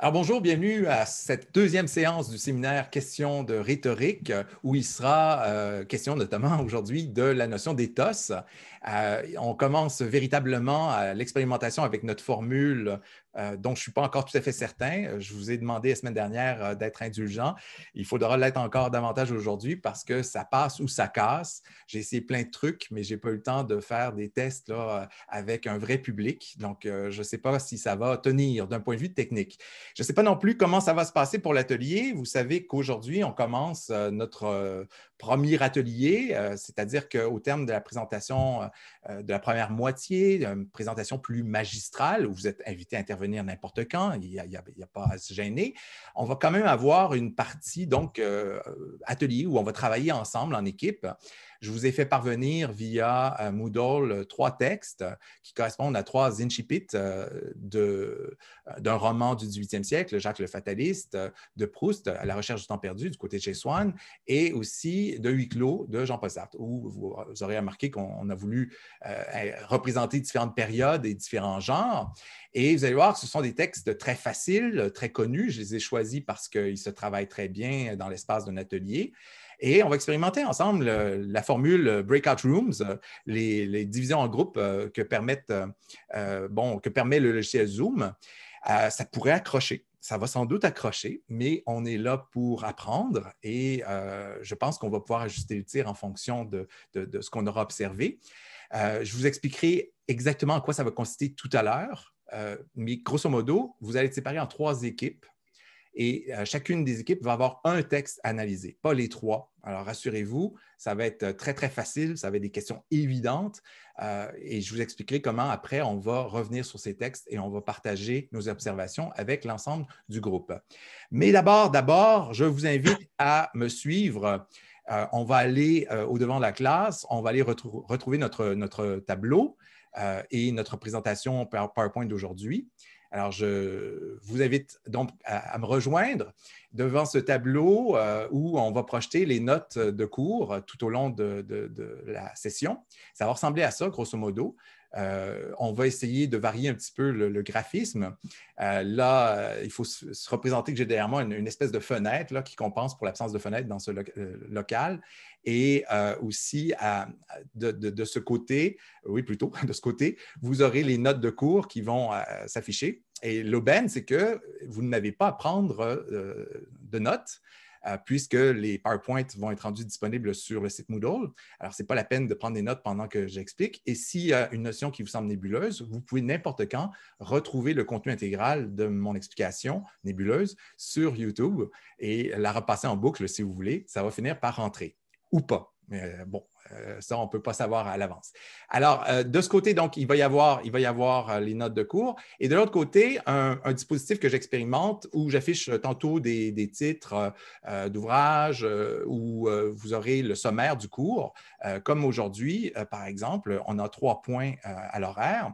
Alors bonjour, bienvenue à cette deuxième séance du séminaire Questions de rhétorique, où il sera euh, question notamment aujourd'hui de la notion d'éthos. Euh, on commence véritablement euh, l'expérimentation avec notre formule euh, donc, je ne suis pas encore tout à fait certain. Euh, je vous ai demandé la semaine dernière euh, d'être indulgent. Il faudra l'être encore davantage aujourd'hui parce que ça passe ou ça casse. J'ai essayé plein de trucs, mais je n'ai pas eu le temps de faire des tests là, avec un vrai public. Donc, je ne sais pas si ça va tenir d'un point de vue technique. Je ne sais pas non plus comment ça va se passer pour l'atelier. Vous savez qu'aujourd'hui, on commence notre premier atelier, c'est-à-dire qu'au terme de la présentation de la première moitié, une présentation plus magistrale où vous êtes invité à intervenir n'importe quand, il n'y a, pas à se gêner. On va quand même avoir une partie, donc, euh, atelier où on va travailler ensemble en équipe je vous ai fait parvenir via euh, Moodle euh, trois textes qui correspondent à trois incipits euh, d'un roman du 18e siècle, Jacques le Fataliste, de Proust, À la recherche du temps perdu, du côté de chez Swann, et aussi de Huis clos de Jean-Paul où vous aurez remarqué qu'on a voulu eh, représenter différentes périodes et différents genres. Et vous allez voir, ce sont des textes très faciles, très connus. Je les ai choisis parce qu'ils se travaillent très bien dans l'espace d'un atelier. Et on va expérimenter ensemble euh, la formule euh, Breakout Rooms, euh, les, divisions en groupes que, permet le logiciel Zoom. ça pourrait accrocher ça va sans doute accrocher, mais on est là pour apprendre et je pense qu'on va pouvoir ajuster le tir en fonction de, ce qu'on aura observé. je vous expliquerai exactement à quoi ça va consister tout à l'heure, mais grosso modo, vous allez être séparés en trois équipes et euh, chacune des équipes va avoir un texte analysé, pas les trois. Alors rassurez-vous, ça va être euh, très, très facile, ça va être des questions évidentes. Euh, et je vous expliquerai comment après on va revenir sur ces textes et on va partager nos observations avec l'ensemble du groupe. Mais d'abord, d'abord, je vous invite à me suivre. on va aller au devant de la classe, on va aller retrouver notre, notre tableau et notre présentation PowerPoint d'aujourd'hui. Alors, je vous invite donc à, me rejoindre devant ce tableau euh, où on va projeter les notes de cours tout au long de, la session. Ça va ressembler à ça, grosso modo. Euh, on va essayer de varier un petit peu le, graphisme. Euh, là, il faut se, représenter que j'ai derrière moi une, espèce de fenêtre qui compense pour l'absence de fenêtre dans ce local. Et euh, aussi, de, ce côté, oui, plutôt, de ce côté, vous aurez les notes de cours qui vont euh, s'afficher. Et l'aubaine, c'est que vous n'avez pas à prendre euh, de notes puisque les PowerPoints vont être rendus disponibles sur le site Moodle. Alors, ce n'est pas la peine de prendre des notes pendant que j'explique. Et s'il y a une notion qui vous semble nébuleuse, vous pouvez n'importe quand retrouver le contenu intégral de mon explication nébuleuse sur YouTube et la repasser en boucle si vous voulez. Ça va finir par rentrer ou pas. Mais euh, bon, euh, ça, on ne peut pas savoir à l'avance. Alors, euh, de ce côté, donc, il va y avoir, les notes de cours. Et de l'autre côté, un, dispositif que j'expérimente où j'affiche tantôt des, titres d'ouvrages où vous aurez le sommaire du cours. comme aujourd'hui, par exemple, on a trois points à l'horaire.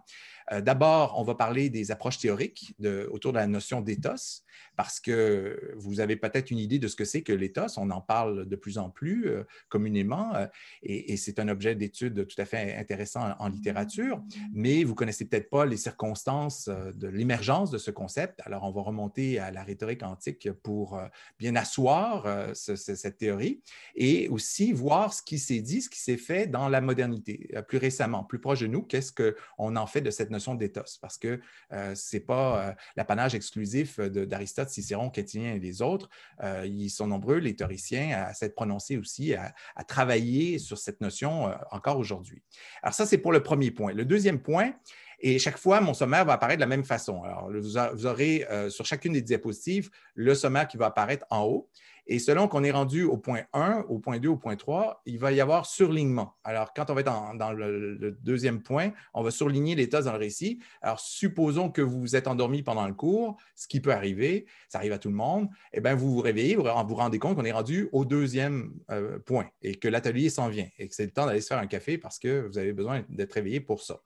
D'abord, on va parler des approches théoriques autour de la notion d'éthos. Parce que vous avez peut-être une idée de ce que c'est que l'éthos, on en parle de plus en plus euh, communément, euh, et, c'est un objet d'étude tout à fait intéressant en, littérature, mais vous connaissez peut-être pas les circonstances euh, de l'émergence de ce concept. Alors, on va remonter à la rhétorique antique pour bien asseoir cette théorie et aussi voir ce qui s'est dit, ce qui s'est fait dans la modernité, plus récemment, plus proche de nous, qu'est-ce qu'on en fait de cette notion d'éthos, parce que ce n'est pas l'apanage exclusif d'Aristote Aristote, Cicéron, Quétien et les autres, euh, ils sont nombreux, les théoriciens, à s'être prononcés aussi, à, travailler sur cette notion euh, encore aujourd'hui. Alors ça, c'est pour le premier point. Le deuxième point, et chaque fois, mon sommaire va apparaître de la même façon. Alors, vous, aurez euh, sur chacune des diapositives le sommaire qui va apparaître en haut. Et selon qu'on est rendu au point 1, au point 2, au point 3, il va y avoir surlignement. Alors, quand on va être dans le, deuxième point, on va surligner l'état dans le récit. Alors, supposons que vous vous êtes endormi pendant le cours, ce qui peut arriver, ça arrive à tout le monde, eh bien, vous vous réveillez, vous vous rendez compte qu'on est rendu au deuxième euh, point et que l'atelier s'en vient et que c'est le temps d'aller se faire un café parce que vous avez besoin d'être réveillé pour ça.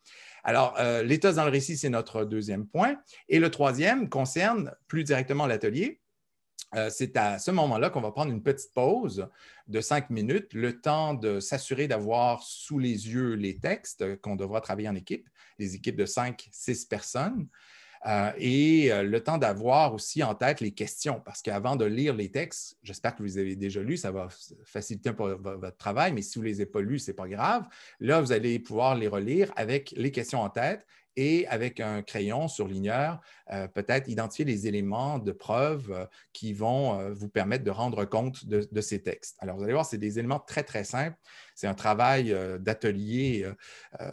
Alors, euh, l'état dans le récit, c'est notre deuxième point. Et le troisième concerne plus directement l'atelier euh, c'est à ce moment-là qu'on va prendre une petite pause de cinq minutes, le temps de s'assurer d'avoir sous les yeux les textes qu'on devra travailler en équipe, les équipes de cinq, six personnes, euh, et euh, le temps d'avoir aussi en tête les questions, parce qu'avant de lire les textes, j'espère que vous les avez déjà lus, ça va faciliter un peu votre travail, mais si vous ne les avez pas lus, ce n'est pas grave. Là, vous allez pouvoir les relire avec les questions en tête et avec un crayon surligneur, euh, peut-être identifier les éléments de preuve euh, qui vont euh, vous permettre de rendre compte de, ces textes. Alors, vous allez voir, c'est des éléments très, très simples. C'est un travail euh, d'atelier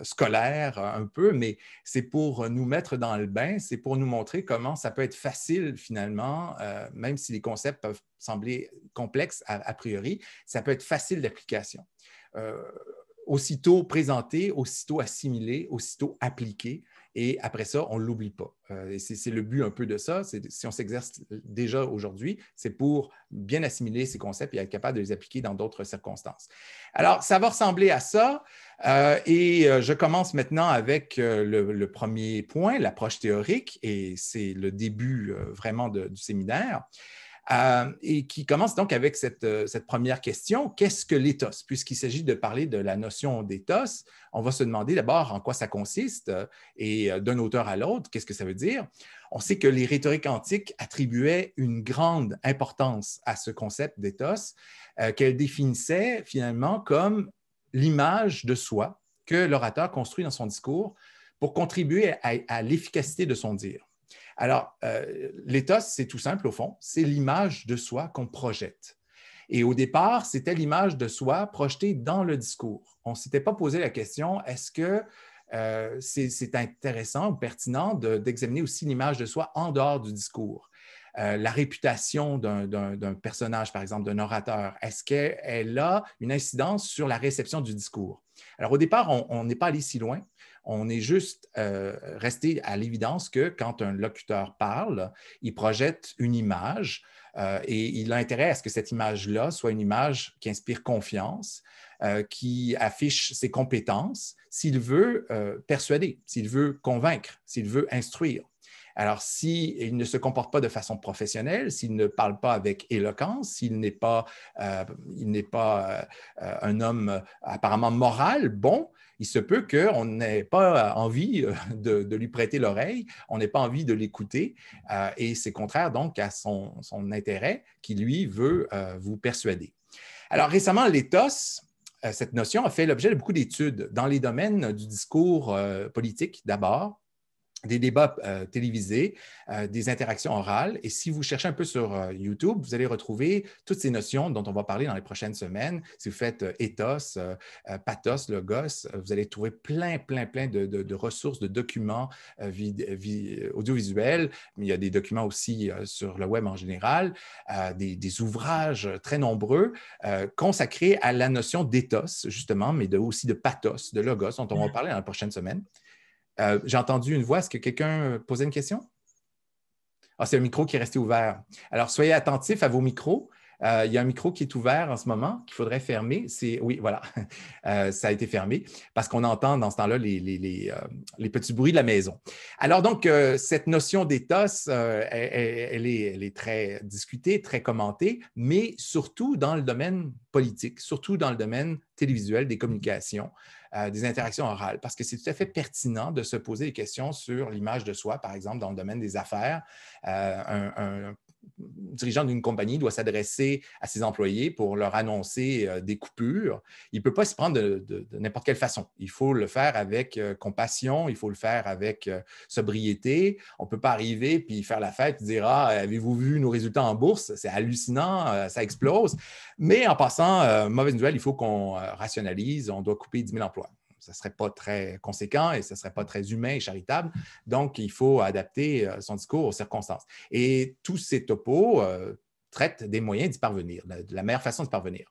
scolaire un peu, mais c'est pour nous mettre dans le bain, c'est pour nous montrer comment ça peut être facile finalement, même si les concepts peuvent sembler complexes a, a priori, ça peut être facile d'application aussitôt présenté, aussitôt assimilé, aussitôt appliqué. Et après ça, on ne l'oublie pas. Euh, c'est le but un peu de ça. Si on s'exerce déjà aujourd'hui, c'est pour bien assimiler ces concepts et être capable de les appliquer dans d'autres circonstances. Alors, ça va ressembler à ça. Euh, et euh, je commence maintenant avec le, premier point, l'approche théorique, et c'est le début vraiment du séminaire. Euh, et qui commence donc avec euh, cette, première question, qu'est-ce que l'éthos? Puisqu'il s'agit de parler de la notion d'éthos, on va se demander d'abord en quoi ça consiste euh, et d'un auteur à l'autre, qu'est-ce que ça veut dire? On sait que les rhétoriques antiques attribuaient une grande importance à ce concept d'éthos qu'elle définissait finalement comme l'image de soi que l'orateur construit dans son discours pour contribuer à l'efficacité de son dire. Alors, euh, l'état, c'est tout simple au fond, c'est l'image de soi qu'on projette. Et au départ, c'était l'image de soi projetée dans le discours. On ne s'était pas posé la question, est-ce que euh, c'est intéressant ou pertinent d'examiner aussi l'image de soi en dehors du discours? Euh, la réputation d'un personnage, par exemple, d'un orateur, est-ce qu'elle a une incidence sur la réception du discours? Alors, au départ, on n'est pas allé si loin. On est juste euh, resté à l'évidence que quand un locuteur parle, il projette une image euh, et il a intérêt à ce que cette image-là soit une image qui inspire confiance, euh, qui affiche ses compétences, s'il veut persuader, s'il veut convaincre, s'il veut instruire. Alors, s'il ne se comporte pas de façon professionnelle, s'il ne parle pas avec éloquence, s'il n'est pas, un homme apparemment moral, bon, il se peut qu'on n'ait pas euh, envie euh, de, lui prêter l'oreille, on n'ait pas envie de l'écouter, euh, et c'est contraire donc à son, intérêt qui, lui, veut vous persuader. Alors récemment, l'Éthos, cette notion a fait l'objet de beaucoup d'études dans les domaines du discours politique d'abord, des débats euh, télévisés, euh, des interactions orales. Et si vous cherchez un peu sur euh, YouTube, vous allez retrouver toutes ces notions dont on va parler dans les prochaines semaines. Si vous faites ethos, pathos, logos, vous allez trouver plein, plein, plein de, ressources, de documents audiovisuels mais audiovisuels. Il y a des documents aussi sur le web en général, des, ouvrages très nombreux consacrés à la notion d'ethos, justement, mais aussi de pathos, de logos, dont on va mm. parler dans les prochaines semaines. Euh, j'ai entendu une voix. Est-ce que quelqu'un euh, posait une question? Ah, c'est un micro qui est resté ouvert. Alors, soyez attentifs à vos micros. Euh, il y a un micro qui est ouvert en ce moment qu'il faudrait fermer. oui, voilà, ça a été fermé parce qu'on entend dans ce temps-là les, petits bruits de la maison. Alors donc cette notion d'éthos, elle, est, très discutée, très commentée, mais surtout dans le domaine politique, surtout dans le domaine télévisuel des communications. Euh, des interactions orales, parce que c'est tout à fait pertinent de se poser des questions sur l'image de soi, par exemple, dans le domaine des affaires. Euh, dirigeant d'une compagnie doit s'adresser à ses employés pour leur annoncer euh, des coupures, il ne peut pas se prendre de, n'importe quelle façon. Il faut le faire avec euh, compassion, il faut le faire avec euh, sobriété. On ne peut pas arriver puis faire la fête et dire ah, avez-vous vu nos résultats en bourse C'est hallucinant, ça explose. Mais en passant, mauvaise nouvelle, il faut qu'on rationalise, on doit couper 10 000 emplois ça ne serait pas très conséquent et ce ne serait pas très humain et charitable. Donc, il faut adapter euh, son discours aux circonstances. Et tous ces topos euh, traitent des moyens d'y parvenir, de la meilleure façon de parvenir.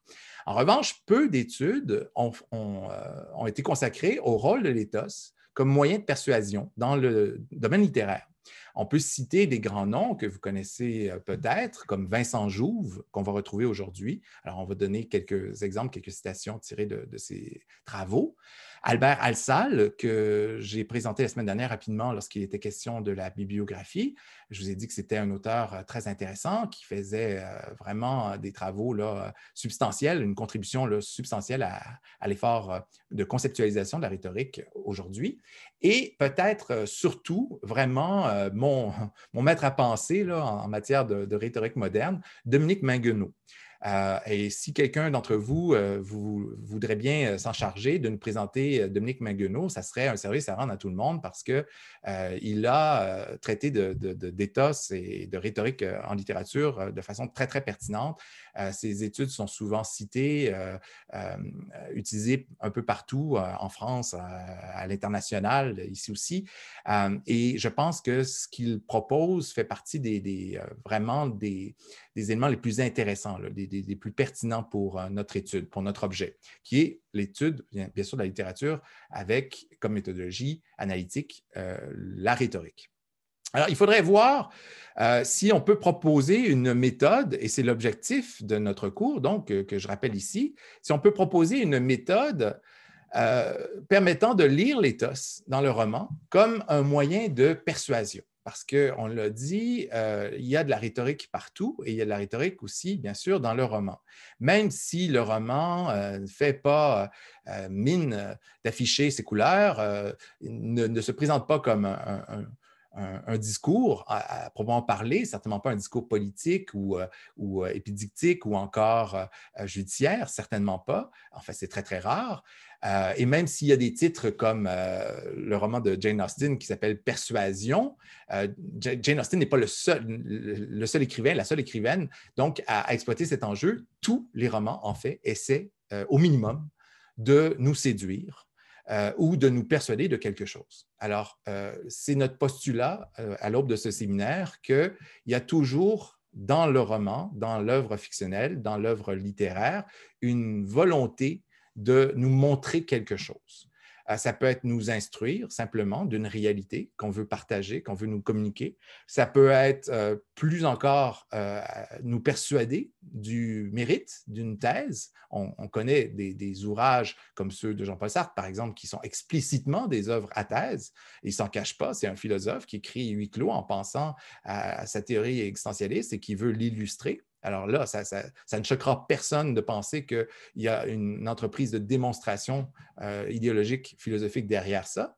En revanche, peu d'études ont, euh, été consacrées au rôle de l'éthos comme moyen de persuasion dans le domaine littéraire. On peut citer des grands noms que vous connaissez peut-être, comme Vincent Jouve, qu'on va retrouver aujourd'hui. Alors, on va donner quelques exemples, quelques citations tirées de ses travaux. Albert Alsal, que j'ai présenté la semaine dernière rapidement lorsqu'il était question de la bibliographie. Je vous ai dit que c'était un auteur euh, très intéressant qui faisait euh, vraiment euh, des travaux là, substantiels, une contribution là, substantielle à, l'effort de conceptualisation de la rhétorique aujourd'hui. Et peut-être surtout, vraiment, mon, maître à penser en matière de, de rhétorique moderne, Dominique Minguenot. Euh, et si quelqu'un d'entre vous, euh, voudrait bien euh, s'en charger de nous présenter Dominique Maguenot, ça serait un service à rendre à tout le monde parce qu'il il a traité d'éthos de, et de rhétorique en littérature de façon très, très pertinente. Euh, ces études sont souvent citées, euh, euh, utilisées un peu partout en France, à l'international, ici aussi. et je pense que ce qu'il propose fait partie des, vraiment des, éléments les plus intéressants, les des, plus pertinents pour notre étude, pour notre objet, qui est l'étude, bien, sûr, de la littérature avec comme méthodologie analytique la rhétorique. Alors, il faudrait voir euh, si on peut proposer une méthode, et c'est l'objectif de notre cours, donc, euh, que, je rappelle ici, si on peut proposer une méthode euh, permettant de lire l'éthos dans le roman comme un moyen de persuasion. Parce qu'on l'a dit, il y a de la rhétorique partout et il y a de la rhétorique aussi, bien sûr, dans le roman. Même si le roman ne fait pas mine d'afficher ses couleurs, ne, se présente pas comme un un, discours à, proprement parler, certainement pas un discours politique ou, euh, euh, épidictique ou encore euh, judiciaire, certainement pas. En fait, c'est très, très rare. et même s'il y a des titres comme le roman de Jane Austen qui s'appelle Persuasion, Jane Austen n'est pas le seul, écrivain, la seule écrivaine, donc à exploiter cet enjeu. Tous les romans, en fait, essaient au minimum de nous séduire euh, ou de nous persuader de quelque chose. Alors, euh, c'est notre postulat euh, à l'aube de ce séminaire qu'il y a toujours dans le roman, dans l'œuvre fictionnelle, dans l'œuvre littéraire, une volonté de nous montrer quelque chose. Euh, ça peut être nous instruire simplement d'une réalité qu'on veut partager, qu'on veut nous communiquer. Ça peut être euh, plus encore euh, nous persuader du mérite d'une thèse. On, connaît des, ouvrages comme ceux de Jean-Paul Sartre, par exemple, qui sont explicitement des œuvres à thèse. Il s'en cache pas, c'est un philosophe qui écrit Huit clos en pensant à sa théorie existentialiste et qui veut l'illustrer. Alors là, ça, ne choquera personne de penser qu'il y a une entreprise de démonstration euh, idéologique, philosophique derrière ça.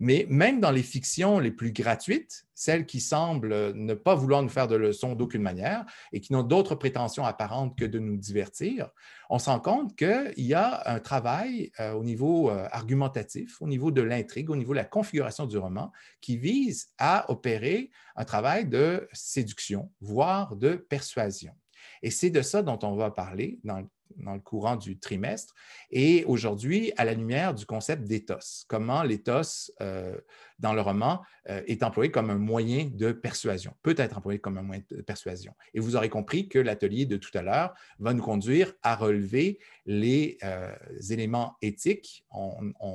Mais même dans les fictions les plus gratuites, celles qui semblent euh, ne pas vouloir nous faire de leçons d'aucune manière et qui n'ont d'autres prétentions apparentes que de nous divertir, on se rend compte qu'il y a un travail euh, au niveau argumentatif, au niveau de l'intrigue, au niveau de la configuration du roman qui vise à opérer un travail de séduction, voire de persuasion. Et c'est de ça dont on va parler dans, le courant du trimestre. Et aujourd'hui, à la lumière du concept d'éthos, comment l'éthos, euh, dans le roman, euh, est employé comme un moyen de persuasion, peut être employé comme un moyen de persuasion. Et vous aurez compris que l'atelier de tout à l'heure va nous conduire à relever les euh, éléments éthiques. en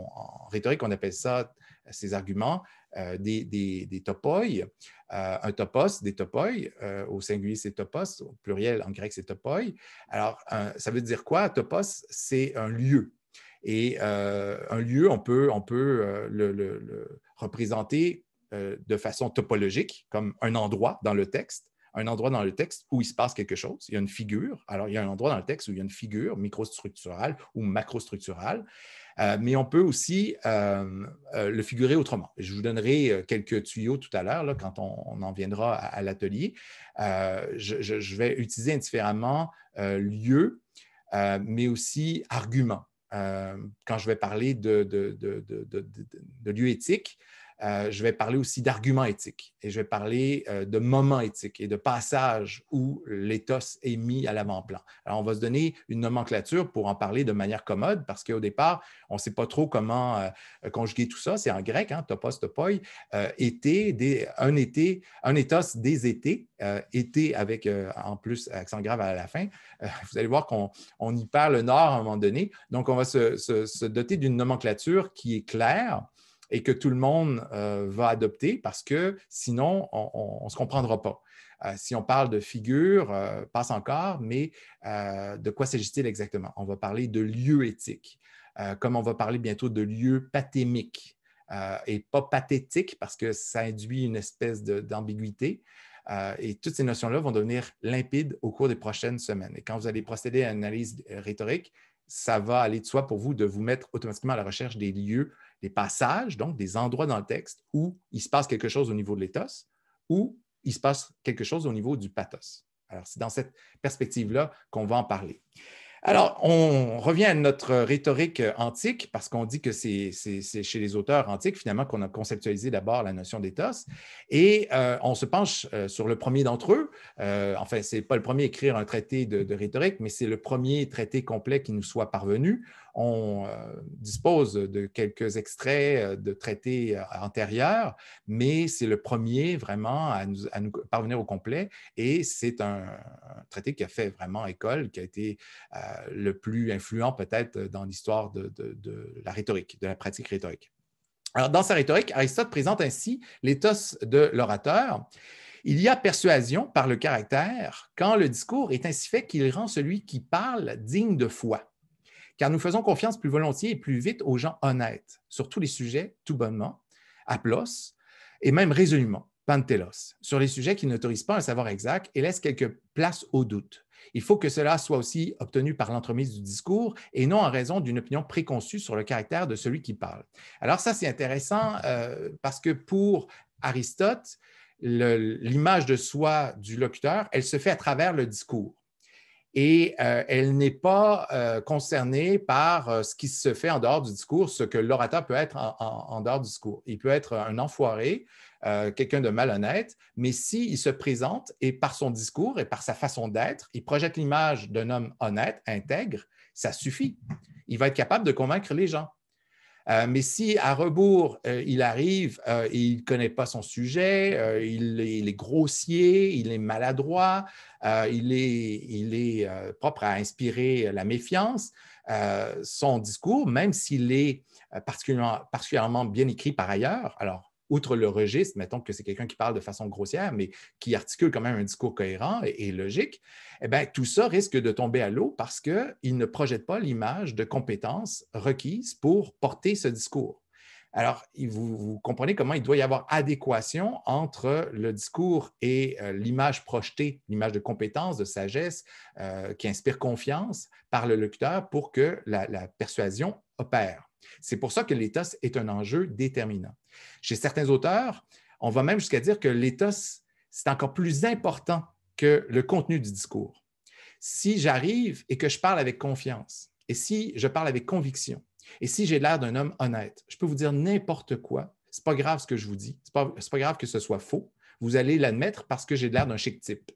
rhétorique, on appelle ça ces arguments, euh, des, des, topoi. Euh, un topos, des topoi, euh, au singulier c'est topos, au pluriel en grec c'est topoi. Alors, ça veut dire quoi? Topos, c'est un lieu. Et un lieu, on peut, on peut le, le, représenter de façon topologique, comme un endroit dans le texte un endroit dans le texte où il se passe quelque chose. Il y a une figure. Alors, il y a un endroit dans le texte où il y a une figure microstructurale ou macrostructurale. Euh, mais on peut aussi euh, euh, le figurer autrement. Je vous donnerai quelques tuyaux tout à l'heure, quand on, en viendra à, l'atelier. Je, vais utiliser indifféremment lieu, mais aussi argument. quand je vais parler de lieu éthique, euh, je vais parler aussi d'arguments éthiques et je vais parler euh, de moments éthiques et de passages où l'éthos est mis à l'avant-plan. Alors, on va se donner une nomenclature pour en parler de manière commode parce qu'au départ, on ne sait pas trop comment euh, conjuguer tout ça. C'est en grec, hein, topos, topoi, été, un été, un éthos des étés, été avec en plus accent grave à la fin. vous allez voir qu'on y parle, le nord à un moment donné. Donc, on va se doter d'une nomenclature qui est claire et que tout le monde euh, va adopter parce que sinon, on ne se comprendra pas. Euh, si on parle de figure, euh, passe encore, mais de quoi s'agit-il exactement? On va parler de lieu éthique, comme on va parler bientôt de lieu pathémique et pas pathétique parce que ça induit une espèce d'ambiguïté. et toutes ces notions-là vont devenir limpides au cours des prochaines semaines. Et quand vous allez procéder à une analyse rhétorique, ça va aller de soi pour vous de vous mettre automatiquement à la recherche des lieux, des passages, donc des endroits dans le texte où il se passe quelque chose au niveau de l'éthos ou il se passe quelque chose au niveau du pathos. Alors, c'est dans cette perspective-là qu'on va en parler. Alors, on revient à notre rhétorique euh, antique, parce qu'on dit que c'est chez les auteurs antiques, finalement, qu'on a conceptualisé d'abord la notion d'éthos. Et euh, on se penche euh, sur le premier d'entre eux. enfin, ce n'est pas le premier à écrire un traité de rhétorique, mais c'est le premier traité complet qui nous soit parvenu. On euh, dispose de quelques extraits euh, de traités euh, antérieurs, mais c'est le premier vraiment à nous, parvenir au complet. Et c'est un, traité qui a fait vraiment école, qui a été le plus influent peut-être dans l'histoire de, de la rhétorique, de la pratique rhétorique. Alors, dans sa rhétorique, Aristote présente ainsi l'éthos de l'orateur. Il y a persuasion par le caractère quand le discours est ainsi fait qu'il rend celui qui parle digne de foi car nous faisons confiance plus volontiers et plus vite aux gens honnêtes sur tous les sujets, tout bonnement, aplos, et même résolument, pantelos, sur les sujets qui n'autorisent pas un savoir exact et laissent quelques places au doute. Il faut que cela soit aussi obtenu par l'entremise du discours et non en raison d'une opinion préconçue sur le caractère de celui qui parle. Alors ça, c'est intéressant euh, parce que pour Aristote, l'image de soi du locuteur, elle se fait à travers le discours et euh, elle n'est pas euh, concernée par euh, ce qui se fait en dehors du discours, ce que l'orateur peut être en, dehors du discours. Il peut être un enfoiré, quelqu'un de malhonnête, mais s'il se présente et par son discours et par sa façon d'être, il projette l'image d'un homme honnête, intègre, ça suffit. Il va être capable de convaincre les gens. Euh, mais si à rebours, euh, il arrive, euh, il ne connaît pas son sujet, il, est grossier, il est maladroit, il est, propre à inspirer la méfiance, son discours, même s'il est particulièrement bien écrit par ailleurs, alors outre le registre, mettons que c'est quelqu'un qui parle de façon grossière, mais qui articule quand même un discours cohérent et, logique, eh bien, tout ça risque de tomber à l'eau parce qu'il ne projette pas l'image de compétence requise pour porter ce discours. Alors, vous, comprenez comment il doit y avoir adéquation entre le discours et euh, l'image projetée, l'image de compétence, de sagesse euh, qui inspire confiance par le locuteur pour que la, persuasion opère. C'est pour ça que l'état est un enjeu déterminant. Chez certains auteurs, on va même jusqu'à dire que l'éthos, c'est encore plus important que le contenu du discours. Si j'arrive et que je parle avec confiance, et si je parle avec conviction, et si j'ai l'air d'un homme honnête, je peux vous dire n'importe quoi. C'est pas grave ce que je vous dis. C'est pas, pas grave que ce soit faux. Vous allez l'admettre parce que j'ai l'air d'un chic type.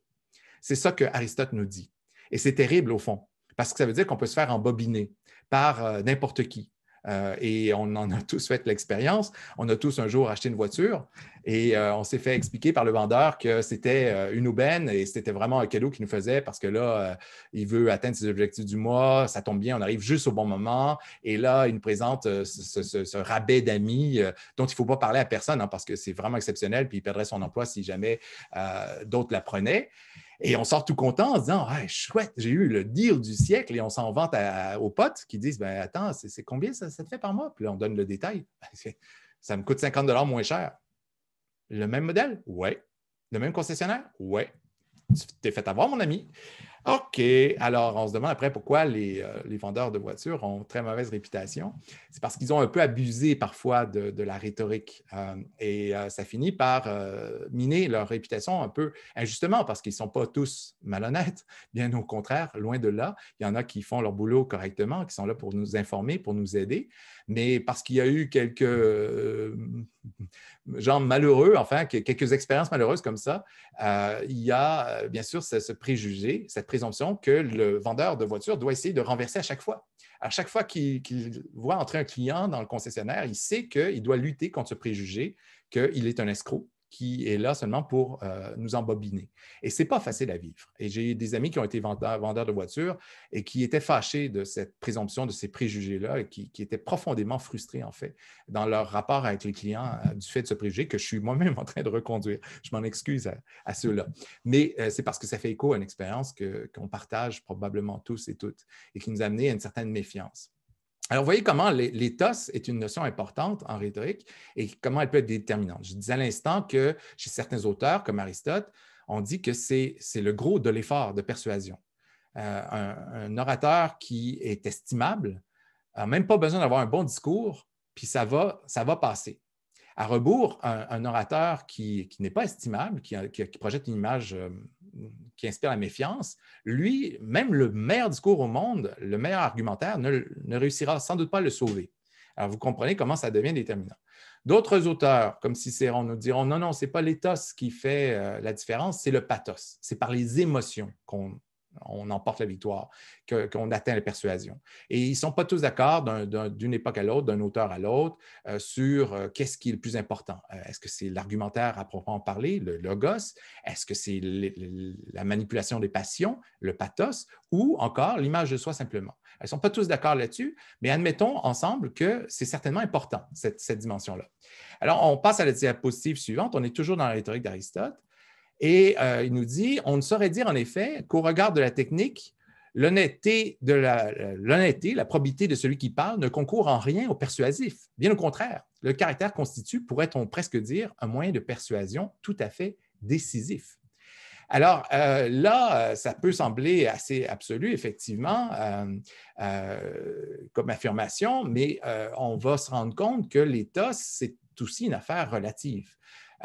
C'est ça que Aristote nous dit. Et c'est terrible au fond, parce que ça veut dire qu'on peut se faire embobiner par euh, n'importe qui, euh, et on en a tous fait l'expérience. On a tous un jour acheté une voiture et euh, on s'est fait expliquer par le vendeur que c'était euh, une aubaine et c'était vraiment un cadeau qu'il nous faisait parce que là, il veut atteindre ses objectifs du mois, ça tombe bien, on arrive juste au bon moment et là, il nous présente ce, rabais d'amis dont il ne faut pas parler à personne hein, parce que c'est vraiment exceptionnel puis il perdrait son emploi si jamais d'autres l'apprenaient. Et on sort tout content en disant chouette, j'ai eu le deal du siècle et on s'en vante aux potes qui disent ben, Attends, c'est combien ça, ça, te fait par mois Puis là, on donne le détail. ça me coûte 50 moins cher. Le même modèle Oui. Le même concessionnaire Oui. Tu t'es fait avoir, mon ami. OK. Alors, on se demande après pourquoi euh, les, vendeurs de voitures ont très mauvaise réputation. C'est parce qu'ils ont un peu abusé parfois de, la rhétorique euh, et euh, ça finit par miner leur réputation un peu injustement parce qu'ils ne sont pas tous malhonnêtes. Bien au contraire, loin de là, il y en a qui font leur boulot correctement, qui sont là pour nous informer, pour nous aider mais parce qu'il y a eu quelques euh, gens malheureux, enfin, quelques expériences malheureuses comme ça, euh, il y a euh, bien sûr ce, préjugé, cette présomption que le vendeur de voiture doit essayer de renverser à chaque fois. À chaque fois qu'il voit entrer un client dans le concessionnaire, il sait qu'il doit lutter contre ce préjugé qu'il est un escroc qui est là seulement pour euh, nous embobiner. Et ce n'est pas facile à vivre. Et j'ai des amis qui ont été vendeurs, de voitures et qui étaient fâchés de cette présomption, de ces préjugés-là, et qui, étaient profondément frustrés, en fait, dans leur rapport avec les clients euh, du fait de ce préjugé que je suis moi-même en train de reconduire. Je m'en excuse à, ceux-là. Mais euh, c'est parce que ça fait écho à une expérience qu'on partage probablement tous et toutes et qui nous a amené à une certaine méfiance. Alors, vous voyez comment l'éthos est une notion importante en rhétorique et comment elle peut être déterminante. Je disais à l'instant que chez certains auteurs, comme Aristote, on dit que c'est le gros de l'effort de persuasion. Euh, un, orateur qui est estimable n'a même pas besoin d'avoir un bon discours, puis ça va, ça va passer. À rebours, un, orateur qui, n'est pas estimable, qui, projette une image euh, qui inspire la méfiance, lui, même le meilleur discours au monde, le meilleur argumentaire, ne, réussira sans doute pas à le sauver. Alors, vous comprenez comment ça devient déterminant. D'autres auteurs, comme Cicéron, nous diront non, non, ce n'est pas l'éthos qui fait euh, la différence, c'est le pathos. C'est par les émotions qu'on on emporte la victoire, qu'on atteint la persuasion. Et ils ne sont pas tous d'accord d'une époque à l'autre, d'un auteur à l'autre, euh, sur euh, qu'est-ce qui est le plus important. Euh, est-ce que c'est l'argumentaire à proprement parler, le logos? Est-ce que c'est la manipulation des passions, le pathos, ou encore l'image de soi simplement? Ils ne sont pas tous d'accord là-dessus, mais admettons ensemble que c'est certainement important, cette, cette dimension-là. Alors, on passe à la diapositive suivante. On est toujours dans la rhétorique d'Aristote. Et euh, il nous dit, on ne saurait dire en effet qu'au regard de la technique, euh, l'honnêteté, la, probité de celui qui parle ne concourt en rien au persuasif. Bien au contraire, le caractère constitue, pourrait-on presque dire, un moyen de persuasion tout à fait décisif. Alors euh, là, ça peut sembler assez absolu, effectivement, comme affirmation, mais on va se rendre compte que l'État, c'est aussi une affaire relative.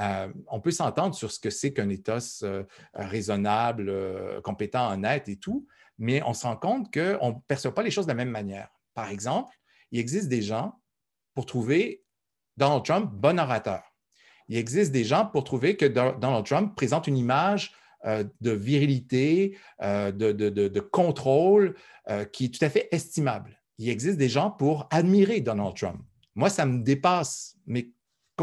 Euh, on peut s'entendre sur ce que c'est qu'un éthos euh, raisonnable, euh, compétent, honnête et tout, mais on se rend compte qu'on ne perçoit pas les choses de la même manière. Par exemple, il existe des gens pour trouver Donald Trump bon orateur. Il existe des gens pour trouver que Donald Trump présente une image de virilité, de, contrôle qui est tout à fait estimable. Il existe des gens pour admirer Donald Trump. Moi, ça me dépasse, mais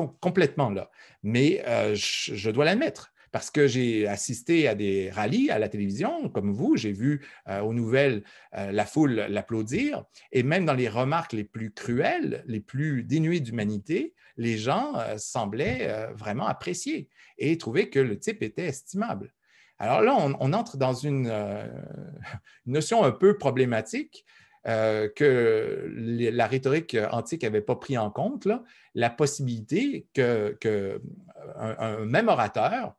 complètement là. Mais euh, je, dois l'admettre parce que j'ai assisté à des rallyes à la télévision, comme vous, j'ai vu euh, aux nouvelles euh, la foule l'applaudir, et même dans les remarques les plus cruelles, les plus dénuées d'humanité, les gens semblaient vraiment apprécier et trouver que le type était estimable. Alors là, on, entre dans une, notion un peu problématique euh, que la rhétorique antique n'avait pas pris en compte, là, la possibilité que, euh, même orateur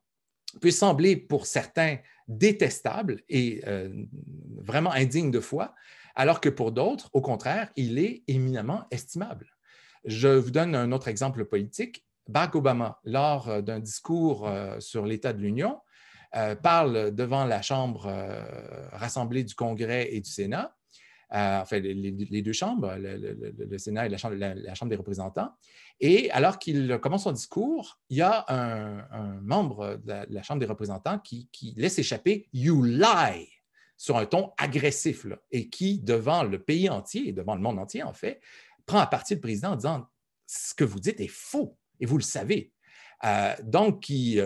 puisse sembler pour certains détestable et euh, vraiment indigne de foi, alors que pour d'autres, au contraire, il est éminemment estimable. Je vous donne un autre exemple politique. Barack Obama, lors d'un discours sur l'état de l'Union, parle devant la Chambre rassemblée du Congrès et du Sénat euh, enfin les, deux chambres, le, Sénat et la Chambre, des représentants. Et alors qu'il commence son discours, il y a un, membre de la, Chambre des représentants qui, laisse échapper You lie sur un ton agressif et qui, devant le pays entier, et devant le monde entier en fait, prend à partie le président en disant Ce que vous dites est faux et vous le savez. Euh, donc qui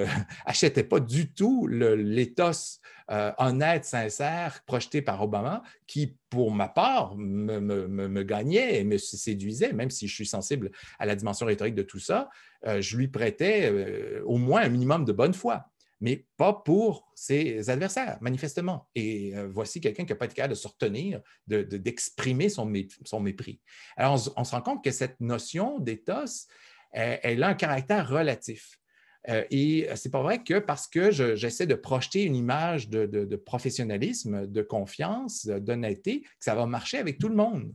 n'achetait euh, pas du tout l'éthos euh, honnête, sincère, projeté par Obama, qui, pour ma part, me, gagnait et me séduisait, même si je suis sensible à la dimension rhétorique de tout ça, je lui prêtais au moins un minimum de bonne foi mais pas pour ses adversaires, manifestement. Et voici quelqu'un qui n'a pas été capable de se retenir, d'exprimer son, mépris. Alors, on, on, se rend compte que cette notion d'éthos, elle, a un caractère relatif. Euh, et c'est pas vrai que parce que j'essaie de projeter une image de, professionnalisme, de confiance, d'honnêteté, que ça va marcher avec tout le monde.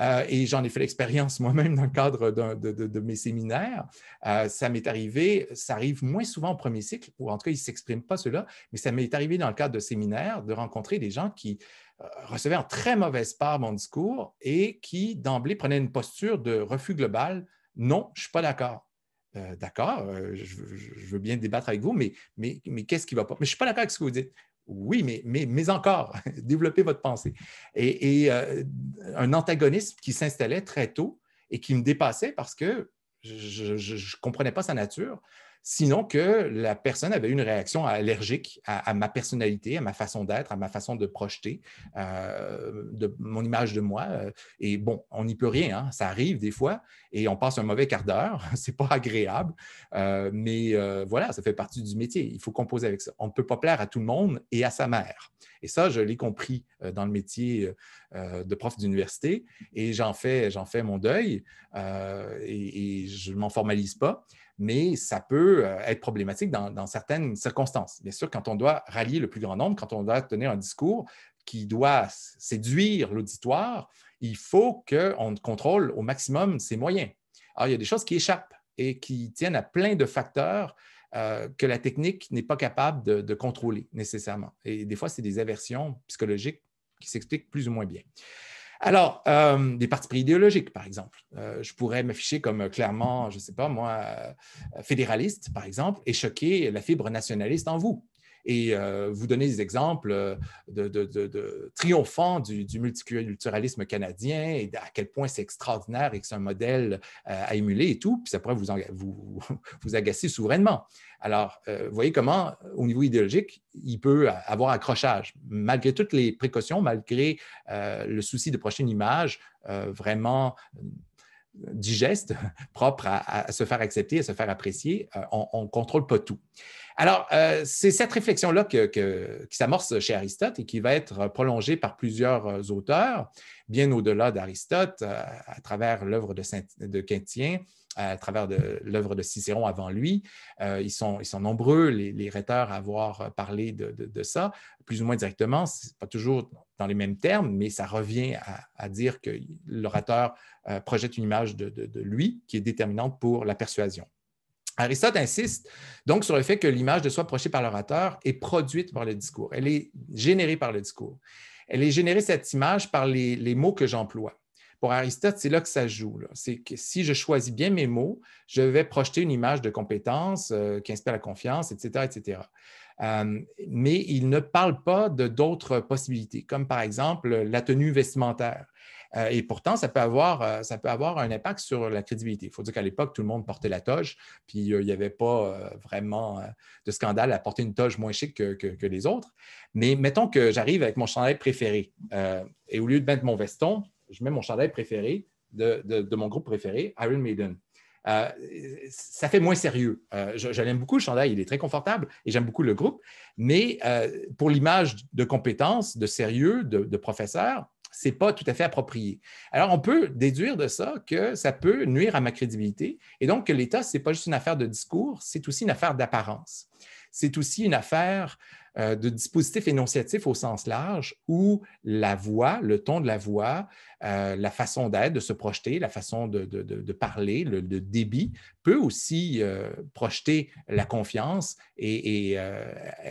Euh, et j'en ai fait l'expérience moi-même dans le cadre de, mes séminaires. Euh, ça m'est arrivé, ça arrive moins souvent au premier cycle, ou en tout cas, ils ne s'expriment pas cela, mais ça m'est arrivé dans le cadre de séminaires de rencontrer des gens qui euh, recevaient en très mauvaise part mon discours et qui, d'emblée, prenaient une posture de refus global non, je ne suis pas d'accord. Euh, d'accord, euh, je, veux bien débattre avec vous, mais, mais, qu'est-ce qui ne va pas? Mais je ne suis pas d'accord avec ce que vous dites. Oui, mais, mais, encore, développez votre pensée. Et, euh, un antagonisme qui s'installait très tôt et qui me dépassait parce que je ne comprenais pas sa nature sinon que la personne avait une réaction allergique à, ma personnalité, à ma façon d'être, à ma façon de projeter, euh, de mon image de moi. Euh, et bon, on n'y peut rien, hein. ça arrive des fois et on passe un mauvais quart d'heure, c'est pas agréable, euh, mais voilà, ça fait partie du métier, il faut composer avec ça. On ne peut pas plaire à tout le monde et à sa mère. Et ça, je l'ai compris dans le métier de prof d'université et j'en fais, mon deuil et je ne m'en formalise pas mais ça peut euh, être problématique dans, certaines circonstances. Bien sûr, quand on doit rallier le plus grand nombre, quand on doit tenir un discours qui doit séduire l'auditoire, il faut qu'on contrôle au maximum ses moyens. Alors, il y a des choses qui échappent et qui tiennent à plein de facteurs euh, que la technique n'est pas capable de, contrôler nécessairement. Et des fois, c'est des aversions psychologiques qui s'expliquent plus ou moins bien. Alors, euh, des partis pris idéologiques, par exemple. Euh, je pourrais m'afficher comme euh, clairement, je ne sais pas moi, fédéraliste, par exemple, et choquer la fibre nationaliste en vous et euh, vous donner des exemples euh, de, triomphants du, multiculturalisme canadien et à quel point c'est extraordinaire et que c'est un modèle euh, à émuler et tout, puis ça pourrait vous, vous, agacer souverainement. Alors, vous voyez comment, au niveau idéologique, il peut avoir accrochage. Malgré toutes les précautions, malgré le souci de prochaine une image vraiment digeste, propre à, à, se faire accepter, à se faire apprécier, on ne contrôle pas tout. Alors, euh, c'est cette réflexion-là qui s'amorce chez Aristote et qui va être prolongée par plusieurs euh, auteurs, bien au-delà d'Aristote, euh, à travers l'œuvre de, Quintien, à travers l'œuvre de Cicéron avant lui. ils, sont, nombreux, les, les à avoir parlé de, ça, plus ou moins directement, ce n'est pas toujours dans les mêmes termes, mais ça revient à, dire que l'orateur projette une image de, lui qui est déterminante pour la persuasion. Aristote insiste donc sur le fait que l'image de soi projetée par l'orateur est produite par le discours, elle est générée par le discours. Elle est générée, cette image, par les, mots que j'emploie. Pour Aristote, c'est là que ça joue. C'est que si je choisis bien mes mots, je vais projeter une image de compétence euh, qui inspire la confiance, etc., etc. Euh, mais il ne parle pas de d'autres possibilités, comme par exemple la tenue vestimentaire. Euh, et pourtant, euh, ça peut, avoir, un impact sur la crédibilité. Il faut dire qu'à l'époque, tout le monde portait la toge, puis euh, il n'y avait pas vraiment de scandale à porter une toge moins chic que, les autres. Mais mettons que j'arrive avec mon chandail préféré et au lieu de mettre mon veston, je mets mon chandail préféré de, mon groupe préféré, Iron Maiden. ça fait moins sérieux. J'aime beaucoup, le chandail, il est très confortable et j'aime beaucoup le groupe. Mais pour l'image de compétence, de sérieux, de, de professeur, c'est pas tout à fait approprié. Alors, on peut déduire de ça que ça peut nuire à ma crédibilité et donc que l'État, ce n'est pas juste une affaire de discours, c'est aussi une affaire d'apparence. C'est aussi une affaire euh, de dispositif énonciatif au sens large où la voix, le ton de la voix, euh, la façon d'être, de se projeter, la façon de, parler, le, débit peut aussi euh, projeter la confiance et, et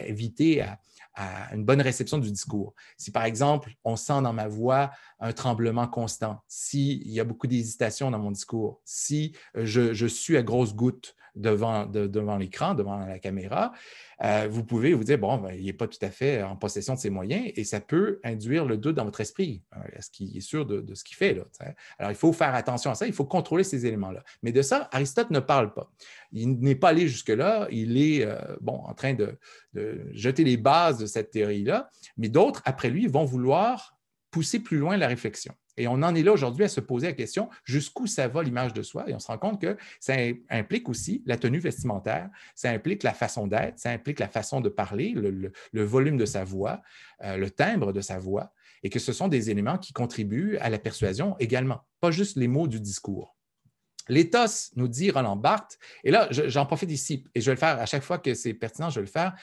éviter à, à une bonne réception du discours. Si, par exemple, on sent dans ma voix un tremblement constant, s'il y a beaucoup d'hésitation dans mon discours, si euh, je, je suis à grosses gouttes devant, devant l'écran, devant la caméra, euh, vous pouvez vous dire, bon, ben, il n'est pas tout à fait en possession de ses moyens et ça peut induire le doute dans votre esprit. Euh, est-ce qu'il est sûr de, ce qu'il fait? Là, Alors, il faut faire attention à ça, il faut contrôler ces éléments-là. Mais de ça, Aristote ne parle pas. Il n'est pas allé jusque-là, il est bon, en train de, de jeter les bases de cette théorie-là, mais d'autres, après lui, vont vouloir pousser plus loin la réflexion. Et on en est là aujourd'hui à se poser la question jusqu'où ça va l'image de soi. Et on se rend compte que ça implique aussi la tenue vestimentaire, ça implique la façon d'être, ça implique la façon de parler, le, volume de sa voix, euh, le timbre de sa voix, et que ce sont des éléments qui contribuent à la persuasion également, pas juste les mots du discours. L'éthos, nous dit Roland Barthes, et là, j'en profite ici, et je vais le faire à chaque fois que c'est pertinent, je vais le faire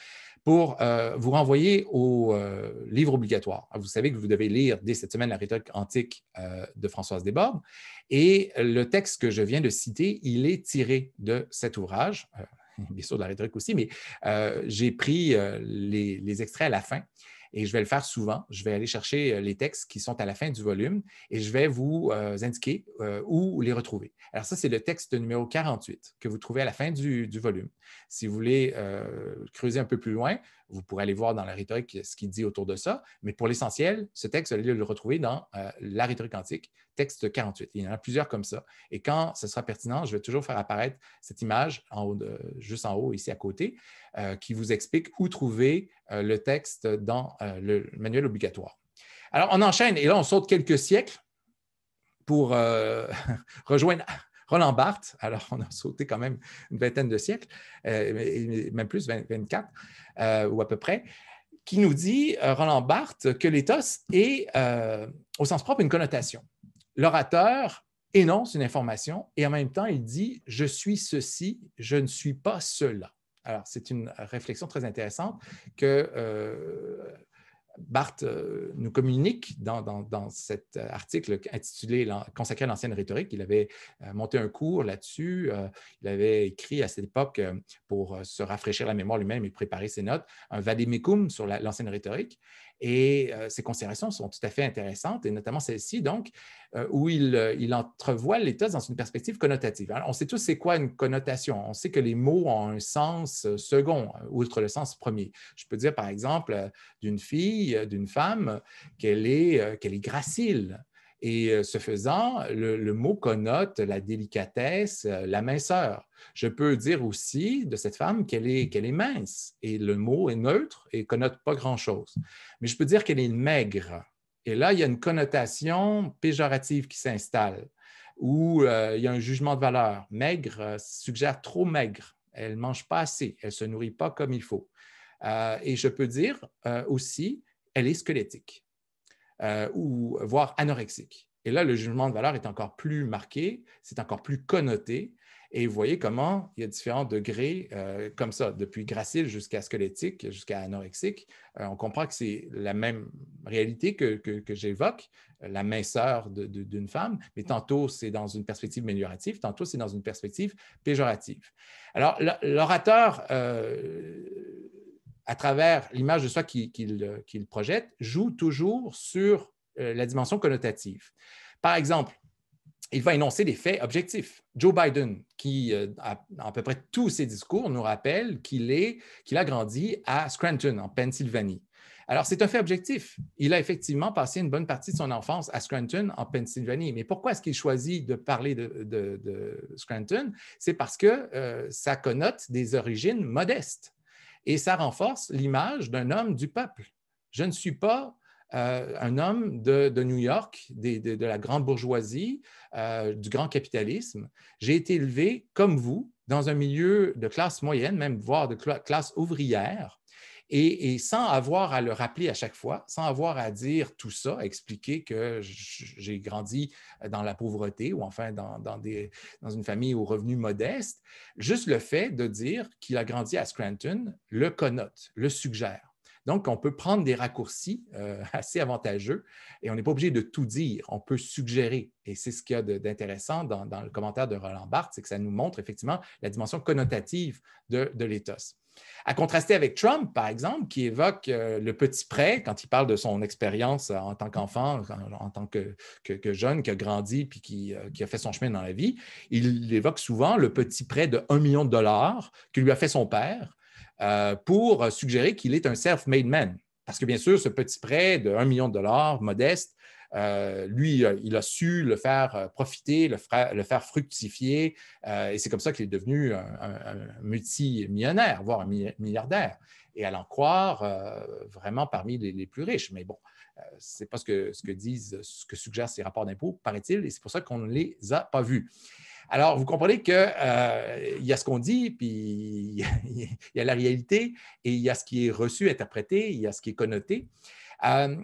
pour euh, vous renvoyer au euh, livre obligatoire. Ah, vous savez que vous devez lire dès cette semaine la rhétorique antique euh, de Françoise Desbordes. Et le texte que je viens de citer, il est tiré de cet ouvrage, bien sûr de la rhétorique aussi, mais j'ai pris les, extraits à la fin et je vais le faire souvent. Je vais aller chercher euh, les textes qui sont à la fin du volume et je vais vous euh, indiquer euh, où les retrouver. Alors ça, c'est le texte numéro 48 que vous trouvez à la fin du volume. Si vous voulez creuser un peu plus loin, vous pourrez aller voir dans la rhétorique ce qu'il dit autour de ça. Mais pour l'essentiel, ce texte, vous allez le retrouver dans euh, La rhétorique antique, texte 48. Il y en a plusieurs comme ça. Et quand ce sera pertinent, je vais toujours faire apparaître cette image juste en haut, ici à côté, euh, qui vous explique où trouver euh, le texte dans le manuel obligatoire. Alors, on enchaîne et là, on saute quelques siècles pour rejoindre Roland Barthes, alors on a sauté quand même une vingtaine de siècles, euh, même plus, 24 euh, ou à peu près, qui nous dit, euh, Roland Barthes, que l'éthos est, au sens propre, une connotation. L'orateur énonce une information et en même temps, il dit, je suis ceci, je ne suis pas cela. Alors, c'est une réflexion très intéressante que Barthes euh, nous communique dans, cet article intitulé Consacré à l'ancienne rhétorique. Il avait euh, monté un cours là-dessus. Euh, il avait écrit à cette époque, pour se rafraîchir la mémoire lui-même et préparer ses notes, un vademecum sur l'ancienne rhétorique. Et ces euh, considérations sont tout à fait intéressantes, et notamment celle-ci, donc, euh, où euh, il, entrevoit l'État dans une perspective connotative. on sait tous c'est quoi une connotation. On sait que les mots ont un sens second, outre le sens premier. Je peux dire, par exemple, d'une fille, d'une femme, qu'elle est, qu'elle est gracile. Et euh, ce faisant, le, mot connote la délicatesse, euh, la minceur. Je peux dire aussi de cette femme qu'elle est, mince et le mot est neutre et connote pas grand-chose. Mais je peux dire qu'elle est maigre. Et là, il y a une connotation péjorative qui s'installe, où euh, il y a un jugement de valeur. Maigre suggère trop maigre. Elle ne mange pas assez. Elle ne se nourrit pas comme il faut. et je peux dire aussi, qu'elle est squelettique. Euh, ou voire anorexique. Et là, le jugement de valeur est encore plus marqué, c'est encore plus connoté. Et vous voyez comment il y a différents degrés euh, comme ça, depuis gracile jusqu'à squelettique, jusqu'à anorexique. Euh, on comprend que c'est la même réalité que, que, j'évoque, la minceur d'une femme, mais tantôt c'est dans une perspective améliorative, tantôt c'est dans une perspective péjorative. Alors, l'orateur à travers l'image de soi qu'il projette, joue toujours sur euh, la dimension connotative. Par exemple, il va énoncer des faits objectifs. Joe Biden, qui, à, euh, à peu près tous ses discours, nous rappelle qu'il a grandi à Scranton, en Pennsylvanie. Alors, c'est un fait objectif. Il a effectivement passé une bonne partie de son enfance à Scranton, en Pennsylvanie. Mais pourquoi est-ce qu'il choisit de parler de, Scranton? C'est parce que ça euh, connote des origines modestes. Et ça renforce l'image d'un homme du peuple. Je ne suis pas euh, un homme de, New York, de, la grande bourgeoisie, euh, du grand capitalisme. J'ai été élevé comme vous, dans un milieu de classe moyenne, même voire de classe ouvrière, et, sans avoir à le rappeler à chaque fois, sans avoir à dire tout ça, expliquer que j'ai grandi dans la pauvreté ou enfin dans, une famille aux revenus modestes, juste le fait de dire qu'il a grandi à Scranton le connote, le suggère. Donc, on peut prendre des raccourcis euh, assez avantageux et on n'est pas obligé de tout dire, on peut suggérer. Et c'est ce qu'il y a d'intéressant dans, le commentaire de Roland Barthes, c'est que ça nous montre effectivement la dimension connotative de, de l'éthos. À contraster avec Trump, par exemple, qui évoque euh, le petit prêt quand il parle de son expérience euh, en tant qu'enfant, en, tant que, jeune, qui a grandi puis euh, qui, a fait son chemin dans la vie, il évoque souvent le petit prêt de 1 million de dollars que lui a fait son père pour suggérer qu'il est un self-made man. Parce que bien sûr, ce petit prêt de 1 million de dollars modeste euh, lui, euh, il a su le faire euh, profiter, le, faire fructifier, et c'est comme ça qu'il est devenu un, multimillionnaire, voire un milliardaire et à l'en croire vraiment parmi les, plus riches. Mais bon, c'est ce n'est pas ce que, ce que, disent, ce que suggèrent ces rapports d'impôts, paraît-il, et c'est pour ça qu'on ne les a pas vus. Alors, vous comprenez qu'il y a ce qu'on dit, puis il y, y, a la réalité, et il y a ce qui est reçu, interprété, il y a ce qui est connoté. Euh,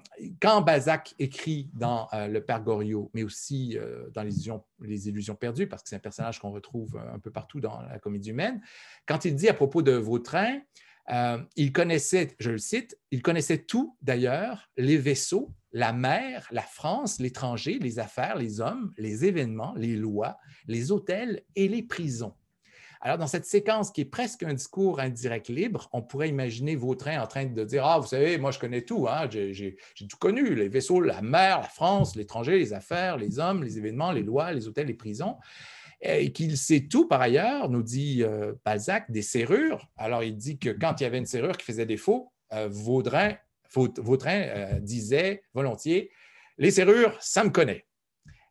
quand Balzac écrit dans euh, Le Père Goriot, mais aussi euh, dans les illusions, perdues, parce que c'est un personnage qu'on retrouve un peu partout dans la comédie humaine, quand il dit à propos de Vautrin, il connaissait, je le cite, il connaissait tout d'ailleurs, les vaisseaux, la mer, la France, l'étranger, les affaires, les hommes, les événements, les lois, les hôtels et les prisons. Alors, dans cette séquence qui est presque un discours indirect libre, on pourrait imaginer Vautrin en train de dire Ah, vous savez, moi, je connais tout, hein, j'ai tout connu les vaisseaux, la mer, la France, l'étranger, les affaires, les hommes, les événements, les lois, les hôtels, les prisons et qu'il sait tout par ailleurs, nous dit euh, Balzac, des serrures. Alors, il dit que quand il y avait une serrure qui faisait défaut, euh, Vautrin euh, disait volontiers Les serrures, ça me connaît.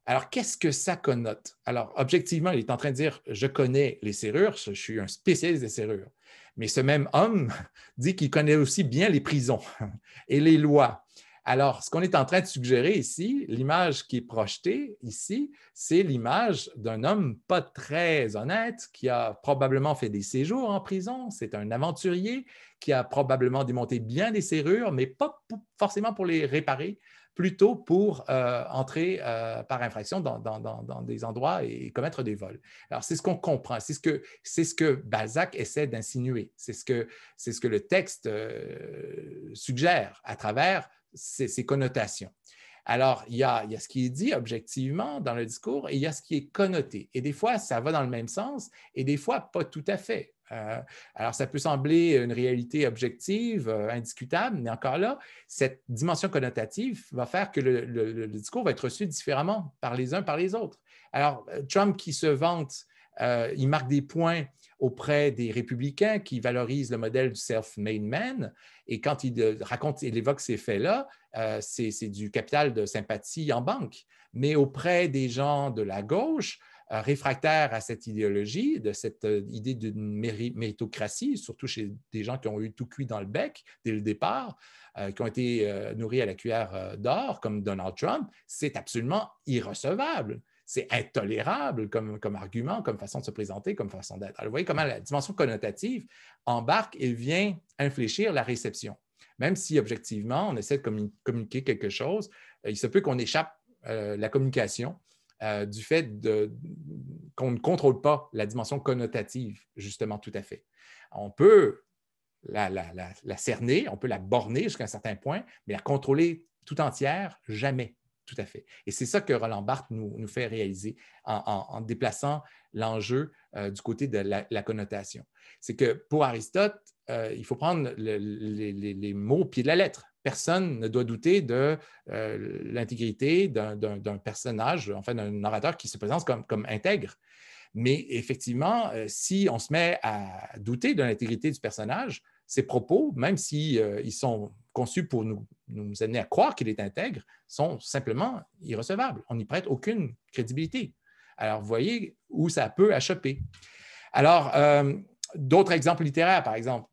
Alors, qu'est-ce que ça connote? Alors, objectivement, il est en train de dire, je connais les serrures, je suis un spécialiste des serrures. Mais ce même homme dit qu'il connaît aussi bien les prisons et les lois. Alors, ce qu'on est en train de suggérer ici, l'image qui est projetée ici, c'est l'image d'un homme pas très honnête qui a probablement fait des séjours en prison. C'est un aventurier qui a probablement démonté bien des serrures, mais pas forcément pour les réparer, plutôt pour euh, entrer euh, par infraction dans, des endroits et commettre des vols. Alors, c'est ce qu'on comprend, c'est ce, que, Balzac essaie d'insinuer, c'est ce, que, le texte euh, suggère à travers ses, connotations. Alors, il y, a, ce qui est dit objectivement dans le discours et il y a ce qui est connoté. Et des fois, ça va dans le même sens et des fois, pas tout à fait. Euh, alors, ça peut sembler une réalité objective, euh, indiscutable, mais encore là, cette dimension connotative va faire que le, discours va être reçu différemment par les uns, par les autres. Alors, euh, Trump qui se vante, il marque des points auprès des républicains qui valorisent le modèle du self-made man. Et quand il raconte, et évoque ces faits-là, c'est du capital de sympathie en banque. Mais auprès des gens de la gauche, euh, réfractaire à cette idéologie, de cette euh, idée d'une méritocratie, surtout chez des gens qui ont eu tout cuit dans le bec dès le départ, euh, qui ont été nourris à la cuillère d'or, comme Donald Trump, c'est absolument irrecevable. C'est intolérable comme, argument, comme façon de se présenter, comme façon d'être. Vous voyez comment la dimension connotative embarque et vient infléchir la réception. Même si, objectivement, on essaie de communiquer quelque chose, il se peut qu'on échappe la communication euh, du fait qu'on ne contrôle pas la dimension connotative, justement, tout à fait. On peut la, cerner, on peut la borner jusqu'à un certain point, mais la contrôler tout entière, jamais, tout à fait. Et c'est ça que Roland Barthes nous, fait réaliser en, déplaçant l'enjeu euh, du côté de la, connotation. C'est que pour Aristote, euh, il faut prendre les mots au pied de la lettre personne ne doit douter de euh, l'intégrité d'un personnage, enfin d'un narrateur qui se présente comme, intègre. Mais effectivement, euh, si on se met à douter de l'intégrité du personnage, ses propos, même s'ils si, euh, ils sont conçus pour nous, nous amener à croire qu'il est intègre, sont simplement irrecevables. On n'y prête aucune crédibilité. Alors, vous voyez où ça peut achoper. Alors, d'autres exemples littéraires, par exemple.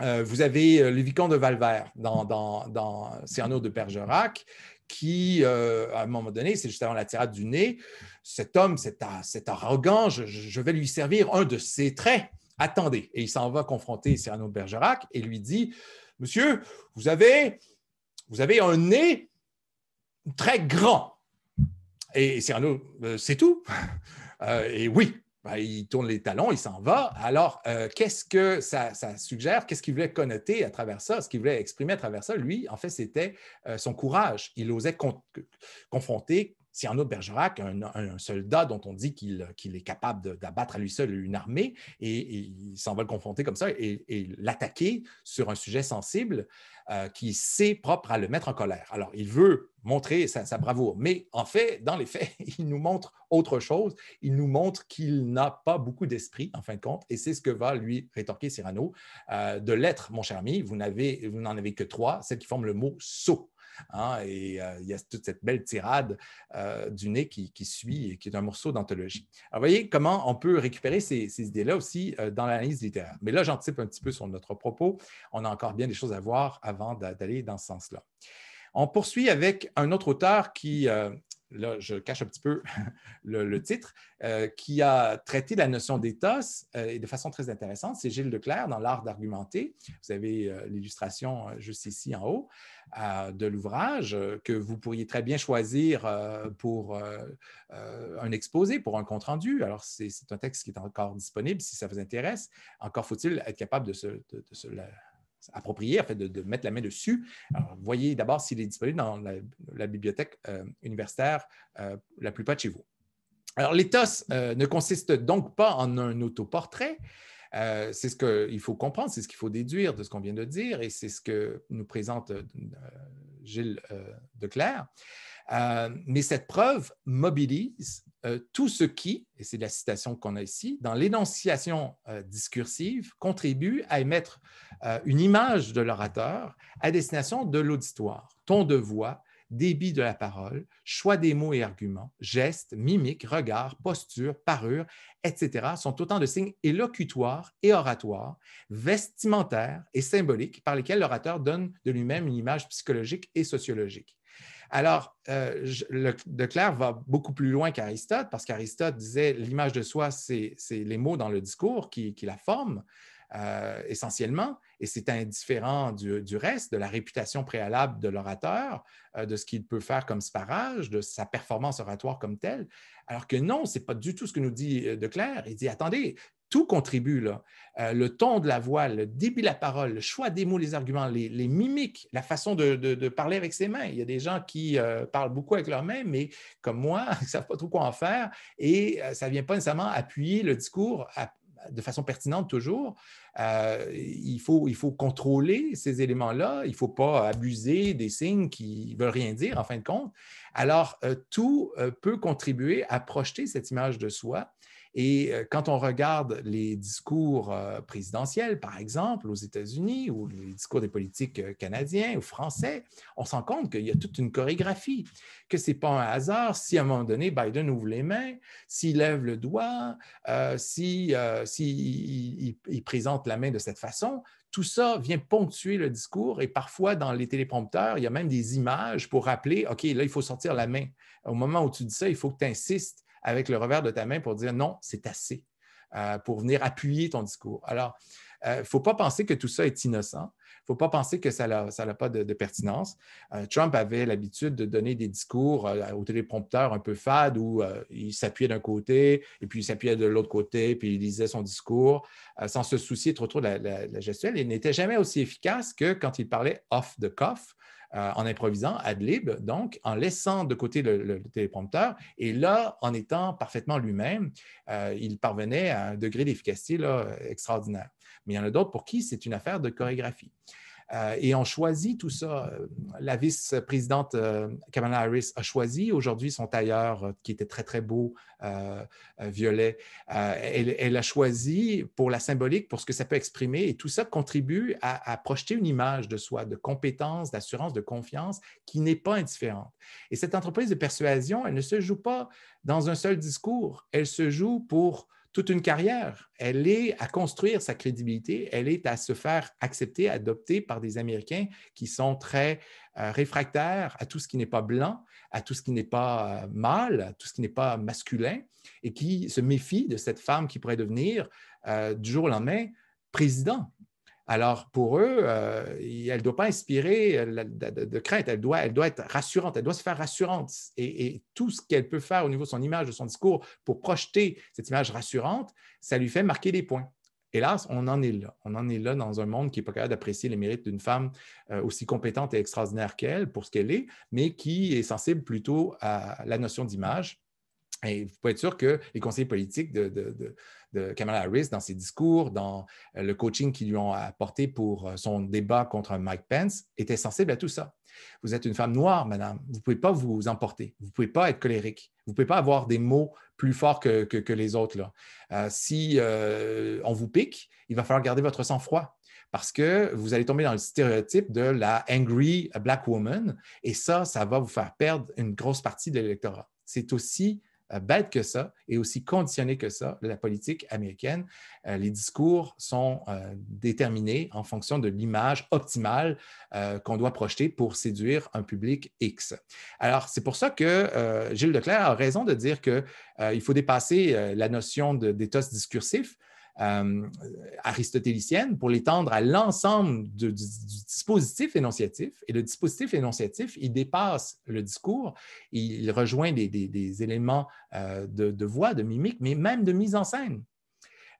Euh, vous avez euh, le vicomte de Valvert dans, dans, Cyrano de Bergerac, qui, euh, à un moment donné, c'est juste avant la tirade du nez, cet homme, cet, cet arrogant, je, vais lui servir un de ses traits. Attendez. Et il s'en va confronter Cyrano de Bergerac et lui dit Monsieur, vous avez, vous avez un nez très grand. Et Cyrano, c'est tout. et oui, ben, il tourne les talons, il s'en va. Alors, euh, qu'est-ce que ça, suggère? Qu'est-ce qu'il voulait connoter à travers ça? Ce qu'il voulait exprimer à travers ça, lui, en fait, c'était euh, son courage. Il osait confronter, confronter Cyrano de Bergerac, un, soldat dont on dit qu'il est capable d'abattre à lui seul une armée, et, il s'en va le confronter comme ça et l'attaquer sur un sujet sensible. Euh, qui sait propre à le mettre en colère. Alors, il veut montrer sa, bravoure, mais en fait, dans les faits, il nous montre autre chose. Il nous montre qu'il n'a pas beaucoup d'esprit, en fin de compte, et c'est ce que va lui rétorquer Cyrano. Euh, de l'être, mon cher ami, vous n'en avez, que trois, celles qui forment le mot sot. Hein, et euh, il y a toute cette belle tirade euh, du nez qui, suit et qui est un morceau d'anthologie. Vous voyez comment on peut récupérer ces, idées-là aussi euh, dans l'analyse littéraire. Mais là, j'anticipe un petit peu sur notre propos. On a encore bien des choses à voir avant d'aller dans ce sens-là. On poursuit avec un autre auteur qui, là, je cache un petit peu le, titre, euh, qui a traité la notion d'État euh, de façon très intéressante. C'est Gilles Leclerc dans L'art d'argumenter. Vous avez euh, l'illustration juste ici en haut de l'ouvrage que vous pourriez très bien choisir pour un exposé, pour un compte-rendu. Alors, c'est un texte qui est encore disponible si ça vous intéresse. Encore faut-il être capable de se, approprié, en fait, de, mettre la main dessus. voyez d'abord s'il est disponible dans la, bibliothèque euh, universitaire euh, la plus de chez vous. Alors, l'éthos euh, ne consiste donc pas en un autoportrait. c'est ce qu'il faut comprendre, c'est ce qu'il faut déduire de ce qu'on vient de dire et c'est ce que nous présente Gilles Declerc. Euh, mais cette preuve mobilise euh, tout ce qui, et c'est la citation qu'on a ici, dans l'énonciation euh, discursive, contribue à émettre une image de l'orateur à destination de l'auditoire. Ton de voix, débit de la parole, choix des mots et arguments, gestes, mimiques, regards, postures, parures, etc., sont autant de signes élocutoires et oratoires, vestimentaires et symboliques par lesquels l'orateur donne de lui-même une image psychologique et sociologique. Alors, euh, de Claire va beaucoup plus loin qu'Aristote, parce qu'Aristote disait l'image de soi, c'est les mots dans le discours qui, la forment. Euh, essentiellement, et c'est indifférent du, du, reste, de la réputation préalable de l'orateur, euh, de ce qu'il peut faire comme sparage, de sa performance oratoire comme telle. Alors que non, ce n'est pas du tout ce que nous dit euh, De Il dit, attendez, tout contribue. Euh, le ton de la voix, le débit de la parole, le choix des mots, les arguments, les, mimiques, la façon de, parler avec ses mains. Il y a des gens qui euh, parlent beaucoup avec leurs mains, mais comme moi, ils ne savent pas trop quoi en faire et euh, ça ne vient pas nécessairement appuyer le discours de façon pertinente toujours. il, faut, il faut contrôler ces éléments-là. Il ne faut pas abuser des signes qui ne veulent rien dire en fin de compte. Alors, tout peut contribuer à projeter cette image de soi et euh, quand on regarde les discours euh, présidentiels, par exemple, aux États-Unis ou les discours des politiques euh, canadiens ou français, on s'en compte qu'il y a toute une chorégraphie, que ce n'est pas un hasard si à un moment donné, Biden ouvre les mains, s'il lève le doigt, s'il présente la main de cette façon. Tout ça vient ponctuer le discours et parfois dans les téléprompteurs, il y a même des images pour rappeler, OK, là, il faut sortir la main. Au moment où tu dis ça, il faut que tu insistes avec le revers de ta main pour dire non, c'est assez, euh, pour venir appuyer ton discours. Alors, il euh, ne faut pas penser que tout ça est innocent. Il ne faut pas penser que ça n'a pas de, pertinence. Euh, Trump avait l'habitude de donner des discours au aux téléprompteurs un peu fades où il s'appuyait d'un côté et puis il s'appuyait de l'autre côté, puis il lisait son discours sans se soucier trop trop de la, la gestuelle. Il n'était jamais aussi efficace que quand il parlait off the cuff euh, en improvisant, ad lib, donc en laissant de côté le, téléprompteur. Et là, en étant parfaitement lui-même, euh, il parvenait à un degré d'efficacité extraordinaire. Mais il y en a d'autres pour qui c'est une affaire de chorégraphie. Euh, et on choisit tout ça. Euh, la vice-présidente euh, Kamala Harris a choisi aujourd'hui son tailleur qui était très, très beau, violet. Elle, a choisi pour la symbolique, pour ce que ça peut exprimer. Et tout ça contribue à projeter une image de soi, de compétence, d'assurance, de confiance qui n'est pas indifférente. Et cette entreprise de persuasion, elle ne se joue pas dans un seul discours. Elle se joue pour toute une carrière. Elle est à construire sa crédibilité, elle est à se faire accepter, adopter par des Américains qui sont très euh, réfractaires à tout ce qui n'est pas blanc, à tout ce qui n'est pas euh, mâle, à tout ce qui n'est pas masculin, et qui se méfient de cette femme qui pourrait devenir euh, du jour au lendemain président alors, pour eux, euh, elle ne doit pas inspirer euh, de, crainte, elle doit, être rassurante, elle doit se faire rassurante. Et, tout ce qu'elle peut faire au niveau de son image, de son discours, pour projeter cette image rassurante, ça lui fait marquer des points. Hélas, on en est là. On en est là dans un monde qui n'est pas capable d'apprécier les mérites d'une femme euh, aussi compétente et extraordinaire qu'elle pour ce qu'elle est, mais qui est sensible plutôt à la notion d'image. Et vous pouvez être sûr que les conseillers politiques de de Kamala Harris dans ses discours, dans euh, le coaching qu'ils lui ont apporté pour euh, son débat contre Mike Pence, était sensible à tout ça. Vous êtes une femme noire, madame. Vous ne pouvez pas vous emporter. Vous ne pouvez pas être colérique. Vous ne pouvez pas avoir des mots plus forts que, que, les autres. Là. Euh, si on vous pique, il va falloir garder votre sang-froid parce que vous allez tomber dans le stéréotype de la angry black woman et ça, ça va vous faire perdre une grosse partie de l'électorat. C'est aussi euh, bête que ça et aussi conditionnée que ça, la politique américaine. Euh, les discours sont euh, déterminés en fonction de l'image optimale qu'on doit projeter pour séduire un public X. Alors, c'est pour ça que Gilles Leclerc a raison de dire qu'il faut dépasser la notion d'éthos discursif euh, aristotélicienne pour l'étendre à l'ensemble du, dispositif énonciatif. Et le dispositif énonciatif, il dépasse le discours, il rejoint des, éléments euh, de, voix, de mimique, mais même de mise en scène.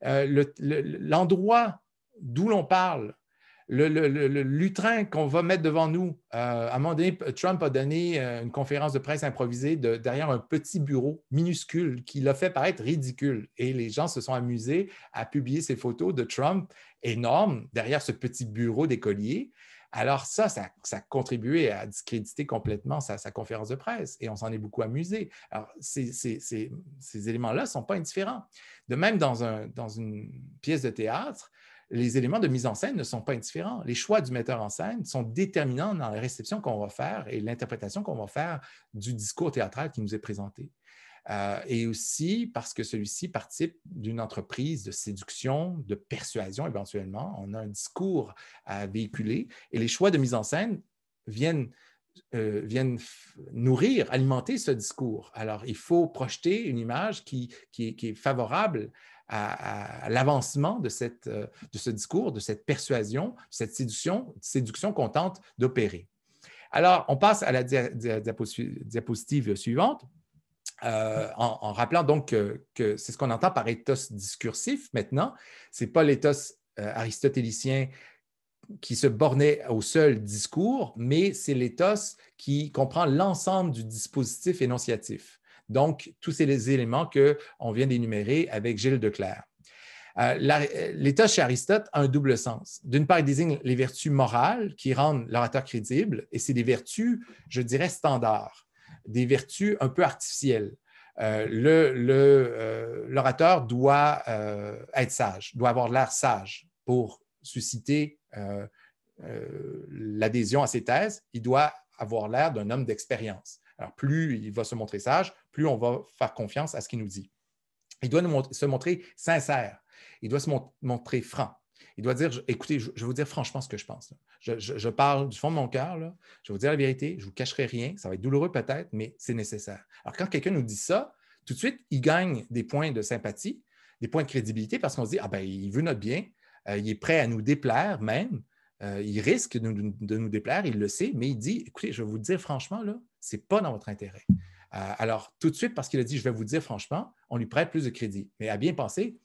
Euh, l'endroit d'où l'on parle le, lutrin qu'on va mettre devant nous. Euh, à un moment donné, Trump a donné euh, une conférence de presse improvisée derrière un petit bureau minuscule qui l'a fait paraître ridicule. Et les gens se sont amusés à publier ces photos de Trump énormes derrière ce petit bureau d'écolier. Alors ça, ça, contribuait a contribué à discréditer complètement sa, conférence de presse et on s'en est beaucoup amusé. Alors ces, éléments-là ne sont pas indifférents. De même, dans, un, dans une pièce de théâtre, les éléments de mise en scène ne sont pas indifférents. Les choix du metteur en scène sont déterminants dans la réception qu'on va faire et l'interprétation qu'on va faire du discours théâtral qui nous est présenté. Euh, et aussi parce que celui-ci participe d'une entreprise de séduction, de persuasion éventuellement. On a un discours à véhiculer et les choix de mise en scène viennent euh, nourrir, alimenter ce discours. Alors, il faut projeter une image qui, qui est favorable à, l'avancement euh, de, ce discours, de cette persuasion, de cette séduction, séduction qu'on tente d'opérer. Alors, on passe à la diapositive suivante. Euh, en, rappelant donc que, c'est ce qu'on entend par éthos discursif maintenant. Ce n'est pas l'éthos euh, aristotélicien qui se bornait au seul discours, mais c'est l'éthos qui comprend l'ensemble du dispositif énonciatif. Donc, tous ces éléments qu'on vient d'énumérer avec Gilles Declerc. Euh, euh, L'État chez Aristote a un double sens. D'une part, il désigne les vertus morales qui rendent l'orateur crédible, et c'est des vertus, je dirais, standards, des vertus un peu artificielles. Euh, euh, l'orateur doit être sage, doit avoir l'air sage pour susciter l'adhésion à ses thèses. Il doit avoir l'air d'un homme d'expérience plus il va se montrer sage, plus on va faire confiance à ce qu'il nous dit. Il doit se montrer sincère. Il doit se montrer franc. Il doit dire, écoutez, je, vais vous dire franchement ce que je pense. Je, parle du fond de mon cœur, je vais vous dire la vérité, je ne vous cacherai rien, ça va être douloureux peut-être, mais c'est nécessaire. Alors quand quelqu'un nous dit ça, tout de suite, il gagne des points de sympathie, des points de crédibilité parce qu'on se dit, ah ben, il veut notre bien, euh, il est prêt à nous déplaire même, euh, il risque de nous, déplaire, il le sait, mais il dit écoutez, je vais vous dire franchement, ce c'est pas dans votre intérêt. Euh, alors, tout de suite, parce qu'il a dit je vais vous dire franchement, on lui prête plus de crédit. Mais à bien penser,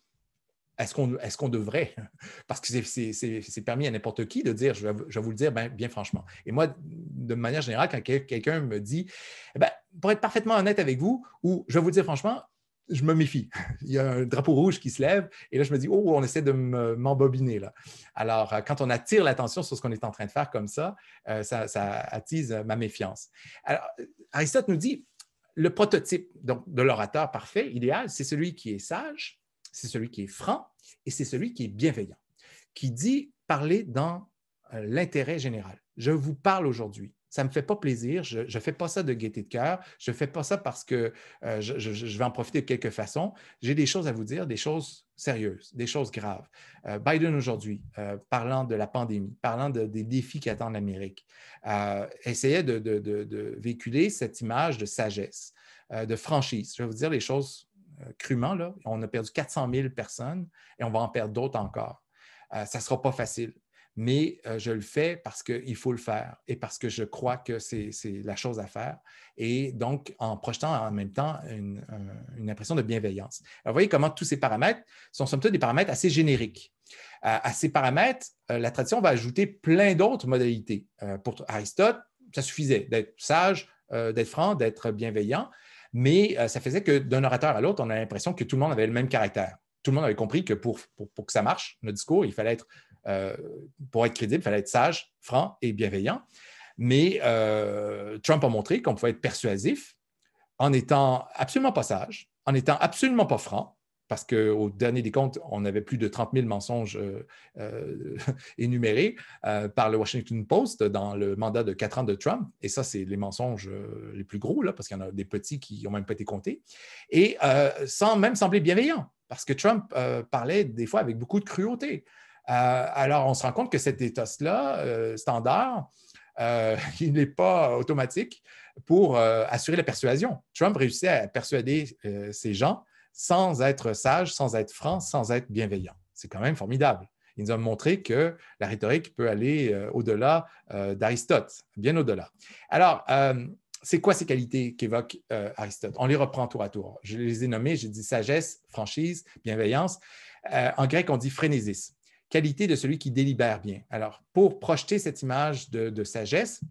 est-ce qu'on est devrait? Parce que c'est permis à n'importe qui de dire, je vais, vous le dire bien franchement. Et moi, de manière générale, quand quelqu'un me dit, eh ben, pour être parfaitement honnête avec vous, ou je vais vous le dire franchement, je me méfie. Il y a un drapeau rouge qui se lève et là, je me dis, oh, on essaie de m'embobiner là. Alors, euh, quand on attire l'attention sur ce qu'on est en train de faire comme ça, euh, ça, attise euh, ma méfiance. Alors, Aristote nous dit, le prototype de l'orateur parfait, idéal, c'est celui qui est sage, c'est celui qui est franc et c'est celui qui est bienveillant, qui dit parler dans l'intérêt général. Je vous parle aujourd'hui ça ne me fait pas plaisir, je ne fais pas ça de gaieté de cœur, je ne fais pas ça parce que euh, je, vais en profiter de quelque façon. J'ai des choses à vous dire, des choses sérieuses, des choses graves. Euh, Biden aujourd'hui, euh, parlant de la pandémie, parlant des défis qui attendent l'Amérique, essayait de, véhiculer cette image de sagesse, de franchise. Je vais vous dire les choses crûment, là. on a perdu 400 000 personnes et on va en perdre d'autres encore. ça ne sera pas facile mais euh, je le fais parce qu'il faut le faire et parce que je crois que c'est la chose à faire. Et donc, en projetant en même temps une, euh, impression de bienveillance. vous voyez comment tous ces paramètres sont somme toute des paramètres assez génériques. Euh, à ces paramètres, la tradition va ajouter plein d'autres modalités. pour Aristote, ça suffisait d'être sage, d'être franc, d'être bienveillant, mais ça faisait que d'un orateur à l'autre, on a l'impression que tout le monde avait le même caractère tout le monde avait compris que pour, pour, que ça marche, notre discours, il fallait être euh, pour être crédible, il fallait être sage, franc et bienveillant. Mais euh, Trump a montré qu'on pouvait être persuasif en étant absolument pas sage, en étant absolument pas franc, parce qu'au dernier des comptes, on avait plus de 30 000 mensonges euh, énumérés par le Washington Post dans le mandat de quatre ans de Trump. Et ça, c'est les mensonges les plus gros, là, parce qu'il y en a des petits qui n'ont même pas été comptés. Et sans même sembler bienveillant, parce que Trump parlait des fois avec beaucoup de cruauté. Euh, alors, on se rend compte que cette ethos là euh, standard, euh, il n'est pas automatique pour assurer la persuasion. Trump réussit à persuader ces gens sans être sage, sans être franc, sans être bienveillant. C'est quand même formidable. Ils nous a montré que la rhétorique peut aller au-delà d'Aristote, bien au-delà. Alors, c'est quoi ces qualités qu'évoque Aristote? On les reprend tour à tour. Je les ai nommées, j'ai dit sagesse, franchise, bienveillance. en grec, on dit frénésisme » qualité de celui qui délibère bien. Alors, pour projeter cette image de, sagesse,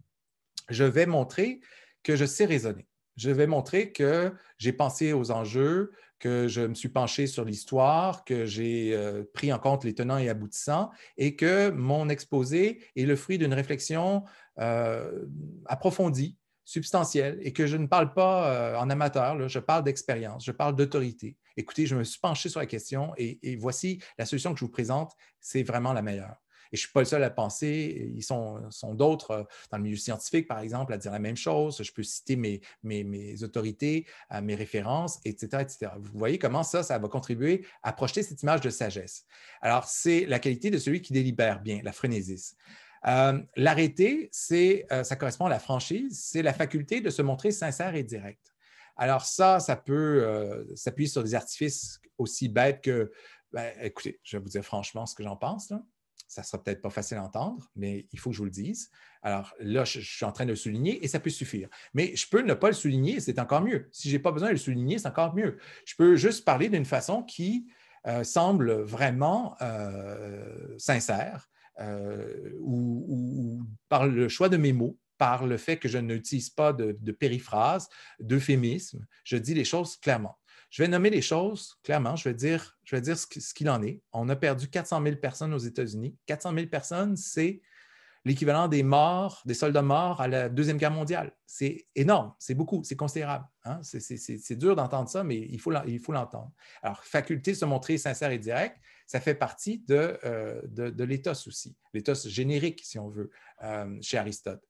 je vais montrer que je sais raisonner. Je vais montrer que j'ai pensé aux enjeux, que je me suis penché sur l'histoire, que j'ai euh, pris en compte les tenants et aboutissants et que mon exposé est le fruit d'une réflexion euh, approfondie substantielle et que je ne parle pas euh, en amateur, je parle d'expérience, je parle d'autorité. Écoutez, je me suis penché sur la question et, voici la solution que je vous présente, c'est vraiment la meilleure. Et je ne suis pas le seul à penser, ils sont, d'autres euh, dans le milieu scientifique, par exemple, à dire la même chose. Je peux citer mes, mes, autorités, euh, mes références, etc., etc. Vous voyez comment ça, ça va contribuer à projeter cette image de sagesse. Alors, c'est la qualité de celui qui délibère bien, la frénésie. Euh, L'arrêter, euh, ça correspond à la franchise, c'est la faculté de se montrer sincère et direct. Alors ça, ça peut euh, s'appuyer sur des artifices aussi bêtes que, ben, écoutez, je vais vous dire franchement ce que j'en pense. Ça ne sera peut-être pas facile à entendre, mais il faut que je vous le dise. Alors là, je, suis en train de le souligner et ça peut suffire. Mais je peux ne pas le souligner, c'est encore mieux. Si je n'ai pas besoin de le souligner, c'est encore mieux. Je peux juste parler d'une façon qui semble vraiment sincère euh, ou, par le choix de mes mots, par le fait que je n'utilise pas de, de périphrase, d'euphémisme, je dis les choses clairement. Je vais nommer les choses clairement, je vais dire, je vais dire ce qu'il en est. On a perdu 400 000 personnes aux États-Unis. 400 000 personnes, c'est l'équivalent des morts, des soldats morts à la Deuxième Guerre mondiale. C'est énorme, c'est beaucoup, c'est considérable. Hein. C'est dur d'entendre ça, mais il faut l'entendre. Alors, faculté de se montrer sincère et direct, ça fait partie euh, de, l'éthos aussi, l'éthos générique, si on veut, euh, chez Aristote.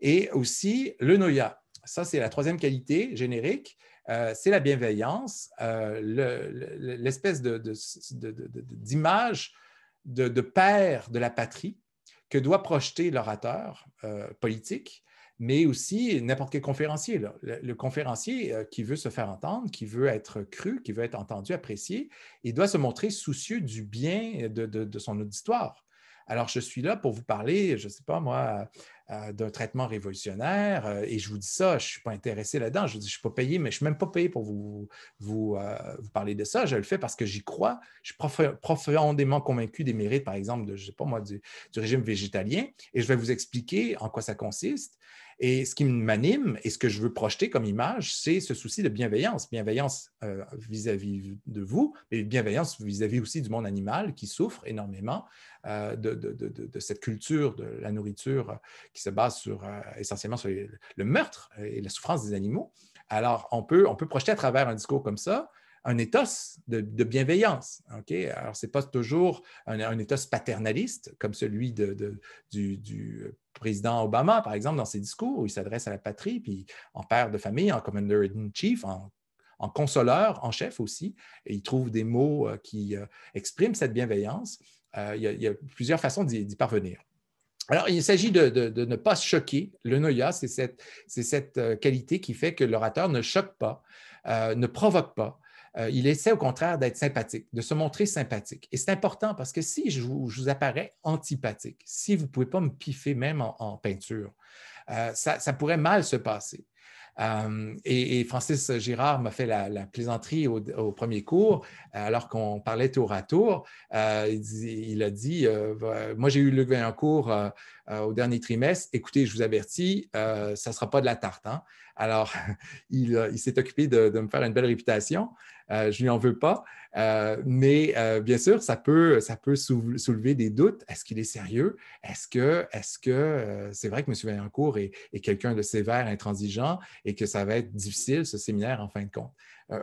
Et aussi le noya. Ça, c'est la troisième qualité générique. Euh, c'est la bienveillance, l'espèce d'image de, père de la patrie que doit projeter l'orateur politique mais aussi n'importe quel conférencier. Le, conférencier euh, qui veut se faire entendre, qui veut être cru, qui veut être entendu, apprécié, il doit se montrer soucieux du bien euh, de son auditoire. Alors, je suis là pour vous parler, je ne sais pas moi, euh, euh, d'un traitement révolutionnaire euh, et je vous dis ça, je ne suis pas intéressé là-dedans. Je je ne suis pas payé, mais je ne suis même pas payé pour vous, parler de ça. Je le fais parce que j'y crois. Je suis profondément convaincu des mérites, par exemple, sais pas moi, du régime végétalien et je vais vous expliquer en quoi ça consiste. Et ce qui m'anime et ce que je veux projeter comme image, c'est ce souci de bienveillance, bienveillance euh, vis-à-vis de vous, mais bienveillance vis-à-vis aussi du monde animal qui souffre énormément euh, de, cette culture de la nourriture euh, qui se base sur, essentiellement sur le meurtre et la souffrance des animaux. Alors, peut, on peut projeter à travers un discours comme ça un ethos de, bienveillance. Alors, ce n'est pas toujours un, ethos paternaliste comme celui de, du, président Obama, par exemple, dans ses discours où il s'adresse à la patrie, puis en père de famille, en commander-in-chief, en, consoleur, en chef aussi. Et il trouve des mots euh, qui euh, expriment cette bienveillance. Euh, il, y a, plusieurs façons d'y parvenir. Alors, il s'agit de, ne pas choquer. Le noya, c'est cette, cette, qualité qui fait que l'orateur ne choque pas, ne provoque pas, euh, il essaie au contraire d'être sympathique, de se montrer sympathique. Et c'est important parce que si je vous, apparais antipathique, si vous ne pouvez pas me piffer même en, peinture, euh, ça, pourrait mal se passer. Euh, et, Francis Girard m'a fait la, plaisanterie au, premier cours, alors qu'on parlait tour à tour. Il, a dit Moi, j'ai eu le Luc cours au dernier trimestre. Écoutez, je vous avertis, ça ne sera pas de la tarte. Hein. Alors, il, s'est occupé de, me faire une belle réputation. Euh, je lui en veux pas. Euh, mais euh, bien sûr, ça peut, ça peut soulever des doutes. Est-ce qu'il est sérieux? Est-ce que est-ce que c'est vrai que M. Vaillancourt est, quelqu'un de sévère, intransigeant et que ça va être difficile ce séminaire en fin de compte?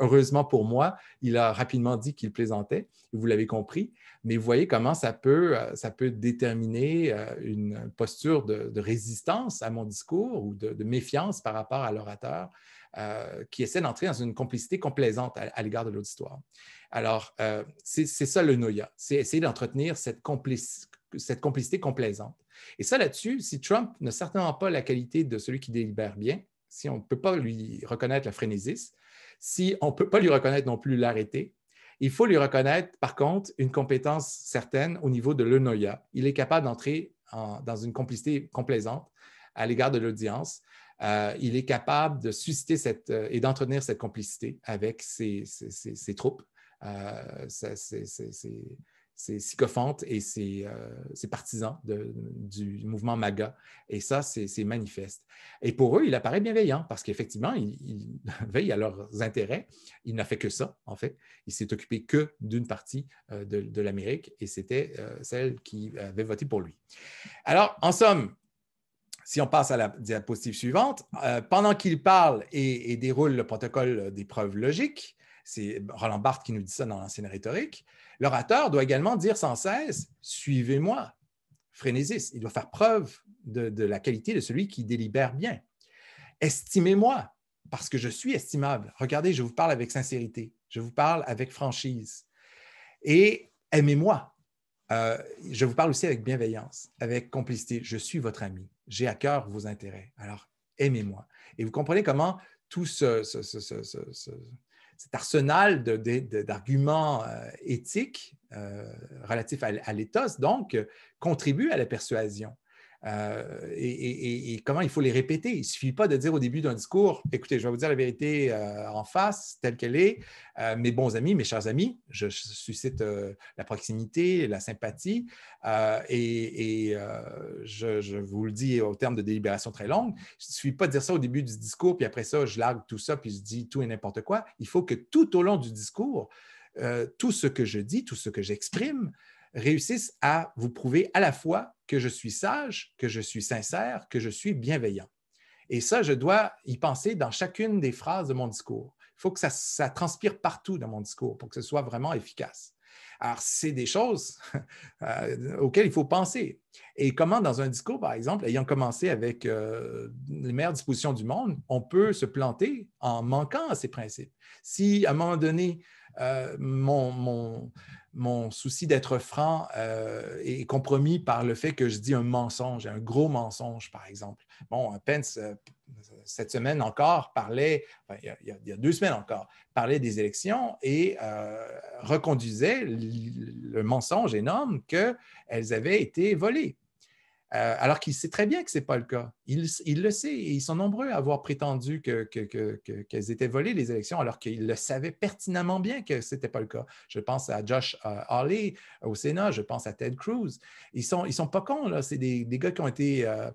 heureusement pour moi, il a rapidement dit qu'il plaisantait, vous l'avez compris, mais vous voyez comment ça peut, déterminer une posture de, résistance à mon discours ou de méfiance par rapport à l'orateur. Euh, qui essaie d'entrer dans une complicité complaisante à, l'égard de l'auditoire. Alors, euh, c'est ça le noya, c'est essayer d'entretenir cette, complicité complaisante. Et ça, là-dessus, si Trump n'a certainement pas la qualité de celui qui délibère bien, si on ne peut pas lui reconnaître la frénésis, si on ne peut pas lui reconnaître non plus l'arrêté, il faut lui reconnaître, par contre, une compétence certaine au niveau de l'Enoya. Il est capable d'entrer dans une complicité complaisante à l'égard de l'audience euh, il est capable de susciter cette, euh, et d'entretenir cette complicité avec ses, ses, ses, troupes, euh, ses, sycophantes et ses, partisans du mouvement MAGA. Et ça, c'est manifeste. Et pour eux, il apparaît bienveillant parce qu'effectivement, il, veille à leurs intérêts. Il n'a fait que ça, en fait. Il s'est occupé que d'une partie de, de l'Amérique et c'était celle qui avait voté pour lui. Alors, en somme, si on passe à la diapositive suivante, euh, pendant qu'il parle et, déroule le protocole euh, des preuves logiques, c'est Roland Barthes qui nous dit ça dans l'ancienne rhétorique, l'orateur doit également dire sans cesse Suivez-moi, frénésis. Il doit faire preuve de, la qualité de celui qui délibère bien. Estimez-moi, parce que je suis estimable. Regardez, je vous parle avec sincérité, je vous parle avec franchise. Et aimez-moi. Euh, je vous parle aussi avec bienveillance, avec complicité. Je suis votre ami j'ai à cœur vos intérêts. Alors, aimez-moi. Et vous comprenez comment tout cet arsenal d'arguments euh, éthiques euh, relatifs à, à l'éthos, donc, contribue à la persuasion. Euh, et, comment il faut les répéter. Il ne suffit pas de dire au début d'un discours, écoutez, je vais vous dire la vérité euh, en face, telle qu'elle est, euh, mes bons amis, mes chers amis, je, suscite la proximité, la sympathie, et, je, je, vous le dis au terme de délibération très longue, il ne suffit pas de dire ça au début du discours, puis après ça, je largue tout ça, puis je dis tout et n'importe quoi. Il faut que tout au long du discours, tout ce que je dis, tout ce que j'exprime, réussissent à vous prouver à la fois que je suis sage, que je suis sincère, que je suis bienveillant. Et ça, je dois y penser dans chacune des phrases de mon discours. Il faut que ça, transpire partout dans mon discours pour que ce soit vraiment efficace. Alors, c'est des choses euh, auxquelles il faut penser. Et comment, dans un discours, par exemple, ayant commencé avec euh, les meilleures dispositions du monde, on peut se planter en manquant à ces principes. Si, à un moment donné, euh, mon, souci d'être franc euh, est compromis par le fait que je dis un mensonge, un gros mensonge, par exemple. Bon, euh, Pence, cette semaine encore, parlait, il, y a, deux semaines encore, parlait des élections et reconduisait le mensonge énorme qu'elles avaient été volées euh, alors qu'il sait très bien que ce n'est pas le cas. Il, le sait et ils sont nombreux à avoir prétendu qu'elles étaient volées, les élections, alors qu'ils le savaient pertinemment bien que ce n'était pas le cas. Je pense à Josh euh, Hawley au Sénat, je pense à Ted Cruz. Ils ne sont, pas cons, là. C'est des, gars qui ont été euh,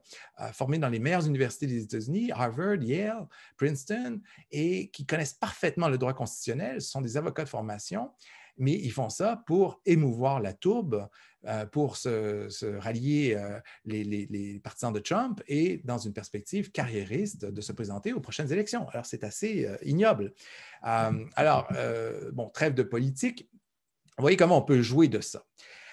formés dans les meilleures universités des États-Unis, Harvard, Yale, Princeton, et qui connaissent parfaitement le droit constitutionnel, ce sont des avocats de formation mais ils font ça pour émouvoir la tourbe, euh, pour se, rallier euh, les, partisans de Trump et dans une perspective carriériste de se présenter aux prochaines élections. Alors, c'est assez euh, ignoble. alors, bon, trêve de politique. Vous voyez comment on peut jouer de ça.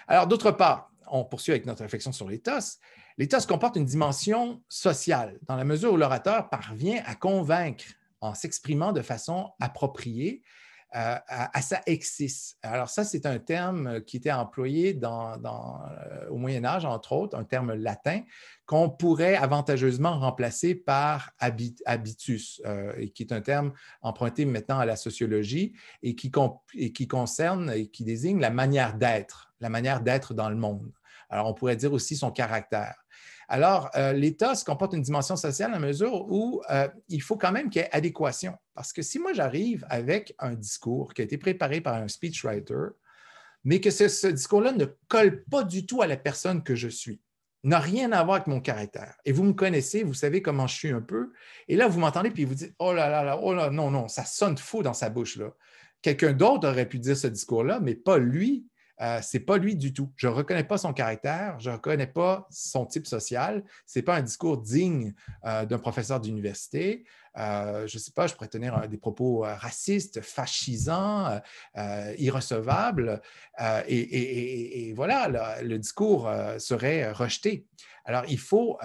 Alors, d'autre part, on poursuit avec notre réflexion sur les L'éthos Les comportent une dimension sociale, dans la mesure où l'orateur parvient à convaincre en s'exprimant de façon appropriée à, sa exis. Alors ça, c'est un terme euh, qui était employé euh, au Moyen Âge, entre autres, un terme latin qu'on pourrait avantageusement remplacer par habitus, euh, et qui est un terme emprunté maintenant à la sociologie et qui concerne et qui désigne la manière d'être, la manière d'être dans le monde. Alors on pourrait dire aussi son caractère. Alors, euh, l'État se comporte une dimension sociale à mesure où euh, il faut quand même qu'il y ait adéquation. Parce que si moi j'arrive avec un discours qui a été préparé par un speechwriter, mais que ce, discours-là ne colle pas du tout à la personne que je suis, n'a rien à voir avec mon caractère. Et vous me connaissez, vous savez comment je suis un peu. Et là, vous m'entendez, puis vous dites Oh là là là, oh là, non, non, ça sonne faux dans sa bouche. là. Quelqu'un d'autre aurait pu dire ce discours-là, mais pas lui, ce euh, c'est pas lui du tout. Je ne reconnais pas son caractère, je ne reconnais pas son type social. Ce n'est pas un discours digne euh, d'un professeur d'université. Euh, je ne sais pas, je pourrais tenir des propos racistes, fascisants, irrecevables. Et, voilà, le discours serait rejeté. Alors, il faut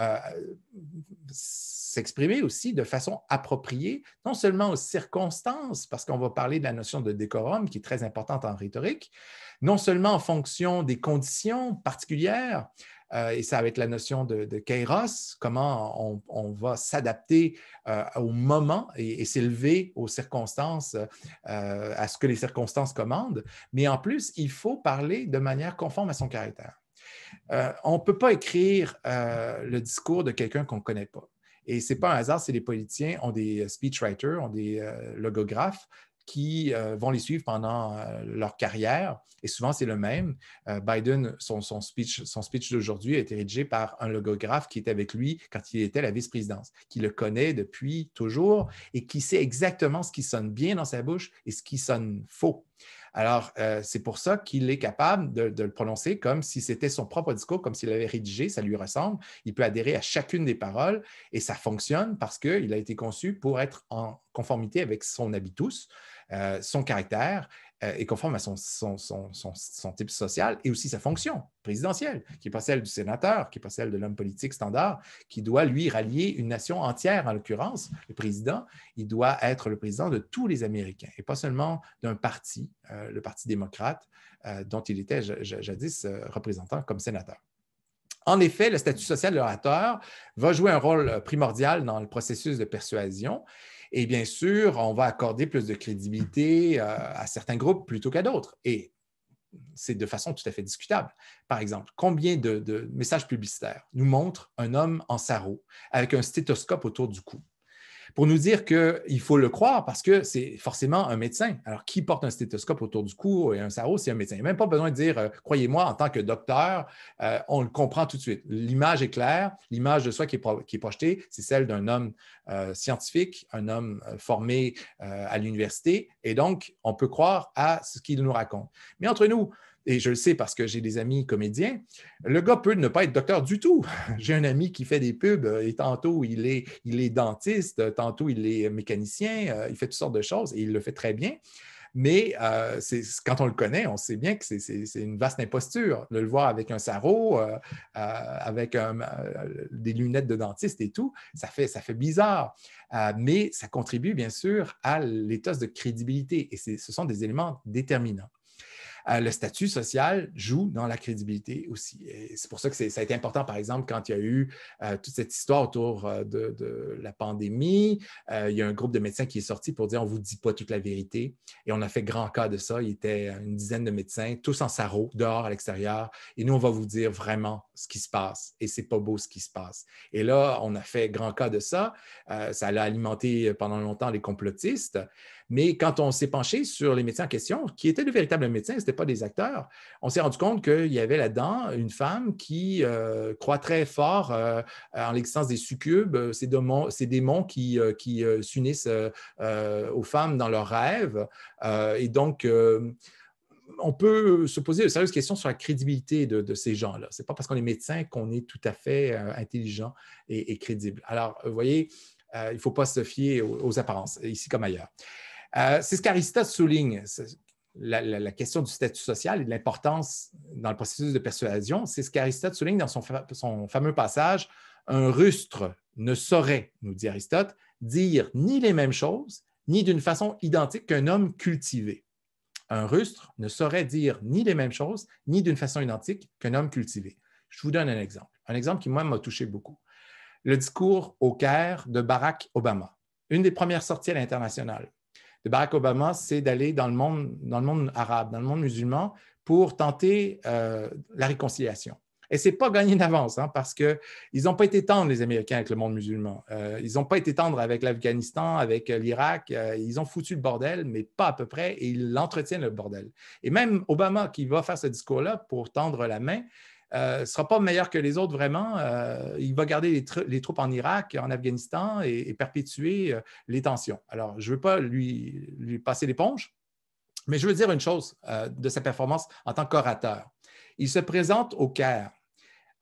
s'exprimer aussi de façon appropriée, non seulement aux circonstances, parce qu'on va parler de la notion de décorum qui est très importante en rhétorique, non seulement en fonction des conditions particulières, euh, et ça va être la notion de, kairos, comment on, va s'adapter euh, au moment et, s'élever aux circonstances, euh, à ce que les circonstances commandent, mais en plus, il faut parler de manière conforme à son caractère. on ne peut pas écrire le discours de quelqu'un qu'on ne connaît pas. Et ce n'est pas un hasard si les politiciens ont des speechwriters, ont des logographes qui euh, vont les suivre pendant euh, leur carrière. Et souvent, c'est le même. Euh, Biden, son, son, speech, son speech d'aujourd'hui a été rédigé par un logographe qui était avec lui quand il était la vice-présidence, qui le connaît depuis toujours et qui sait exactement ce qui sonne bien dans sa bouche et ce qui sonne faux. Alors, c'est pour ça qu'il est capable de, de, le prononcer comme si c'était son propre discours, comme s'il l'avait rédigé, ça lui ressemble. Il peut adhérer à chacune des paroles et ça fonctionne parce qu'il a été conçu pour être en conformité avec son habitus. Euh, son caractère euh, est conforme à son, type social et aussi sa fonction présidentielle, qui n'est pas celle du sénateur, qui n'est pas celle de l'homme politique standard, qui doit, lui, rallier une nation entière, en l'occurrence, le président. Il doit être le président de tous les Américains et pas seulement d'un parti, euh, le Parti démocrate, dont il était jadis représentant comme sénateur. En effet, le statut social de l'orateur va jouer un rôle primordial dans le processus de persuasion et bien sûr, on va accorder plus de crédibilité euh, à certains groupes plutôt qu'à d'autres. Et c'est de façon tout à fait discutable. Par exemple, combien de, de messages publicitaires nous montrent un homme en sarrau avec un stéthoscope autour du cou? pour nous dire qu'il faut le croire parce que c'est forcément un médecin. Alors, qui porte un stéthoscope autour du cou et un sarreau, c'est un médecin. Il n'y a même pas besoin de dire, euh, croyez-moi, en tant que docteur, euh, on le comprend tout de suite. L'image est claire, l'image de soi qui est, projetée, c'est celle d'un homme euh, scientifique, un homme formé à l'université, et donc, on peut croire à ce qu'il nous raconte. Mais entre nous, et je le sais parce que j'ai des amis comédiens, le gars peut ne pas être docteur du tout. J'ai un ami qui fait des pubs euh, et tantôt il est, dentiste, euh, tantôt il est mécanicien, euh, il fait toutes sortes de choses et il le fait très bien. Mais quand on le connaît, on sait bien que c'est une vaste imposture. le voir avec un sarrau, avec des lunettes de dentiste et tout, ça fait, ça fait bizarre. mais ça contribue bien sûr à l'état de crédibilité et ce sont des éléments déterminants. Euh, le statut social joue dans la crédibilité aussi. c'est pour ça que ça a été important, par exemple, quand il y a eu euh, toute cette histoire autour euh, de, la pandémie. il y a un groupe de médecins qui est sorti pour dire on ne vous dit pas toute la vérité. Et on a fait grand cas de ça. Il y était une dizaine de médecins, tous en sarrau, dehors, à l'extérieur. Et nous, on va vous dire vraiment ce qui se passe. Et c'est pas beau ce qui se passe. Et là, on a fait grand cas de ça. ça a alimenté pendant longtemps les complotistes. Mais quand on s'est penché sur les médecins en question, qui étaient de véritables médecins, ce n'étaient pas des acteurs, on s'est rendu compte qu'il y avait là-dedans une femme qui euh, croit très fort euh, en l'existence des succubes, euh, ces démons, qui, s'unissent aux femmes dans leurs rêves. et donc, on peut se poser de sérieuses questions sur la crédibilité de, ces gens-là. Ce n'est pas parce qu'on est médecin qu'on est tout à fait intelligent et, crédible. Alors, vous voyez, il ne faut pas se fier aux apparences, ici comme ailleurs. Euh, c'est ce qu'Aristote souligne. La, question du statut social et de l'importance dans le processus de persuasion, c'est ce qu'Aristote souligne dans son, son fameux passage Un rustre ne saurait, nous dit Aristote, dire ni les mêmes choses, ni d'une façon identique qu'un homme cultivé. Un rustre ne saurait dire ni les mêmes choses, ni d'une façon identique qu'un homme cultivé. Je vous donne un exemple, un exemple qui, moi, m'a touché beaucoup. Le discours au Caire de Barack Obama, une des premières sorties à l'international de Barack Obama, c'est d'aller dans, le monde, dans le monde arabe, dans le monde musulman, pour tenter euh, la réconciliation. Et ce n'est pas gagné d'avance, hein, parce qu'ils n'ont pas été tendres, les Américains, avec le monde musulman. Euh, ils n'ont pas été tendres avec l'Afghanistan, avec euh, l'Irak. ils ont foutu le bordel, mais pas à peu près, et ils l'entretiennent, le bordel. Et même Obama, qui va faire ce discours-là pour tendre la main, ne euh, sera pas meilleur que les autres vraiment. Euh, il va garder les, troupes en Irak, en Afghanistan et, perpétuer euh, les tensions. Alors, je ne veux pas lui, lui passer l'éponge, mais je veux dire une chose de sa performance en tant qu'orateur. Il se présente au Caire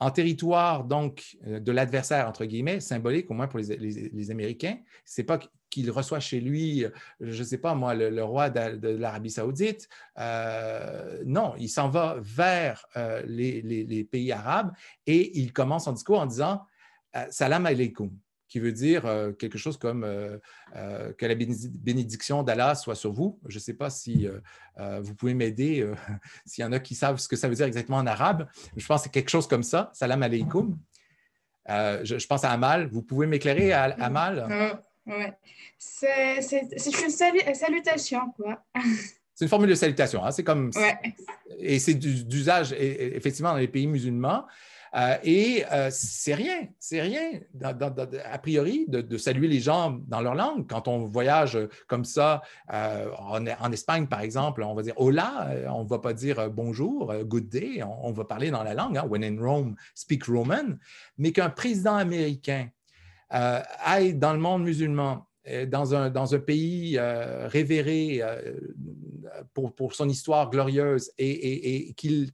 en territoire donc euh, de l'adversaire, entre guillemets, symbolique au moins pour les, Américains. Ce n'est pas qu'il reçoit chez lui, euh, je ne sais pas moi, le, roi de, l'Arabie saoudite. Euh, non, il s'en va vers les, pays arabes et il commence son discours en disant Salam alaikum qui veut dire euh, quelque chose comme euh, euh, que la bénédiction d'Allah soit sur vous. Je ne sais pas si vous pouvez m'aider, s'il y en a qui savent ce que ça veut dire exactement en arabe. Je pense que c'est quelque chose comme ça, salam alaikum. Je, pense à Amal. Vous pouvez m'éclairer, à, Amal? Ouais. C'est une salutation, quoi. C'est une formule de salutation. Hein. C'est comme. Et c'est d'usage, e, e, effectivement, dans les pays musulmans. Euh, et euh, c'est rien, c'est rien, a priori, de, saluer les gens dans leur langue. Quand on voyage comme ça, euh, en, Espagne, par exemple, on va dire hola, on ne va pas dire bonjour, good day, on, va parler dans la langue, hein, when in Rome, speak Roman. Mais qu'un président américain aille dans le monde musulman, euh, dans un, dans un pays euh, révéré euh, pour, pour, son histoire glorieuse et, et, qu'il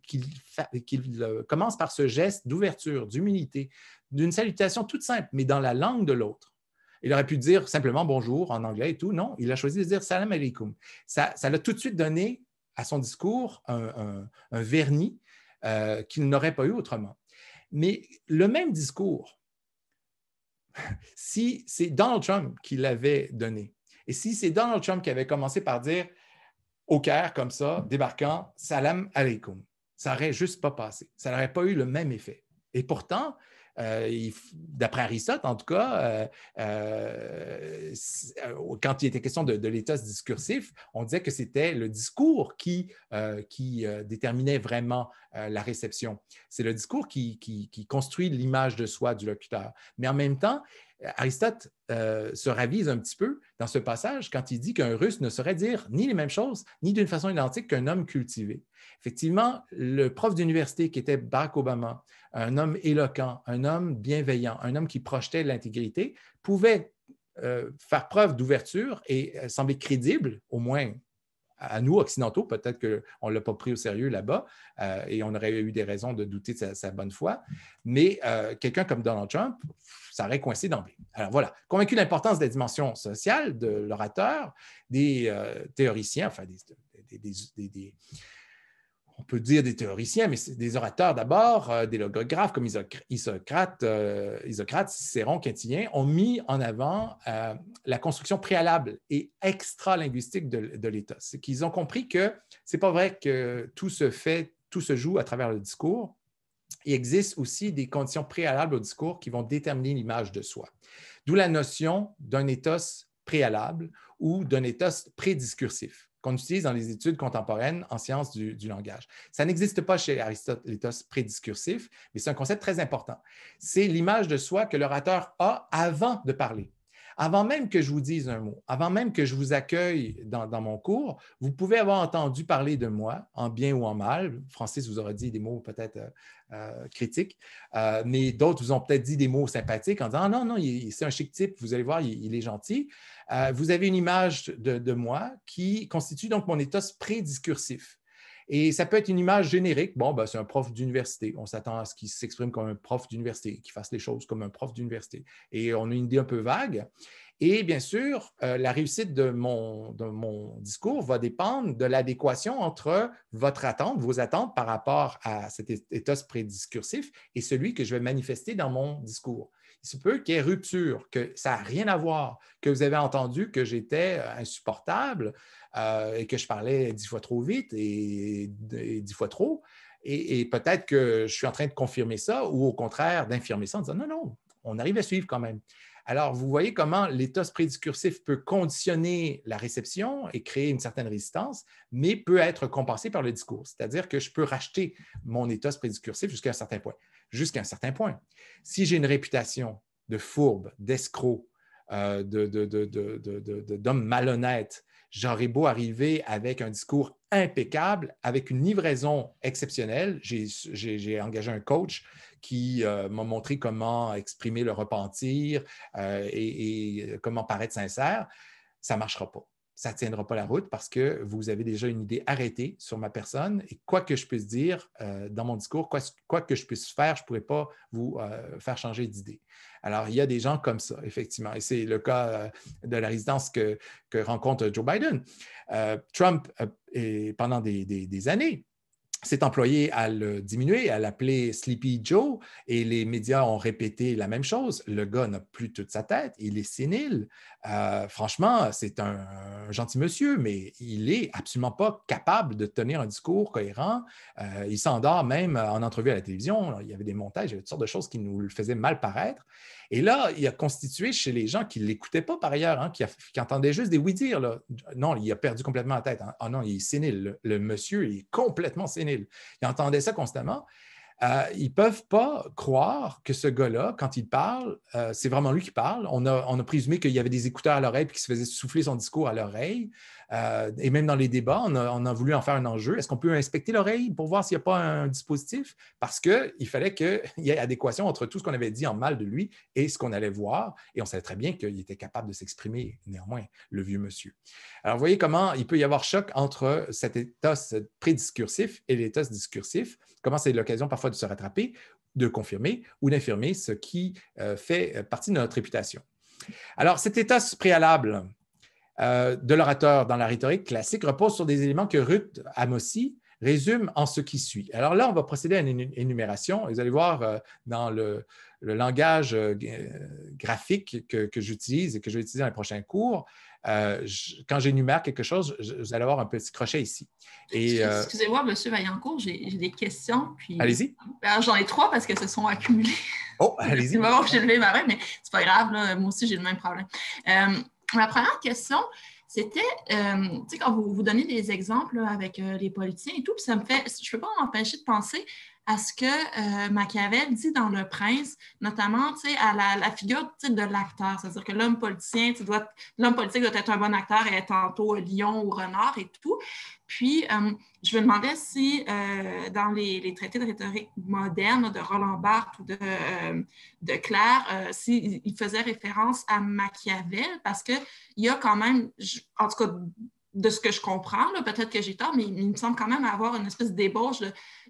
commence par ce geste d'ouverture, d'humilité, d'une salutation toute simple, mais dans la langue de l'autre. Il aurait pu dire simplement bonjour en anglais et tout. Non, il a choisi de dire salam alaikum. Ça l'a tout de suite donné à son discours un, vernis qu'il n'aurait pas eu autrement. Mais le même discours si c'est Donald Trump qui l'avait donné, et si c'est Donald Trump qui avait commencé par dire au Caire comme ça, débarquant, salam alaikum, ça n'aurait juste pas passé. Ça n'aurait pas eu le même effet. Et pourtant, euh, d'après Aristote, en tout cas, euh, euh, quand il était question de, l'état discursif, on disait que c'était le discours qui, déterminait vraiment la réception. C'est le discours qui, qui construit l'image de soi du locuteur. Mais en même temps, Aristote euh, se ravise un petit peu dans ce passage quand il dit qu'un russe ne saurait dire ni les mêmes choses, ni d'une façon identique qu'un homme cultivé. Effectivement, le prof d'université qui était Barack Obama, un homme éloquent, un homme bienveillant, un homme qui projetait l'intégrité, pouvait euh, faire preuve d'ouverture et euh, sembler crédible, au moins à nous, occidentaux, peut-être qu'on ne l'a pas pris au sérieux là-bas euh, et on aurait eu des raisons de douter de sa, bonne foi. Mais euh, quelqu'un comme Donald Trump, ça aurait coincé d'emblée. Alors voilà, convaincu de l'importance des dimensions sociales, de l'orateur, des euh, théoriciens, enfin des on peut dire des théoriciens, mais des orateurs d'abord, euh, des logographes comme Isocrate, euh, Isocrate Cicéron, Quintilien, ont mis en avant euh, la construction préalable et extra-linguistique de, l'éthos. C'est qu'ils ont compris que ce n'est pas vrai que tout se fait, tout se joue à travers le discours. Il existe aussi des conditions préalables au discours qui vont déterminer l'image de soi. D'où la notion d'un éthos préalable ou d'un éthos prédiscursif qu'on utilise dans les études contemporaines en sciences du, langage. Ça n'existe pas chez Aristote prédiscursif, mais c'est un concept très important. C'est l'image de soi que l'orateur a avant de parler. Avant même que je vous dise un mot, avant même que je vous accueille dans, mon cours, vous pouvez avoir entendu parler de moi, en bien ou en mal. Francis vous aura dit des mots peut-être euh, euh, critiques, euh, mais d'autres vous ont peut-être dit des mots sympathiques en disant ah non, non, c'est un chic type, vous allez voir, il, est gentil. vous avez une image de, moi qui constitue donc mon état prédiscursif. Et ça peut être une image générique. Bon, ben, c'est un prof d'université. On s'attend à ce qu'il s'exprime comme un prof d'université, qu'il fasse les choses comme un prof d'université. Et on a une idée un peu vague. Et bien sûr, euh, la réussite de mon, discours va dépendre de l'adéquation entre votre attente, vos attentes par rapport à cet éthos prédiscursif et celui que je vais manifester dans mon discours il se peut qu'il y ait rupture, que ça n'a rien à voir, que vous avez entendu que j'étais euh, insupportable euh, et que je parlais dix fois trop vite et, dix fois trop. Et, peut-être que je suis en train de confirmer ça ou au contraire d'infirmer ça en disant non, non, on arrive à suivre quand même. Alors, vous voyez comment l'état prédiscursif peut conditionner la réception et créer une certaine résistance, mais peut être compensé par le discours. C'est-à-dire que je peux racheter mon état prédiscursif jusqu'à un certain point jusqu'à un certain point. Si j'ai une réputation de fourbe, d'escroc, euh, d'homme de, malhonnête, j'aurais beau arriver avec un discours impeccable, avec une livraison exceptionnelle. J'ai engagé un coach qui euh, m'a montré comment exprimer le repentir euh, et, et, comment paraître sincère. Ça ne marchera pas ça ne tiendra pas la route parce que vous avez déjà une idée arrêtée sur ma personne et quoi que je puisse dire euh, dans mon discours, quoi, que je puisse faire, je ne pourrai pas vous euh, faire changer d'idée. Alors, il y a des gens comme ça, effectivement, et c'est le cas euh, de la résidence que, que rencontre Joe Biden. Trump, pendant des, des années, s'est employé à le diminuer, à l'appeler Sleepy Joe, et les médias ont répété la même chose. Le gars n'a plus toute sa tête, il est sénile, euh, franchement, c'est un, gentil monsieur, mais il n'est absolument pas capable de tenir un discours cohérent. Euh, il s'endort même euh, en entrevue à la télévision. Il y avait des montages, il y avait toutes sortes de choses qui nous le faisaient mal paraître. Et là, il a constitué chez les gens qui ne l'écoutaient pas par ailleurs, hein, qui, entendaient juste des oui-dire. Non, il a perdu complètement la tête. oh non, il est sénile. Le, monsieur, il est complètement sénile. Il entendait ça constamment. Euh, ils ne peuvent pas croire que ce gars-là, quand il parle, euh, c'est vraiment lui qui parle. On a, on a présumé qu'il y avait des écouteurs à l'oreille et qu'il se faisait souffler son discours à l'oreille. Euh, et même dans les débats, on a, a voulu en faire un enjeu. Est-ce qu'on peut inspecter l'oreille pour voir s'il n'y a pas un, dispositif? Parce qu'il fallait qu'il y ait adéquation entre tout ce qu'on avait dit en mal de lui et ce qu'on allait voir. Et on savait très bien qu'il était capable de s'exprimer, néanmoins, le vieux monsieur. Alors, vous voyez comment il peut y avoir choc entre cet état prédiscursif et l'état discursif comment c'est l'occasion parfois de se rattraper, de confirmer ou d'infirmer ce qui euh, fait euh, partie de notre réputation. Alors, cet état préalable euh, de l'orateur dans la rhétorique classique repose sur des éléments que Ruth Amossi résume en ce qui suit. Alors là, on va procéder à une énumération. Vous allez voir dans le, langage graphique que, que j'utilise et que je vais utiliser dans les prochains cours, euh, quand j'énumère quelque chose, vous allez avoir un petit crochet ici. Euh, excusez-moi, M. Vaillancourt, j'ai, des questions. Allez-y. Ben, j'en ai trois parce que se sont accumulées. Oh, allez-y. le moment j'ai levé ma main, mais c'est pas grave. moi aussi, j'ai le même problème. Euh, ma première question, c'était, tu sais, quand vous, vous donnez des exemples avec les politiciens et tout, ça me fait, je ne peux pas m'empêcher de penser à ce que euh, Machiavel dit dans Le Prince, notamment à la, figure de l'acteur, c'est-à-dire que l'homme politicien, politique doit être un bon acteur et être tantôt lion ou renard et tout. Puis, euh, je me demandais si euh, dans les, traités de rhétorique moderne de Roland Barthes ou de, Claire, s'il faisait référence à Machiavel, parce qu'il y a quand même, en tout cas de ce que je comprends, peut-être que j'ai tort, mais il me semble quand même avoir une espèce d'ébauche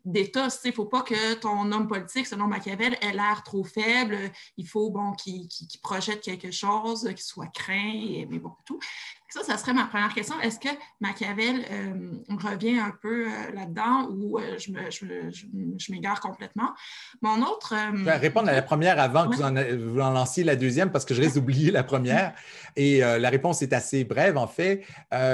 d'État. Il ne faut pas que ton homme politique, selon Machiavel, ait l'air trop faible. Il faut bon, qu'il projette quelque chose, qu'il soit craint, mais bon, tout. Ça, ça serait ma première question. Est-ce que Machiavel euh, revient un peu euh, là-dedans ou euh, je, m'égare complètement? Mon autre. Je vais répondre à la première avant que vous en, lanciez la deuxième parce que je risque d'oublier la première. Et la réponse est assez brève, en fait.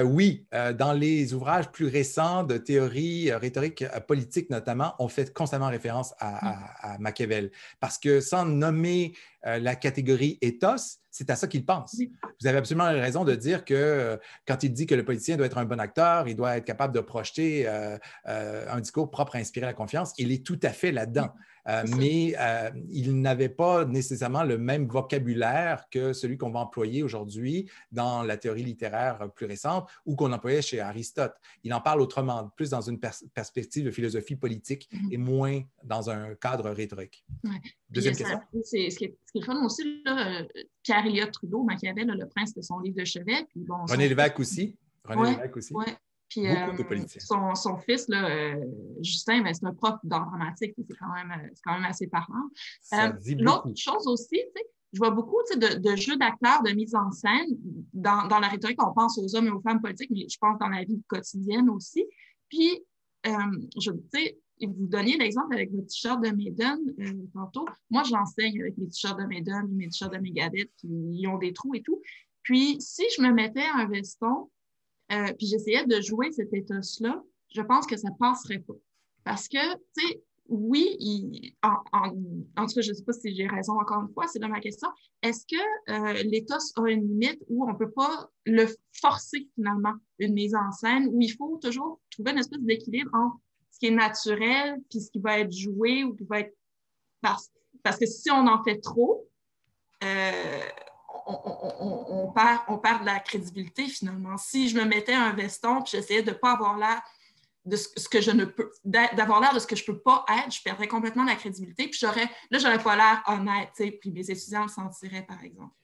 oui, dans les ouvrages plus récents de théorie rhétorique politique, notamment, on fait constamment référence à, à mm. Machiavel parce que sans nommer la catégorie ethos, c'est à ça qu'il pense. Vous avez absolument raison de dire que euh, quand il dit que le politicien doit être un bon acteur, il doit être capable de projeter euh, euh, un discours propre à inspirer la confiance, il est tout à fait là-dedans. Euh, mais euh, il n'avait pas nécessairement le même vocabulaire que celui qu'on va employer aujourd'hui dans la théorie littéraire plus récente ou qu'on employait chez Aristote. Il en parle autrement, plus dans une perspective de philosophie politique mhm. et moins dans un cadre rhétorique. Deuxième question. ce, qui est, aussi, euh, Pierre-Elliott Trudeau, Machiavel, le prince de son livre de chevet. René Lévesque aussi. René aussi. Puis euh, son, fils, là, euh, Justin, ben, c'est un prof d'art dramatique, c'est quand, même, euh, assez parlant. L'autre chose aussi, je vois beaucoup de, jeux d'acteurs, de mise en scène. Dans, la rhétorique, on pense aux hommes et aux femmes politiques, mais je pense dans la vie quotidienne aussi. Puis, je vous donniez l'exemple avec le t shirt de Maiden tantôt. Moi, je l'enseigne avec mes t-shirts de Maiden, mes t-shirts de Megadeth, ils ont des trous et tout. Puis, si je me mettais un veston euh, puis j'essayais de jouer cet éthos-là. Je pense que ça passerait pas. Parce que, tu sais, oui, en, en, en, tout cas, je ne sais pas si j'ai raison encore une fois, c'est dans ma question. Est-ce que euh, l'éthos a une limite où on ne peut pas le forcer finalement, une mise en scène, où il faut toujours trouver une espèce d'équilibre entre ce qui est naturel puis ce qui va être joué ou qui va être. Parce, parce que si on en fait trop, euh, on, perd, de la crédibilité finalement. Si je me mettais un veston puis j'essayais de ne pas avoir l'air de ce que je ne peux d'avoir l'air de ce que je peux pas être, je perdrais complètement la crédibilité, puis j'aurais là j'aurais pas l'air honnête, puis mes étudiants le sentiraient par exemple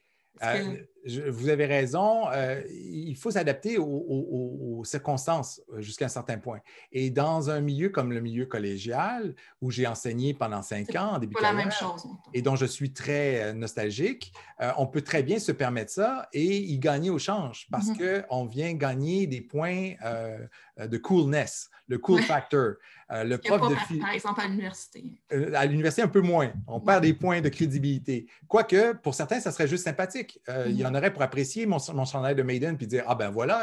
vous avez raison, euh, il faut s'adapter aux, circonstances euh, jusqu'à un certain point. Et dans un milieu comme le milieu collégial, où j'ai enseigné pendant cinq ans, début de carrière et dont je suis très euh, nostalgique, on peut très bien se permettre ça et y gagner au change parce que mm-hmm. on qu'on vient gagner des points de coolness, le cool factor. le prof de... par, exemple, à l'université. à l'université, un peu moins. On perd des points de crédibilité. Quoique, pour certains, ça serait juste sympathique. Il y en on aurait pour apprécier mon, mon chandail de Maiden puis dire Ah ben voilà,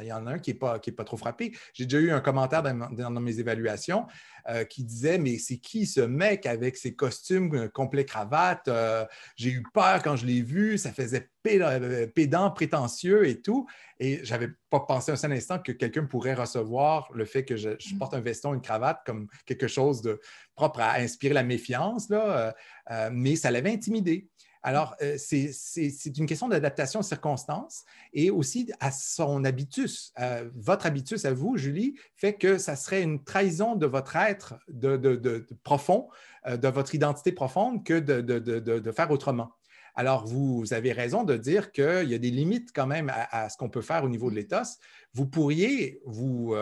il y, en a, un qui n'est pas, est pas trop frappé. J'ai déjà eu un commentaire dans, mes évaluations euh, qui disait Mais c'est qui ce mec avec ses costumes euh, complet cravate euh, J'ai eu peur quand je l'ai vu, ça faisait pédant, prétentieux et tout. Et j'avais pas pensé un seul instant que quelqu'un pourrait recevoir le fait que je, mm. porte un veston, une cravate comme quelque chose de propre à inspirer la méfiance, là, mais ça l'avait intimidé. Alors, euh, c'est une question d'adaptation aux circonstances et aussi à son habitus. Euh, votre habitus à vous, Julie, fait que ça serait une trahison de votre être de, profond, euh, de votre identité profonde, que de faire autrement. Alors, vous, avez raison de dire qu'il y a des limites quand même à, ce qu'on peut faire au niveau de l'éthos. Vous pourriez vous,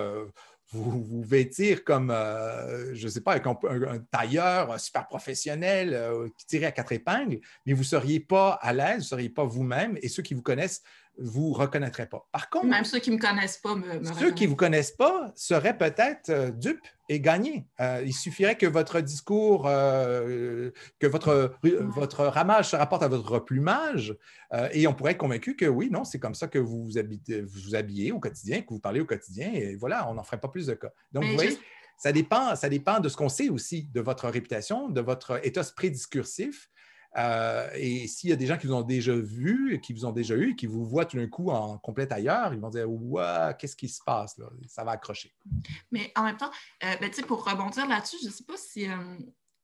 vous, vous vêtir comme, euh, je ne sais pas, un, un, tailleur super professionnel euh, qui tirait à quatre épingles, mais vous ne seriez pas à l'aise, vous ne seriez pas vous-même. Et ceux qui vous connaissent vous reconnaîtrez pas. Par contre, même ceux qui me connaissent pas me, ceux qui vous connaissent pas seraient peut-être euh, dupes et gagnés. Euh, il suffirait que votre discours, euh, que votre ramage se rapporte à votre plumage et on pourrait être convaincu que oui, non, c'est comme ça que vous vous, vous habillez au quotidien, que vous parlez au quotidien, et voilà, on n'en ferait pas plus de cas. Donc vous voyez. Ça dépend, ça dépend de ce qu'on sait aussi, de votre réputation, de votre état pré-discursif. Euh, et s'il y a des gens qui vous ont déjà vu, qui vous ont déjà eu, qui vous voient tout d'un coup en complète ailleurs, ils vont dire Ouah, qu'est-ce qui se passe là? Ça va accrocher. Mais en même temps, euh, ben, pour rebondir là-dessus, je ne sais pas si. Euh,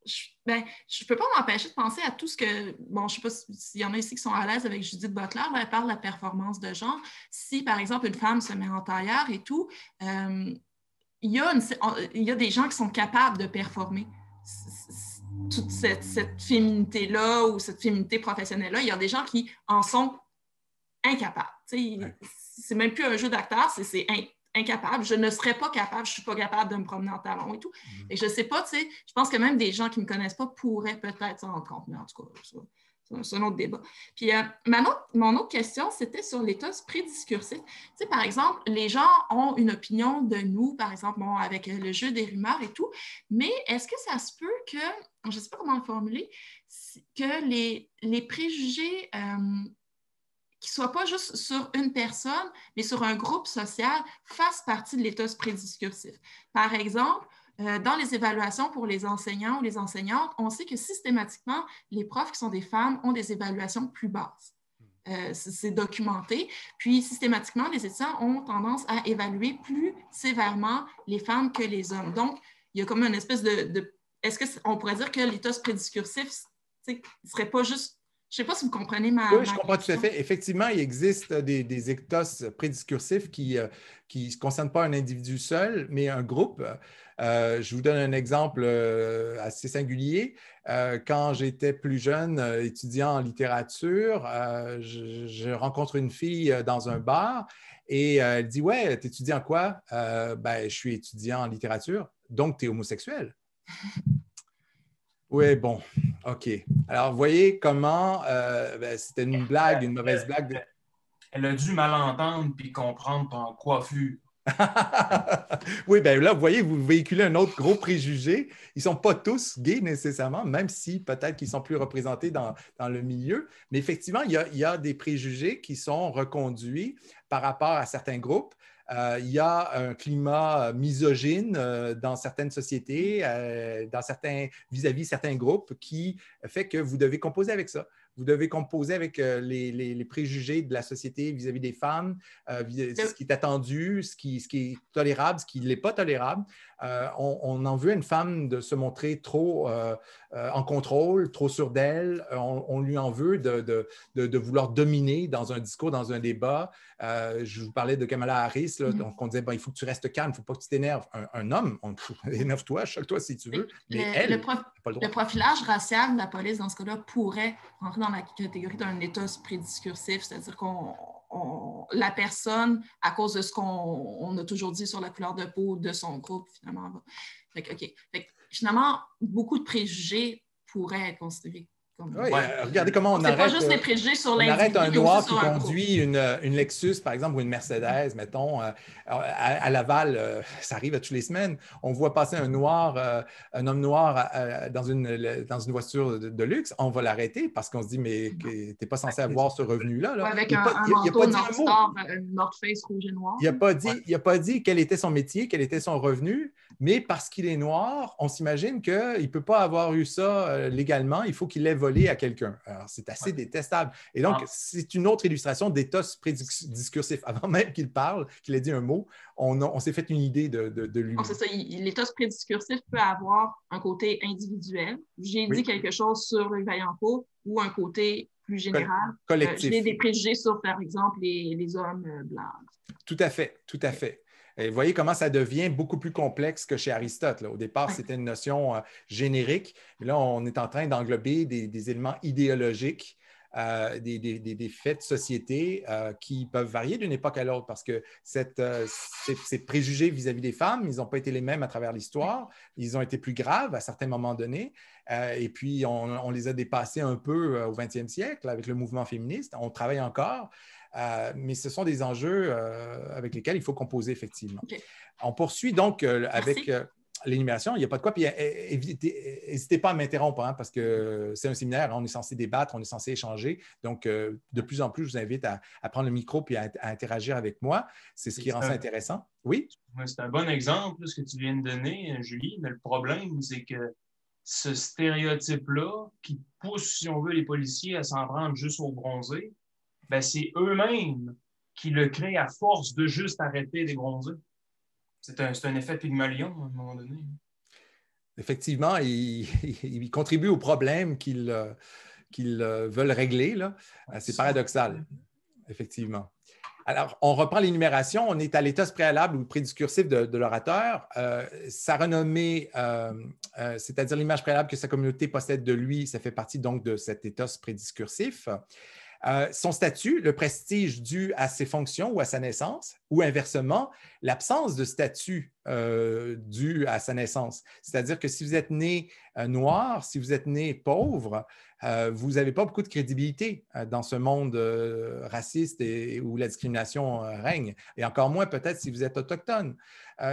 je ne ben, peux pas m'empêcher de penser à tout ce que. Bon, je ne sais pas s'il y en a ici qui sont à l'aise avec Judith Butler, elle parle de la performance de genre. Si, par exemple, une femme se met en tailleur et tout, il y, a il y a des gens qui sont capables de performer toute cette, cette féminité-là ou cette féminité professionnelle-là, il y a des gens qui en sont incapables. C'est même plus un jeu d'acteur, c'est incapable. Je ne serais pas capable, je ne suis pas capable de me promener en talon et tout. Mm. Et je ne sais pas, je pense que même des gens qui ne me connaissent pas pourraient peut-être s'en rendre en tout cas, c'est un autre débat. Puis, euh, mon autre question, c'était sur l'éthos prédiscursif. Tu sais, par exemple, les gens ont une opinion de nous, par exemple, avec euh, le jeu des rumeurs et tout, mais est-ce que ça se peut que, je ne sais pas comment le formuler, que les, préjugés euh, qui ne soient pas juste sur une personne, mais sur un groupe social, fassent partie de l'éthos prédiscursif? Par exemple, euh, dans les évaluations pour les enseignants ou les enseignantes, on sait que systématiquement, les profs qui sont des femmes ont des évaluations plus basses. Hmm. Euh, c'est documenté. Puis, systématiquement, les étudiants ont tendance à évaluer plus sévèrement les femmes que les hommes. Donc, il y a comme une espèce de... est-ce qu'on pourrait dire que l'état prédiscursif ne serait pas juste je ne sais pas si vous comprenez ma. Oui, je comprends tout à fait. Effectivement, il existe euh, des, ectos prédiscursifs qui ne euh, qui se concernent pas un individu seul, mais un groupe. Euh, je vous donne un exemple assez singulier. quand j'étais plus jeune, étudiant en littérature, je, rencontre une fille dans un bar et elle dit Ouais, tu étudies en quoi ben, Je suis étudiant en littérature, donc tu es homosexuel. Oui, bon, OK. Alors, voyez comment euh, ben, c'était une blague, une mauvaise blague. Elle a dû entendre puis comprendre ton coiffure. oui, bien là, vous voyez, vous véhiculez un autre gros préjugé. Ils ne sont pas tous gays nécessairement, même si peut-être qu'ils sont plus représentés dans, le milieu. Mais effectivement, il il y, a, des préjugés qui sont reconduits par rapport à certains groupes. Euh, il y a un climat euh, misogyne euh, dans certaines sociétés, vis-à-vis certains groupes qui fait que vous devez composer avec ça vous devez composer avec les, préjugés de la société vis-à-vis des femmes, ce qui est attendu, ce qui, ce qui est tolérable, ce qui n'est pas tolérable. Euh, on, en veut une femme de se montrer trop euh, euh, en contrôle, trop sûre d'elle. On, lui en veut de, vouloir dominer dans un discours, dans un débat. je vous parlais de Kamala Harris, mm-hmm. donc on disait bon, il faut que tu restes calme, il ne faut pas que tu t'énerves. Un, homme, on énerve-toi, choque-toi si tu veux. Mais, elle, le, profilage racial de la police dans ce cas-là pourrait rentrer dans la catégorie d'un état prédiscursif, c'est-à-dire qu'on on, la personne, à cause de ce qu'on a toujours dit sur la couleur de peau de son groupe, finalement. finalement, beaucoup de préjugés pourraient être considérés. Euh, regardez comment on arrête. pas juste les euh, préjugés sur On arrête un noir qui conduit une, euh, une, Lexus, par exemple, ou une Mercedes, mettons. à, Laval, ça arrive à toutes les semaines. On voit passer un noir, un homme noir dans, une, dans une voiture de, luxe. On va l'arrêter parce qu'on se dit, mais t'es pas censé avoir ce revenu-là. Là. et avec il n'a pas, dit, pas dit quel était son métier, quel était son revenu, mais parce qu'il est noir, on s'imagine qu'il ne peut pas avoir eu ça légalement. Il faut qu'il lève voler à quelqu'un. Alors, c'est assez détestable. Et donc, ah. c'est une autre illustration d'éthos prédiscursif. Avant même qu'il parle, qu'il ait dit un mot, on, on s'est fait une idée de, lui. c'est ça. L'éthos prédiscursif peut avoir un côté individuel. J'ai dit quelque chose sur le Vaillancourt ou un côté plus général. Euh, collectif. J'ai des préjugés sur, par exemple, les, les hommes euh, blancs. Tout à fait, tout à fait vous voyez comment ça devient beaucoup plus complexe que chez Aristote. Au départ, c'était une notion euh, générique, là, on est en train d'englober des, éléments idéologiques. Euh, des, faits de société euh, qui peuvent varier d'une époque à l'autre parce que ces, préjugés vis-à-vis des femmes, ils n'ont pas été les mêmes à travers l'histoire, ils ont été plus graves à certains moments donnés, et puis on, on, les a dépassés un peu au 20e siècle avec le mouvement féministe, on travaille encore, euh, mais ce sont des enjeux euh, avec lesquels il faut composer effectivement. On poursuit donc euh, avec l'énumération. Il n'y a pas de quoi. Puis n'hésitez pas à m'interrompre hein, parce que c'est un séminaire. Hein, on est censé débattre, on est censé échanger. Donc, de plus en plus, je vous invite à, prendre le micro puis à, interagir avec moi. C'est ce qui rend ça intéressant. Oui? C'est un bon exemple ce que tu viens de donner, Julie. Mais le problème, c'est que ce stéréotype-là qui pousse, si on veut, les policiers à s'en prendre juste au bronzé, ben, c'est eux-mêmes qui le créent à force de juste arrêter de bronzer. C'est un, un, effet pigmalion à un moment donné. Effectivement, ils contribuent aux problème qu'ils euh, euh, veulent régler. Euh, c'est paradoxal, effectivement. Alors, on reprend l'énumération. On est à l'état préalable ou prédiscursif de, l'orateur. sa renommée, c'est-à-dire l'image préalable que sa communauté possède de lui, ça fait partie donc de cet état prédiscursif. Euh, son statut, le prestige dû à ses fonctions ou à sa naissance, ou inversement, l'absence de statut euh, dû à sa naissance. C'est-à-dire que si vous êtes né euh, noir, si vous êtes né pauvre, vous n'avez pas beaucoup de crédibilité dans ce monde raciste où la discrimination règne, et encore moins peut-être si vous êtes autochtone.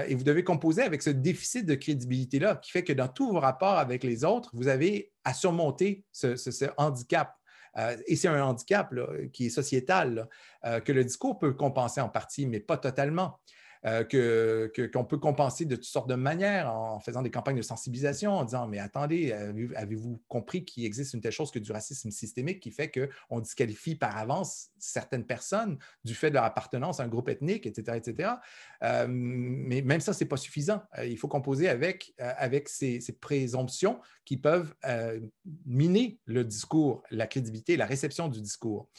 et vous devez composer avec ce déficit de crédibilité-là qui fait que dans tous vos rapports avec les autres, vous avez à surmonter ce handicap. Euh, et c'est un handicap qui est sociétal, euh, que le discours peut compenser en partie, mais pas totalement. Euh, qu'on peut compenser de toutes sortes de manières en faisant des campagnes de sensibilisation, en disant Mais attendez, avez-vous compris qu'il existe une telle chose que du racisme systémique qui fait qu'on disqualifie par avance certaines personnes du fait de leur appartenance à un groupe ethnique, etc. etc. Euh, mais même ça, ce n'est pas suffisant. Euh, il faut composer avec, avec ces, présomptions qui peuvent miner le discours, la crédibilité, la réception du discours.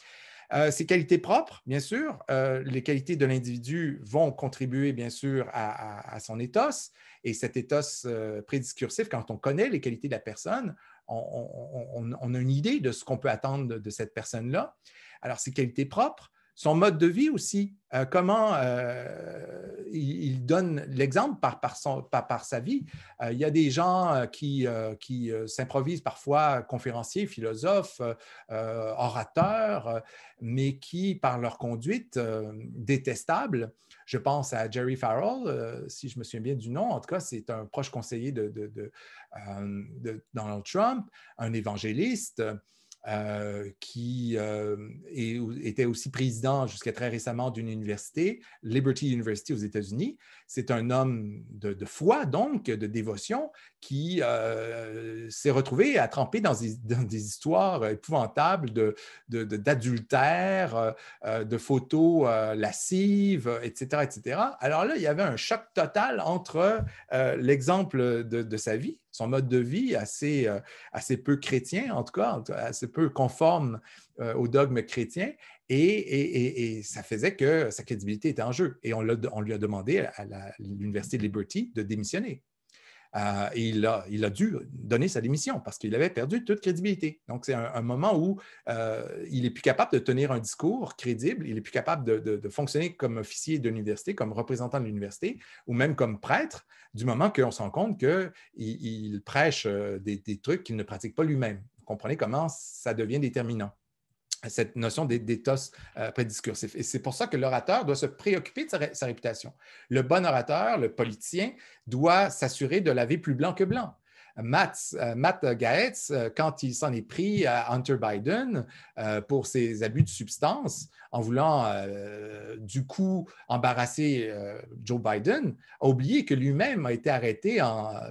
Ces euh, qualités propres, bien sûr, euh, les qualités de l'individu vont contribuer, bien sûr, à, son éthos. Et cet éthos euh, prédiscursif, quand on connaît les qualités de la personne, on, a une idée de ce qu'on peut attendre de, cette personne-là. Alors, ces qualités propres, son mode de vie aussi, euh, comment euh, il, donne l'exemple par, par, sa vie. Euh, il y a des gens qui, s'improvisent parfois conférenciers, philosophes, orateurs, mais qui, par leur conduite détestable, je pense à Jerry Farrell, si je me souviens bien du nom, en tout cas, c'est un proche conseiller de Donald Trump, un évangéliste. Euh, qui euh, était aussi président jusqu'à très récemment d'une université, Liberty University aux États-Unis. C'est un homme de, foi, donc, de dévotion, qui euh, s'est retrouvé à tremper dans des, histoires épouvantables d'adultère, de, de, photos lascives, etc., etc. Alors là, il y avait un choc total entre l'exemple de, sa vie son mode de vie euh, assez, peu chrétien, en tout cas, assez peu conforme aux euh, au dogme chrétien. Et, ça faisait que sa crédibilité était en jeu. Et on, on lui a demandé à l'Université de Liberty de démissionner. Euh, il, a, dû donner sa démission parce qu'il avait perdu toute crédibilité. Donc, c'est un, moment où euh, il n'est plus capable de tenir un discours crédible, il n'est plus capable de, fonctionner comme officier de l'université, comme représentant de l'université ou même comme prêtre, du moment qu'on se rend compte qu'il prêche euh, des, des trucs qu'il ne pratique pas lui-même. Vous comprenez comment ça devient déterminant cette notion d'éthos euh, prédiscursif. Et c'est pour ça que l'orateur doit se préoccuper de sa, sa, réputation. Le bon orateur, le politicien, doit s'assurer de laver plus blanc que blanc. Matt, euh, Gaetz, euh, quand il s'en est pris à Hunter Biden euh, pour ses abus de substances, en voulant du coup embarrasser Joe Biden, a oublié que lui-même a été arrêté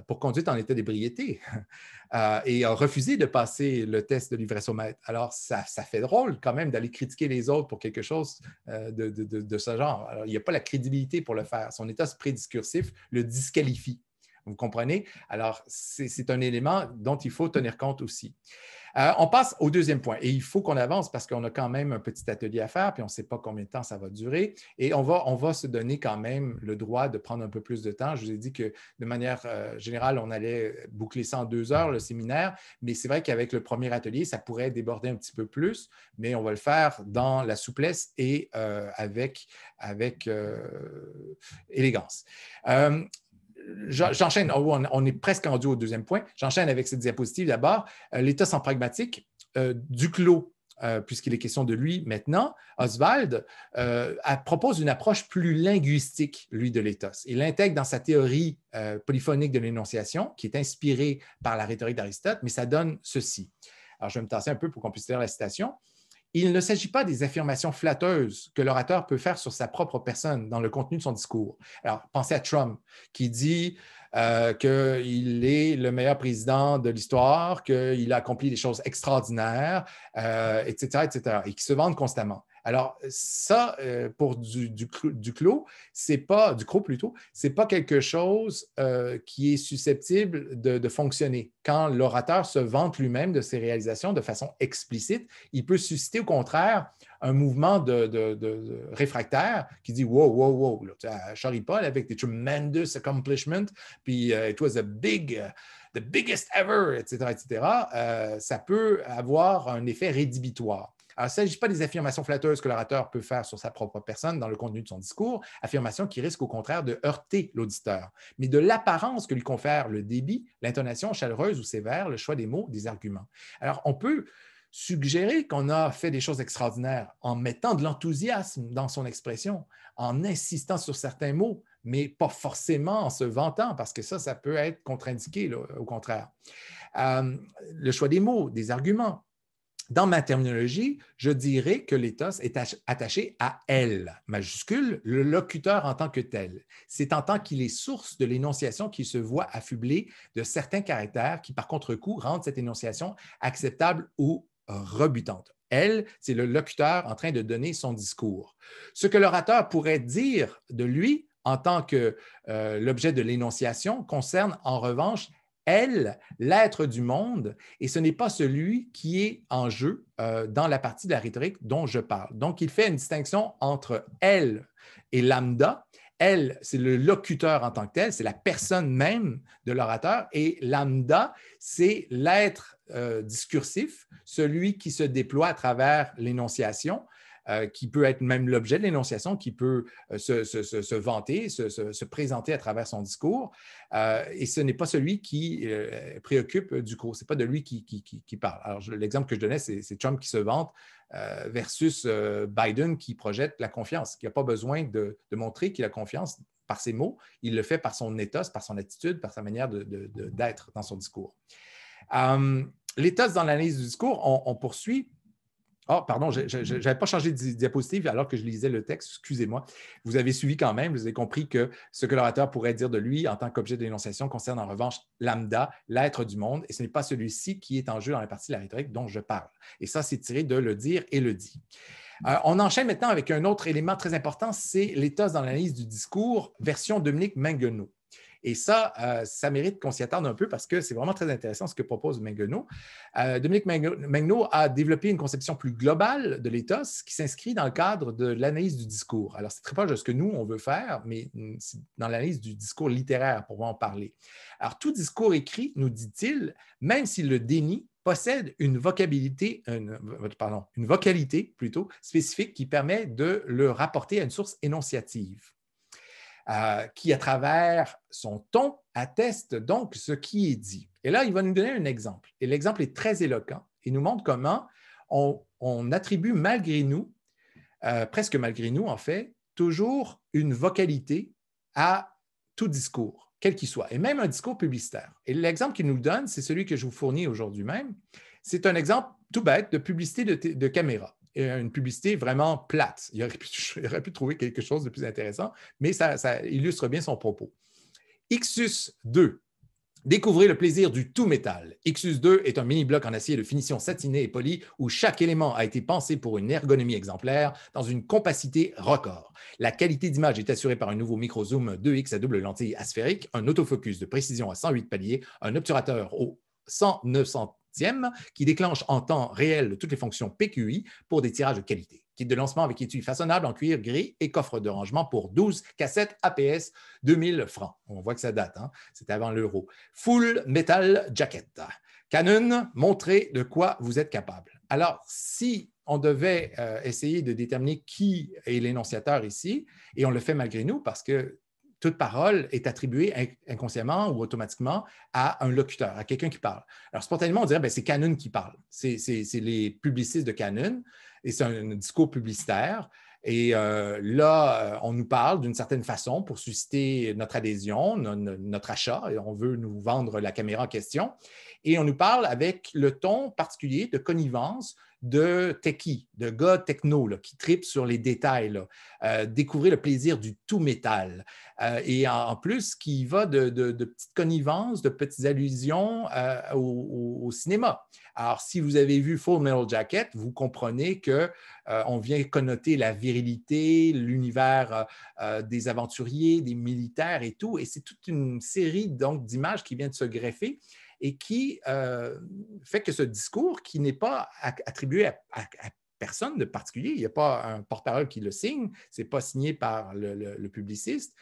pour conduite en état d'ébriété et a refusé de passer le test de livraison. maître Alors, ça, fait drôle quand même d'aller critiquer les autres pour quelque chose de, de, ce genre. il n'y a pas la crédibilité pour le faire. Son état prédiscursif le disqualifie. Vous comprenez? Alors, c'est un élément dont il faut tenir compte aussi. Euh, on passe au deuxième point et il faut qu'on avance parce qu'on a quand même un petit atelier à faire, puis on ne sait pas combien de temps ça va durer. Et on va, on va se donner quand même le droit de prendre un peu plus de temps. Je vous ai dit que de manière euh, générale, on allait boucler ça en deux heures, le séminaire, mais c'est vrai qu'avec le premier atelier, ça pourrait déborder un petit peu plus, mais on va le faire dans la souplesse et euh, avec, avec élégance. J'enchaîne, oh, on, est presque rendu au deuxième point. J'enchaîne avec cette diapositive d'abord. Euh, L'Éthos en pragmatique, euh, Duclos, euh, puisqu'il est question de lui maintenant, Oswald propose une approche plus linguistique, lui, de l'éthos. Il l'intègre dans sa théorie polyphonique de l'énonciation, qui est inspirée par la rhétorique d'Aristote, mais ça donne ceci. Alors, je vais me tasser un peu pour qu'on puisse lire la citation. Il ne s'agit pas des affirmations flatteuses que l'orateur peut faire sur sa propre personne dans le contenu de son discours. Alors, pensez à Trump qui dit euh, qu'il est le meilleur président de l'histoire, qu'il a accompli des choses extraordinaires, etc., euh, etc., et qui se vante constamment. Alors, ça, euh, pour du, du, clos, c'est pas, du croc plutôt, c'est pas quelque chose euh, qui est susceptible de, fonctionner. Quand l'orateur se vante lui-même de ses réalisations de façon explicite, il peut susciter au contraire un mouvement de, réfractaire qui dit Wow, wow, wow, Charlie Paul, avec des tremendous accomplishments, puis euh, it was a big. the biggest ever, etc., etc., ça peut avoir un effet rédhibitoire il ne s'agit pas des affirmations flatteuses que l'orateur peut faire sur sa propre personne dans le contenu de son discours, affirmations qui risquent au contraire de heurter l'auditeur, mais de l'apparence que lui confère le débit, l'intonation chaleureuse ou sévère, le choix des mots, des arguments. Alors, on peut suggérer qu'on a fait des choses extraordinaires en mettant de l'enthousiasme dans son expression, en insistant sur certains mots, mais pas forcément en se vantant, parce que ça, ça peut être contre-indiqué, au contraire. Euh, le choix des mots, des arguments, dans ma terminologie, je dirais que l'éthos est attaché à elle, majuscule, le locuteur en tant que tel. C'est en tant qu'il est source de l'énonciation qui se voit affublé de certains caractères qui, par contre-coup, rendent cette énonciation acceptable ou rebutante. Elle, c'est le locuteur en train de donner son discours. Ce que l'orateur pourrait dire de lui en tant que euh, l'objet de l'énonciation concerne en revanche elle, l'être du monde, et ce n'est pas celui qui est en jeu euh, dans la partie de la rhétorique dont je parle. Donc, il fait une distinction entre elle et lambda. Elle, c'est le locuteur en tant que tel, c'est la personne même de l'orateur, et lambda, c'est l'être euh, discursif, celui qui se déploie à travers l'énonciation, euh, qui peut être même l'objet de l'énonciation, qui peut euh, se, se, se, vanter, se, présenter à travers son discours. Euh, et ce n'est pas celui qui préoccupe du cours, ce n'est pas de lui qui, qui, qui, parle. Alors, l'exemple que je donnais, c'est Trump qui se vante versus Biden qui projette la confiance, qui n'a pas besoin de, de montrer qu'il a confiance par ses mots, il le fait par son ethos, par son attitude, par sa manière d'être de, dans son discours. L'ethos dans l'analyse du discours, on, on poursuit ah, pardon, je n'avais pas changé de diapositive alors que je lisais le texte, excusez-moi. Vous avez suivi quand même, vous avez compris que ce que l'orateur pourrait dire de lui en tant qu'objet de dénonciation concerne en revanche lambda, l'être du monde, et ce n'est pas celui-ci qui est en jeu dans la partie de la rhétorique dont je parle. Et ça, c'est tiré de le dire et le dit. Euh, on enchaîne maintenant avec un autre élément très important, c'est l'état dans l'analyse du discours, version Dominique Manguenot. Et ça, euh, ça mérite qu'on s'y attarde un peu parce que c'est vraiment très intéressant ce que propose Mengeno. Euh, Dominique Mengeno a développé une conception plus globale de l'éthos qui s'inscrit dans le cadre de l'analyse du discours. Alors, c'est très proche de ce que nous, on veut faire, mais c'est dans l'analyse du discours littéraire pour en parler. Alors, tout discours écrit, nous dit-il, même s'il le dénie, possède une vocabilité, pardon, une vocalité plutôt spécifique qui permet de le rapporter à une source énonciative. Euh, qui, à travers son ton, atteste donc ce qui est dit. Et là, il va nous donner un exemple. Et l'exemple est très éloquent. Il nous montre comment on, attribue malgré nous, euh, presque malgré nous en fait, toujours une vocalité à tout discours, quel qu'il soit, et même un discours publicitaire. Et l'exemple qu'il nous donne, c'est celui que je vous fournis aujourd'hui même. C'est un exemple tout bête de publicité de caméra une publicité vraiment plate. Il aurait, pu, trouver quelque chose de plus intéressant, mais ça, illustre bien son propos. Xus 2, Découvrez le plaisir du tout métal. Xus 2 est un mini-bloc en acier de finition satinée et polie où chaque élément a été pensé pour une ergonomie exemplaire dans une compacité record. La qualité d'image est assurée par un nouveau micro-zoom 2X à double lentille asphérique, un autofocus de précision à 108 paliers, un obturateur au 100 qui déclenche en temps réel toutes les fonctions PQI pour des tirages de qualité. Kit de lancement avec étui façonnable en cuir gris et coffre de rangement pour 12 cassettes APS 2000 francs. On voit que ça date, C'est hein. c'était avant l'euro. Full Metal Jacket. Canon, montrez de quoi vous êtes capable. Alors, si on devait euh, essayer de déterminer qui est l'énonciateur ici, et on le fait malgré nous parce que toute parole est attribuée inconsciemment ou automatiquement à un locuteur, à quelqu'un qui parle. Alors, spontanément, on dirait que ben, c'est Canon qui parle. C'est les publicistes de Canon et c'est un discours publicitaire. Et euh, là, euh, on nous parle d'une certaine façon pour susciter notre adhésion, notre achat. Et on veut nous vendre la caméra en question. Et on nous parle avec le ton particulier de connivence de techie, de gars techno qui tripent sur les détails. Là. Euh, découvrir le plaisir du tout métal. Euh, et en, plus, qui va de, petites connivences, de petites allusions euh, au, cinéma. Alors, si vous avez vu Full Metal Jacket, vous comprenez que on vient connoter la virilité, l'univers des aventuriers, des militaires et tout. Et c'est toute une série d'images qui vient de se greffer et qui euh, fait que ce discours qui n'est pas attribué à, personne de particulier, il n'y a pas un porte-parole qui le signe, ce n'est pas signé par le, publiciste,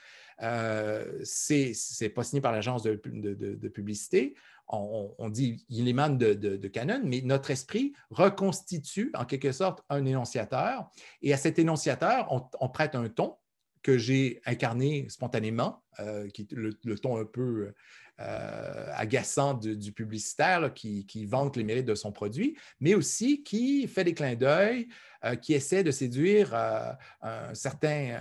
euh, c'est ce n'est pas signé par l'agence de, de, publicité. On, dit il émane de, Canon, mais notre esprit reconstitue en quelque sorte un énonciateur. Et à cet énonciateur, on, prête un ton que j'ai incarné spontanément, euh, qui, le, ton un peu euh, agaçant du, publicitaire qui, vante les mérites de son produit, mais aussi qui fait des clins d'œil, euh, qui essaie de séduire euh, un, certain,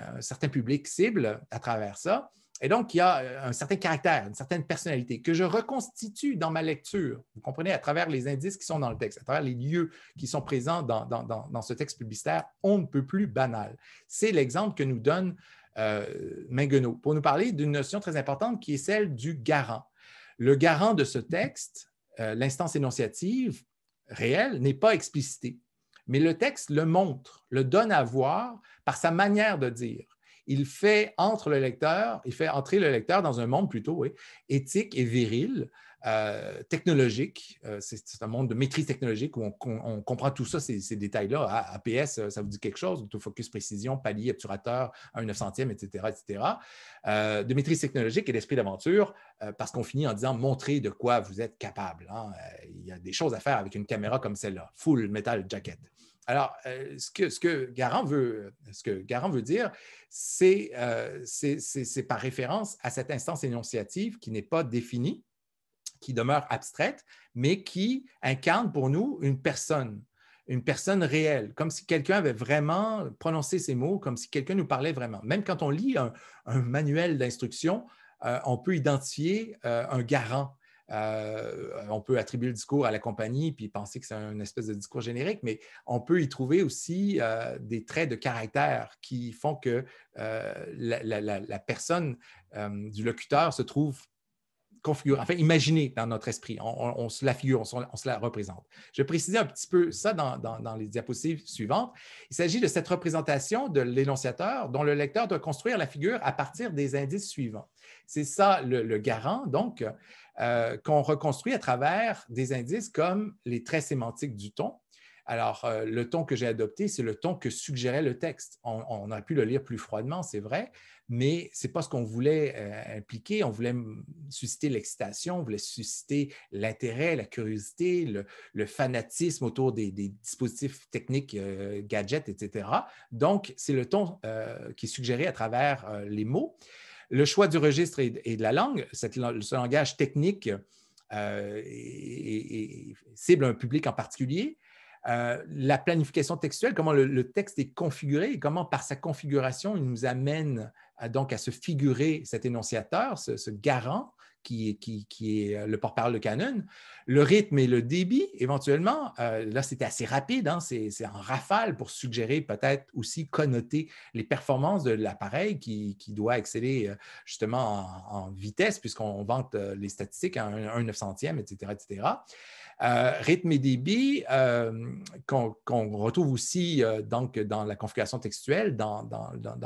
public cible à travers ça. Et donc, il y a un certain caractère, une certaine personnalité que je reconstitue dans ma lecture, vous comprenez, à travers les indices qui sont dans le texte, à travers les lieux qui sont présents dans, ce texte publicitaire, on ne peut plus banal. C'est l'exemple que nous donne euh, pour nous parler d'une notion très importante qui est celle du garant. Le garant de ce texte, euh, l'instance énonciative réelle, n'est pas explicité, mais le texte le montre, le donne à voir par sa manière de dire. Il fait entre le lecteur, il fait entrer le lecteur dans un monde plutôt éthique et viril, euh, technologique. Euh, c'est un monde de maîtrise technologique où on, comprend tout ça, ces, détails-là. APS, ah, euh, ça vous dit quelque chose, autofocus, précision, palier, obturateur, 1 900e, etc. etc. de maîtrise technologique et d'esprit d'aventure, parce qu'on finit en disant montrer de quoi vous êtes capable. Hein. Il y a des choses à faire avec une caméra comme celle-là, full metal jacket. Alors, ce que, ce, veut, ce que Garant veut dire, c'est par référence à cette instance énonciative qui n'est pas définie, qui demeure abstraite, mais qui incarne pour nous une personne, une personne réelle, comme si quelqu'un avait vraiment prononcé ces mots, comme si quelqu'un nous parlait vraiment. Même quand on lit un, manuel d'instruction, euh, on peut identifier euh, un garant. Euh, on peut attribuer le discours à la compagnie puis penser que c'est un espèce de discours générique, mais on peut y trouver aussi des traits de caractère qui font que la, personne du locuteur se trouve enfin, imaginer dans notre esprit. On, se la figure, on, se la représente. Je vais préciser un petit peu ça dans, les diapositives suivantes. Il s'agit de cette représentation de l'énonciateur dont le lecteur doit construire la figure à partir des indices suivants. C'est ça le, garant, donc, euh, qu'on reconstruit à travers des indices comme les traits sémantiques du ton, alors, euh, le ton que j'ai adopté, c'est le ton que suggérait le texte. On, aurait pu le lire plus froidement, c'est vrai, mais ce n'est pas ce qu'on voulait euh, impliquer. On voulait susciter l'excitation, on voulait susciter l'intérêt, la curiosité, le, fanatisme autour des, dispositifs techniques, euh, gadgets, etc. Donc, c'est le ton qui est suggéré à travers les mots. Le choix du registre et, de la langue, ce langage technique et, cible un public en particulier. Euh, la planification textuelle, comment le, texte est configuré et comment par sa configuration, il nous amène à, donc à se figurer cet énonciateur, ce garant qui, est euh, le porte-parole de Canon, le rythme et le débit, éventuellement, euh, là, c'était assez rapide, hein, c'est en rafale pour suggérer peut-être aussi connoter les performances de l'appareil qui, doit exceller euh, justement en, vitesse, puisqu'on vante les statistiques à un, un 900 etc. etc. rythme et débit qu'on retrouve aussi donc dans la configuration textuelle, dans,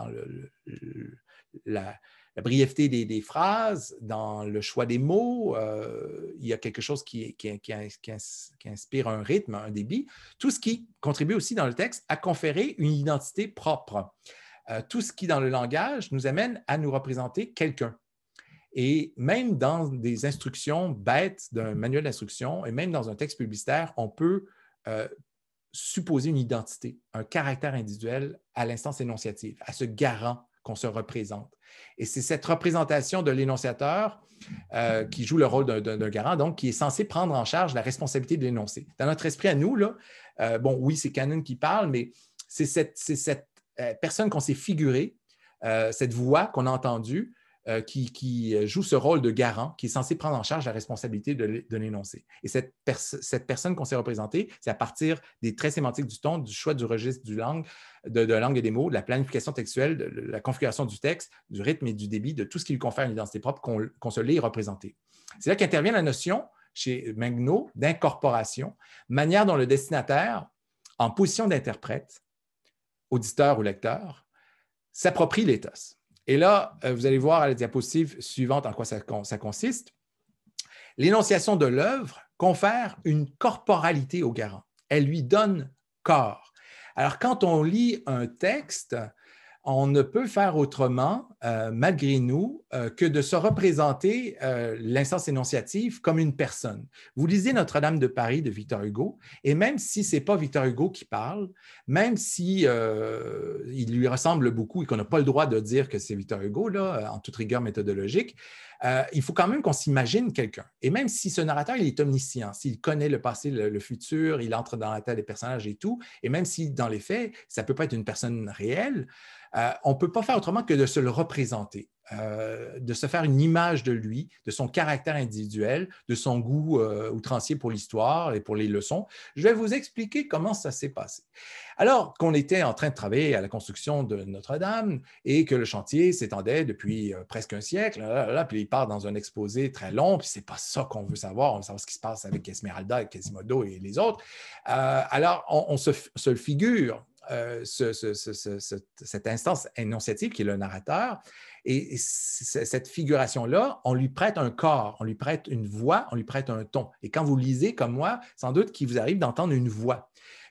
le, la, la brièveté des, phrases, dans le choix des mots, euh, il y a quelque chose qui, inspire un rythme, un débit, tout ce qui contribue aussi dans le texte à conférer une identité propre. Euh, tout ce qui, dans le langage, nous amène à nous représenter quelqu'un. Et même dans des instructions bêtes d'un manuel d'instruction et même dans un texte publicitaire, on peut euh, supposer une identité, un caractère individuel à l'instance énonciative, à ce garant qu'on se représente. Et c'est cette représentation de l'énonciateur euh, qui joue le rôle d'un garant, donc qui est censé prendre en charge la responsabilité de l'énoncé. Dans notre esprit à nous, euh, bon, oui, c'est Canon qui parle, mais c'est cette, euh, personne qu'on s'est figurée, cette voix qu'on a entendue, euh, qui, euh, joue ce rôle de garant, qui est censé prendre en charge la responsabilité de, l'énoncé. Et cette, personne qu'on s'est représentée, c'est à partir des traits sémantiques du ton, du choix du registre du de, langue et des mots, de la planification textuelle, de, la configuration du texte, du rythme et du débit, de tout ce qui lui confère une identité propre qu'on et se C'est là qu'intervient la notion chez Magno d'incorporation, manière dont le destinataire, en position d'interprète, auditeur ou lecteur, s'approprie l'éthos. Et là, euh, vous allez voir à la diapositive suivante en quoi ça, ça consiste. L'énonciation de l'œuvre confère une corporalité au garant. Elle lui donne corps. Alors, quand on lit un texte, on ne peut faire autrement, euh, malgré nous, euh, que de se représenter euh, l'instance énonciative comme une personne. Vous lisez Notre-Dame de Paris de Victor Hugo, et même si ce n'est pas Victor Hugo qui parle, même si il lui ressemble beaucoup et qu'on n'a pas le droit de dire que c'est Victor Hugo, là, en toute rigueur méthodologique, euh, il faut quand même qu'on s'imagine quelqu'un. Et même si ce narrateur, il est omniscient, s'il connaît le passé, le, futur, il entre dans la tête des personnages et tout, et même si dans les faits, ça ne peut pas être une personne réelle, euh, on ne peut pas faire autrement que de se le représenter. Euh, de se faire une image de lui, de son caractère individuel, de son goût euh, outrancier pour l'histoire et pour les leçons. Je vais vous expliquer comment ça s'est passé. Alors qu'on était en train de travailler à la construction de Notre-Dame et que le chantier s'étendait depuis euh, presque un siècle, puis il part dans un exposé très long, puis c'est pas ça qu'on veut savoir, on veut savoir ce qui se passe avec Esmeralda, Quasimodo et les autres. alors on, se, se figure, cette instance énonciative qui est le narrateur, et cette figuration-là, on lui prête un corps, on lui prête une voix, on lui prête un ton. Et quand vous lisez comme moi, sans doute qu'il vous arrive d'entendre une voix.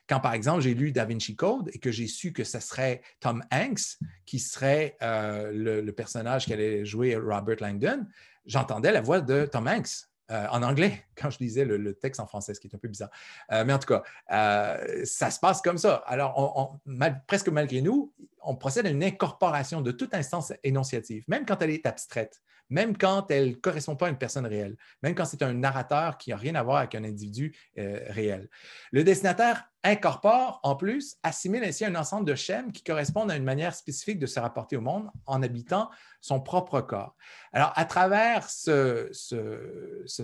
Quand, par exemple, j'ai lu Da Vinci Code et que j'ai su que ce serait Tom Hanks qui serait euh, le, le, personnage allait jouer Robert Langdon, j'entendais la voix de Tom Hanks. Euh, en anglais, quand je lisais le, texte en français, ce qui est un peu bizarre. Euh, mais en tout cas, ça se passe comme ça. Alors, on, presque malgré nous, on procède à une incorporation de toute instance énonciative, même quand elle est abstraite, même quand elle ne correspond pas à une personne réelle, même quand c'est un narrateur qui n'a rien à voir avec un individu euh, réel. Le dessinateur incorpore, en plus, assimile ainsi un ensemble de schèmes qui correspondent à une manière spécifique de se rapporter au monde en habitant son propre corps. Alors, à travers ce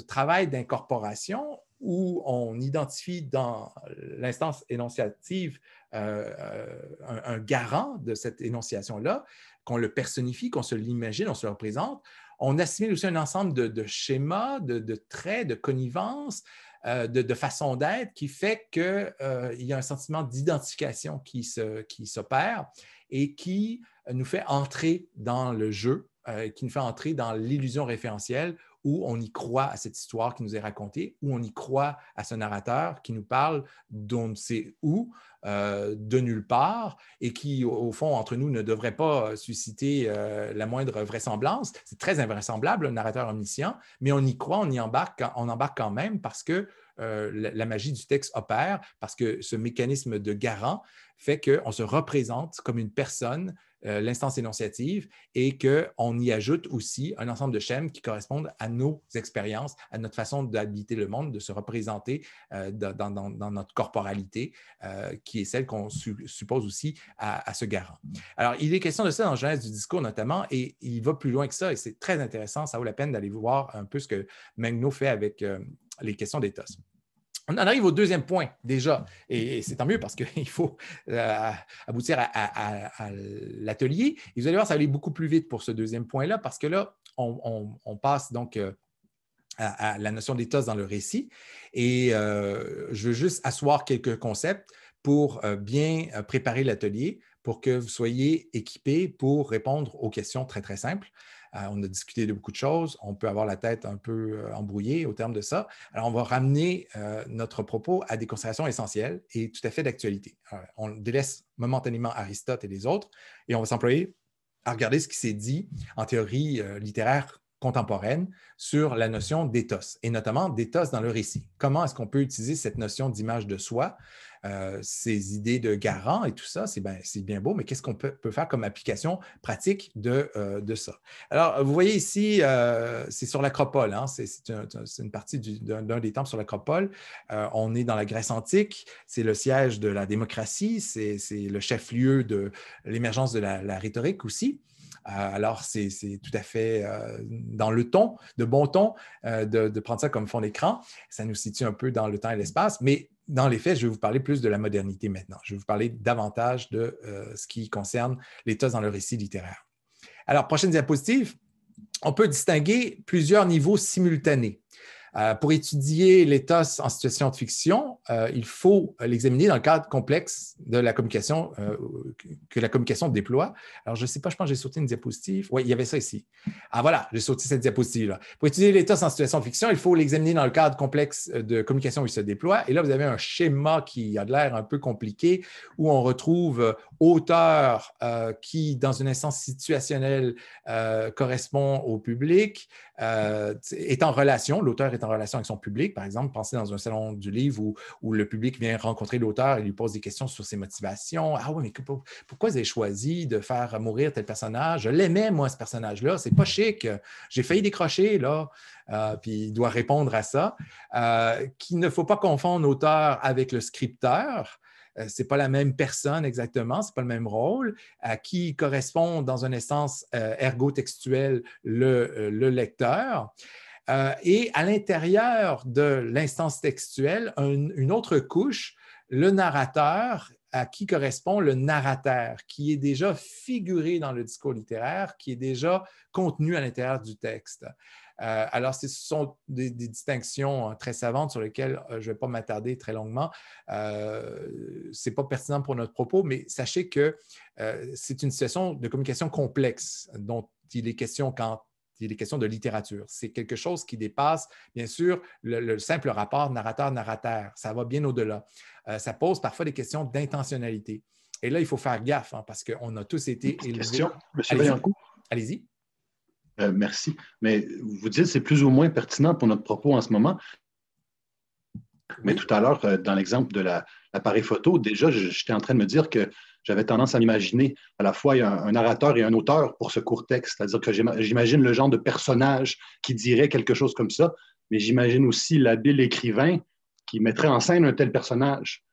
travail d'incorporation, où on identifie dans l'instance énonciative euh, euh, un, garant de cette énonciation-là, qu'on le personnifie, qu'on se l'imagine, on se le représente, on assimile aussi un ensemble de, schémas, de, traits, de connivences, euh, de, façons façon d'être qui fait qu'il y a un sentiment d'identification qui s'opère et qui nous fait entrer dans le jeu, qui nous fait entrer dans l'illusion référentielle où on y croit à cette histoire qui nous est racontée, où on y croit à ce narrateur qui nous parle d'on ne sait où, euh, de nulle part, et qui, au fond, entre nous, ne devrait pas euh, susciter euh, la moindre vraisemblance. C'est très invraisemblable, un narrateur omniscient, mais on y croit, on y embarque, on embarque quand même parce que la, la, magie du texte opère, parce que ce mécanisme de garant fait qu'on se représente comme une personne euh, l'instance énonciative et qu'on y ajoute aussi un ensemble de schèmes qui correspondent à nos expériences, à notre façon d'habiter le monde, de se représenter euh, dans, notre corporalité, euh, qui est celle qu'on suppose aussi à, ce garant. Alors, il est question de ça dans le Genèse du discours notamment, et il va plus loin que ça, et c'est très intéressant, ça vaut la peine d'aller voir un peu ce que Magno fait avec les questions d'éthos. On en arrive au deuxième point déjà, et, c'est tant mieux parce qu'il faut euh, aboutir à, l'atelier. Et vous allez voir, ça va aller beaucoup plus vite pour ce deuxième point-là parce que là, on, passe donc euh, à, la notion d'éthos dans le récit. Et euh, je veux juste asseoir quelques concepts pour bien préparer l'atelier, pour que vous soyez équipés pour répondre aux questions très, très simples. Euh, on a discuté de beaucoup de choses. On peut avoir la tête un peu euh, embrouillée au terme de ça. Alors, on va ramener euh, notre propos à des considérations essentielles et tout à fait d'actualité. On délaisse momentanément Aristote et les autres et on va s'employer à regarder ce qui s'est dit en théorie littéraire contemporaine sur la notion d'éthos, et notamment d'éthos dans le récit. Comment est-ce qu'on peut utiliser cette notion d'image de soi euh, ces idées de garant et tout ça, c'est bien, bien, beau, mais qu'est-ce qu'on peut, peut, faire comme application pratique de, euh, de ça? Alors, vous voyez ici, euh, c'est sur l'acropole, hein, c'est une partie d'un des temples sur l'acropole. on est dans la Grèce antique, c'est le siège de la démocratie, c'est le chef-lieu de l'émergence de la, rhétorique aussi alors, c'est tout à fait dans le ton, de bon ton, de, de, prendre ça comme fond d'écran. Ça nous situe un peu dans le temps et l'espace, mais dans les faits, je vais vous parler plus de la modernité maintenant. Je vais vous parler davantage de euh, ce qui concerne l'État dans le récit littéraire. Alors, prochaine diapositive, on peut distinguer plusieurs niveaux simultanés. Euh, pour étudier l'éthos en situation de fiction, euh, il faut l'examiner dans le cadre complexe de la communication euh, que la communication déploie. Alors, je ne sais pas, je pense que j'ai sauté une diapositive. Oui, il y avait ça ici. Ah voilà, j'ai sauté cette diapositive-là. Pour étudier l'éthos en situation de fiction, il faut l'examiner dans le cadre complexe de communication où il se déploie. Et là, vous avez un schéma qui a l'air un peu compliqué, où on retrouve auteur qui, dans une instance situationnelle, correspond au public, est en relation, l'auteur est en relation avec son public. Par exemple, pensez dans un salon du livre où, le public vient rencontrer l'auteur et lui pose des questions sur ses motivations. Ah oui, mais pourquoi vous avez choisi de faire mourir tel personnage? Je l'aimais, moi, ce personnage-là. C'est pas chic. J'ai failli décrocher, là. Euh, puis il doit répondre à ça. Euh, qu'il ne faut pas confondre l'auteur avec le scripteur euh, c'est pas la même personne exactement, c'est pas le même rôle, à qui correspond dans un essence ergo-textuelle euh, le, le, lecteur. Euh, et à l'intérieur de l'instance textuelle, une autre couche, le narrateur à qui correspond le narrateur, qui est déjà figuré dans le discours littéraire, qui est déjà contenu à l'intérieur du texte. Euh, alors, ce sont des, distinctions hein, très savantes sur lesquelles euh, je ne vais pas m'attarder très longuement. C'est ce n'est pas pertinent pour notre propos, mais sachez que c'est une situation de communication complexe dont il est question quand c'est des questions de littérature. C'est quelque chose qui dépasse, bien sûr, le, simple rapport narrateur-narrateur. Ça va bien au-delà. Euh, ça pose parfois des questions d'intentionnalité. Et là, il faut faire gaffe hein, parce qu'on a tous été élevés. Question, Monsieur Vaillancourt. Allez-y. Euh, merci. Mais vous dites c'est plus ou moins pertinent pour notre propos en ce moment. Mais tout à l'heure, euh, dans l'exemple de l'appareil photo, déjà, j'étais en train de me dire que j'avais tendance à m'imaginer à la fois un, narrateur et un auteur pour ce court texte, c'est-à-dire que j'imagine le genre de personnage qui dirait quelque chose comme ça, mais j'imagine aussi l'habile écrivain qui mettrait en scène un tel personnage.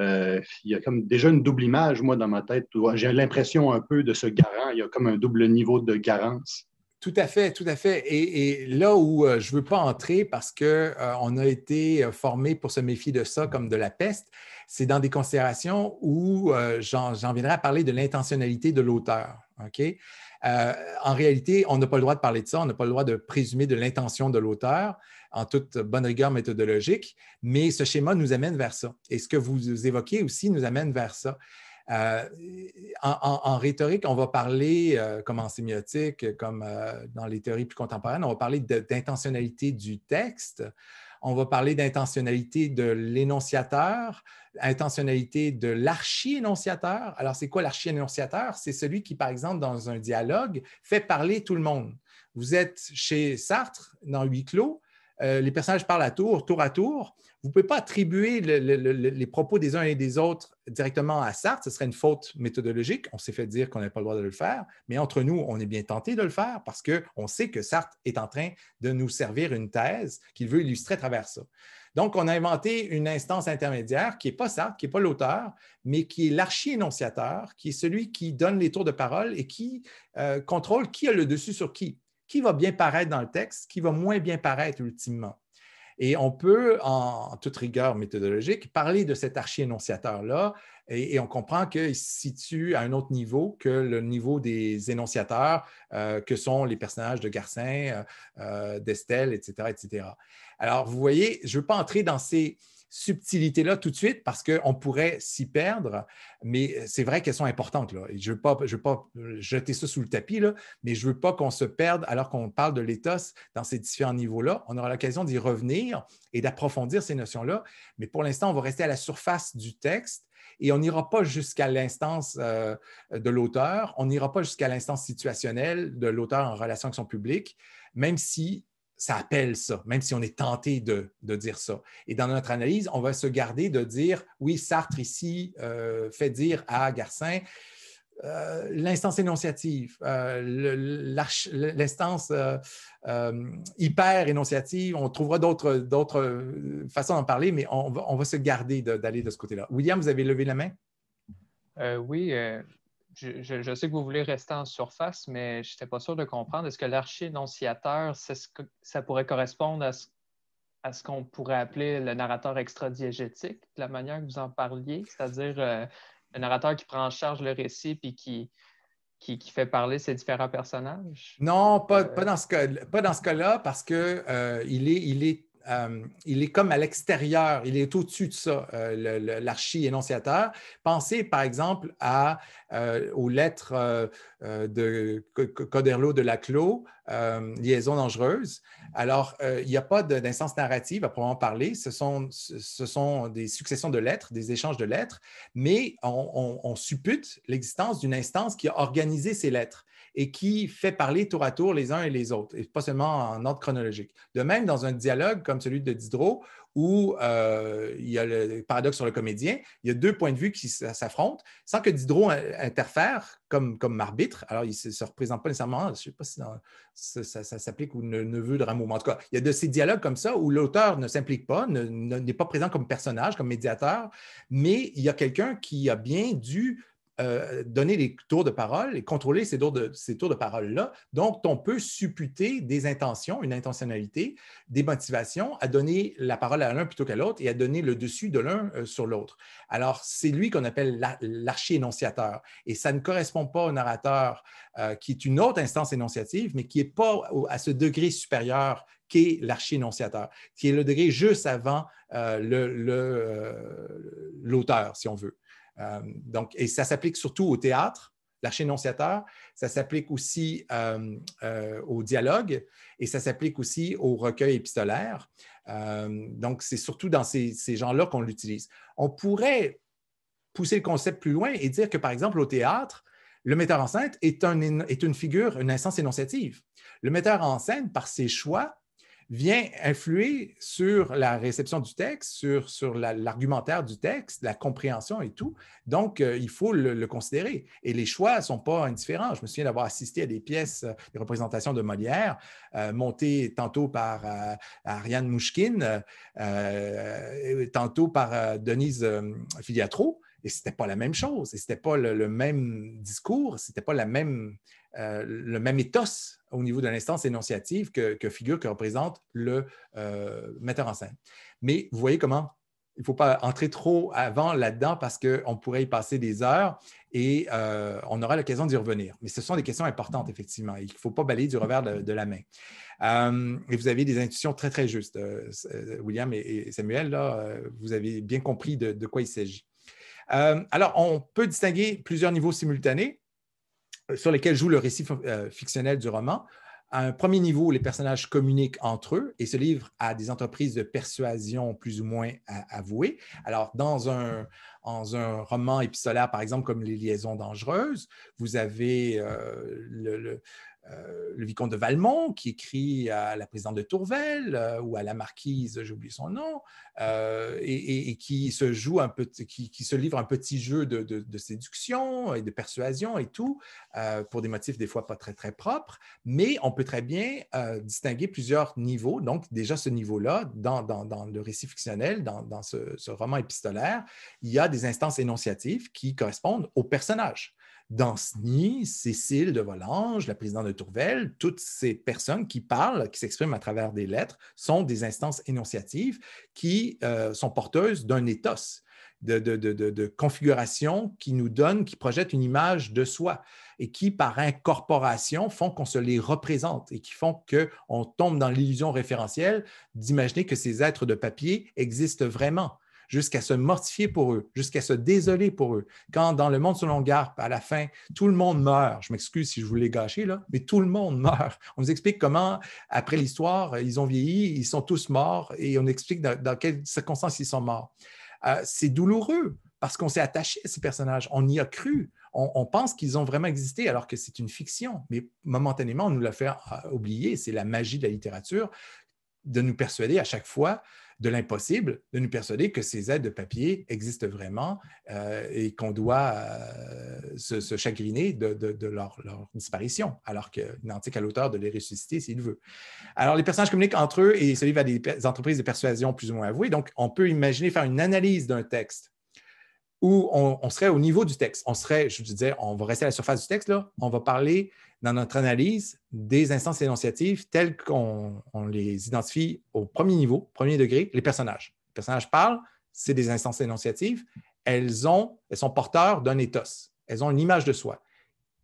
Euh, il y a comme déjà une double image, moi, dans ma tête. J'ai l'impression un peu de ce garant. Il y a comme un double niveau de garance tout à fait, tout à fait. Et, là où euh, je ne veux pas entrer parce qu'on euh, a été euh, formé pour se méfier de ça comme de la peste, c'est dans des considérations où j'en viendrai à parler de l'intentionnalité de l'auteur. en réalité, on n'a pas le droit de parler de ça, on n'a pas le droit de présumer de l'intention de l'auteur en toute bonne rigueur méthodologique, mais ce schéma nous amène vers ça. Et ce que vous évoquez aussi nous amène vers ça. Euh, en, rhétorique, on va parler, euh, comme en sémiotique, comme euh, dans les théories plus contemporaines, on va parler d'intentionnalité du texte, on va parler d'intentionnalité de l'énonciateur, intentionnalité de l'archi-énonciateur. Alors, c'est quoi l'archi-énonciateur? C'est celui qui, par exemple, dans un dialogue, fait parler tout le monde. Vous êtes chez Sartre, dans Huis clos, les personnages parlent à tour, tour à tour. Vous ne pouvez pas attribuer les propos des uns et des autres directement à Sartre, ce serait une faute méthodologique. On s'est fait dire qu'on n'avait pas le droit de le faire, mais entre nous, on est bien tenté de le faire parce qu'on sait que Sartre est en train de nous servir une thèse qu'il veut illustrer à travers ça. Donc, on a inventé une instance intermédiaire qui n'est pas Sartre, qui n'est pas l'auteur, mais qui est l'archi-énonciateur, qui est celui qui donne les tours de parole et qui euh, contrôle qui a le dessus sur qui, qui va bien paraître dans le texte, qui va moins bien paraître ultimement. Et on peut, en toute rigueur méthodologique, parler de cet archi-énonciateur-là et, on comprend qu'il se situe à un autre niveau que le niveau des énonciateurs euh, que sont les personnages de Garcin, euh, euh, d'Estelle, etc., etc. Alors, vous voyez, je ne veux pas entrer dans ces subtilité là tout de suite parce qu'on pourrait s'y perdre, mais euh, c'est vrai qu'elles sont importantes. Là. je ne veux, pas, euh, jeter ça sous le tapis, là, mais je ne veux pas qu'on se perde alors qu'on parle de l'éthos dans ces différents niveaux-là. On aura l'occasion d'y revenir et d'approfondir ces notions-là, mais pour l'instant, on va rester à la surface du texte et on n'ira pas jusqu'à l'instance euh, de l'auteur, on n'ira pas jusqu'à l'instance situationnelle de l'auteur en relation avec son public, même si ça appelle ça, même si on est tenté de, dire ça. Et dans notre analyse, on va se garder de dire, oui, Sartre ici euh, fait dire à Garcin, euh, l'instance énonciative, euh, l'instance hyper énonciative, on trouvera d'autres façons d'en parler, mais on va, se garder d'aller de, ce côté-là. William, vous avez levé la main? oui, je, sais que vous voulez rester en surface, mais je n'étais pas sûr de comprendre. Est-ce que l'archi-énonciateur, ça pourrait correspondre à ce, qu'on pourrait appeler le narrateur extra-diégétique, de la manière que vous en parliez, c'est-à-dire euh, un le narrateur qui prend en charge le récit et qui, qui, fait parler ses différents personnages? Non, pas, euh, pas dans ce cas-là, parce qu'il euh, est, il est euh, il est comme à l'extérieur, il est au-dessus de ça, euh, l'archi-énonciateur. Pensez par exemple euh, aux lettres de Coderlo de Laclos, Liaison dangereuse. Alors, il n'y a pas d'instance narrative à proprement parler, ce sont, des successions de lettres, des échanges de lettres, mais on suppute l'existence d'une instance qui a organisé ces lettres et qui fait parler tour à tour les uns et les autres, et pas seulement en ordre chronologique. De même, dans un dialogue comme celui de Diderot, où euh, il y a le paradoxe sur le comédien, il y a deux points de vue qui s'affrontent sans que Diderot interfère comme, comme arbitre. Alors, il ne se, représente pas nécessairement, je ne sais pas si ça, s'applique ou ne, veut de Rameau, en tout cas, il y a de ces dialogues comme ça où l'auteur ne s'implique pas, n'est pas présent comme personnage, comme médiateur, mais il y a quelqu'un qui a bien dû euh, donner des tours de parole et contrôler ces tours de, ces parole-là. Donc, on peut supputer des intentions, une intentionnalité, des motivations à donner la parole à l'un plutôt qu'à l'autre et à donner le dessus de l'un euh, sur l'autre. Alors, c'est lui qu'on appelle larchi et ça ne correspond pas au narrateur euh, qui est une autre instance énonciative, mais qui n'est pas à ce degré supérieur qu'est larchi qui est le degré juste avant l'auteur, si on veut. Euh, donc, et ça s'applique surtout au théâtre, l'archénonciateur, ça s'applique aussi euh, euh, au dialogue et ça s'applique aussi au recueil épistolaire. donc, c'est surtout dans ces, gens là qu'on l'utilise. On pourrait pousser le concept plus loin et dire que, par exemple, au théâtre, le metteur en scène est, est une figure, une instance énonciative. Le metteur en scène, par ses choix, vient influer sur la réception du texte, sur, l'argumentaire du texte, la compréhension et tout. Donc, euh, il faut le, considérer. Et les choix ne sont pas indifférents. Je me souviens d'avoir assisté à des pièces, euh, des représentations de Molière, euh, montées tantôt par Ariane Mouchkine, tantôt par Denise Filiatro. Et ce n'était pas la même chose, ce n'était pas le, même discours, ce n'était pas la même, le même éthos au niveau de l'instance énonciative que, figure, que représente le euh, metteur en scène. Mais vous voyez comment il ne faut pas entrer trop avant là-dedans parce qu'on pourrait y passer des heures et euh, on aura l'occasion d'y revenir. Mais ce sont des questions importantes, effectivement. Il ne faut pas balayer du revers de, la main. Euh, et vous avez des intuitions très, très justes, William et, Samuel. Là, vous avez bien compris de quoi il s'agit. alors, on peut distinguer plusieurs niveaux simultanés. Euh, sur lesquels joue le récit euh, fictionnel du roman. À un premier niveau, les personnages communiquent entre eux et se livrent à des entreprises de persuasion plus ou moins euh, avouées. Alors, dans un, un roman épistolaire, par exemple, comme Les liaisons dangereuses, vous avez le euh, le vicomte de Valmont qui écrit à la présidente de Tourvel euh, ou à la marquise, j'ai son nom, euh, et, qui se joue un qui, se livre un petit jeu de, séduction et de persuasion et tout, pour des motifs des fois pas très très propres, mais on peut très bien distinguer plusieurs niveaux. Donc déjà ce niveau-là, dans, le récit fictionnel, dans, ce, roman épistolaire, il y a des instances énonciatives qui correspondent aux personnages. Danceny, Cécile de Volange, la présidente de Tourvel, toutes ces personnes qui parlent, qui s'expriment à travers des lettres, sont des instances énonciatives qui euh, sont porteuses d'un éthos. De, de, configuration qui nous donne, qui projette une image de soi et qui, par incorporation, font qu'on se les représente et qui font qu'on tombe dans l'illusion référentielle d'imaginer que ces êtres de papier existent vraiment jusqu'à se mortifier pour eux, jusqu'à se désoler pour eux. Quand dans le monde selon Garp, à la fin, tout le monde meurt. Je m'excuse si je voulais gâcher, là, mais tout le monde meurt. On nous explique comment, après l'histoire, ils ont vieilli, ils sont tous morts et on explique dans, quelles circonstances ils sont morts. Euh, c'est douloureux parce qu'on s'est attaché à ces personnages, on y a cru, on, on pense qu'ils ont vraiment existé alors que c'est une fiction, mais momentanément, on nous l'a fait euh, oublier, c'est la magie de la littérature de nous persuader à chaque fois de l'impossible, de nous persuader que ces aides de papier existent vraiment euh, et qu'on doit euh, se, chagriner de, leur, disparition, alors que Nantique qu'à l'auteur de les ressusciter s'il veut. Alors, les personnages communiquent entre eux et se livrent à des entreprises de persuasion plus ou moins avouées. Donc, on peut imaginer faire une analyse d'un texte où on, serait au niveau du texte. On serait, je vous disais, on va rester à la surface du texte, là, on va parler dans notre analyse des instances énonciatives telles qu'on les identifie au premier niveau, premier degré, les personnages. Les personnages parlent, c'est des instances énonciatives. Elles, ont, elles sont porteurs d'un ethos. Elles ont une image de soi.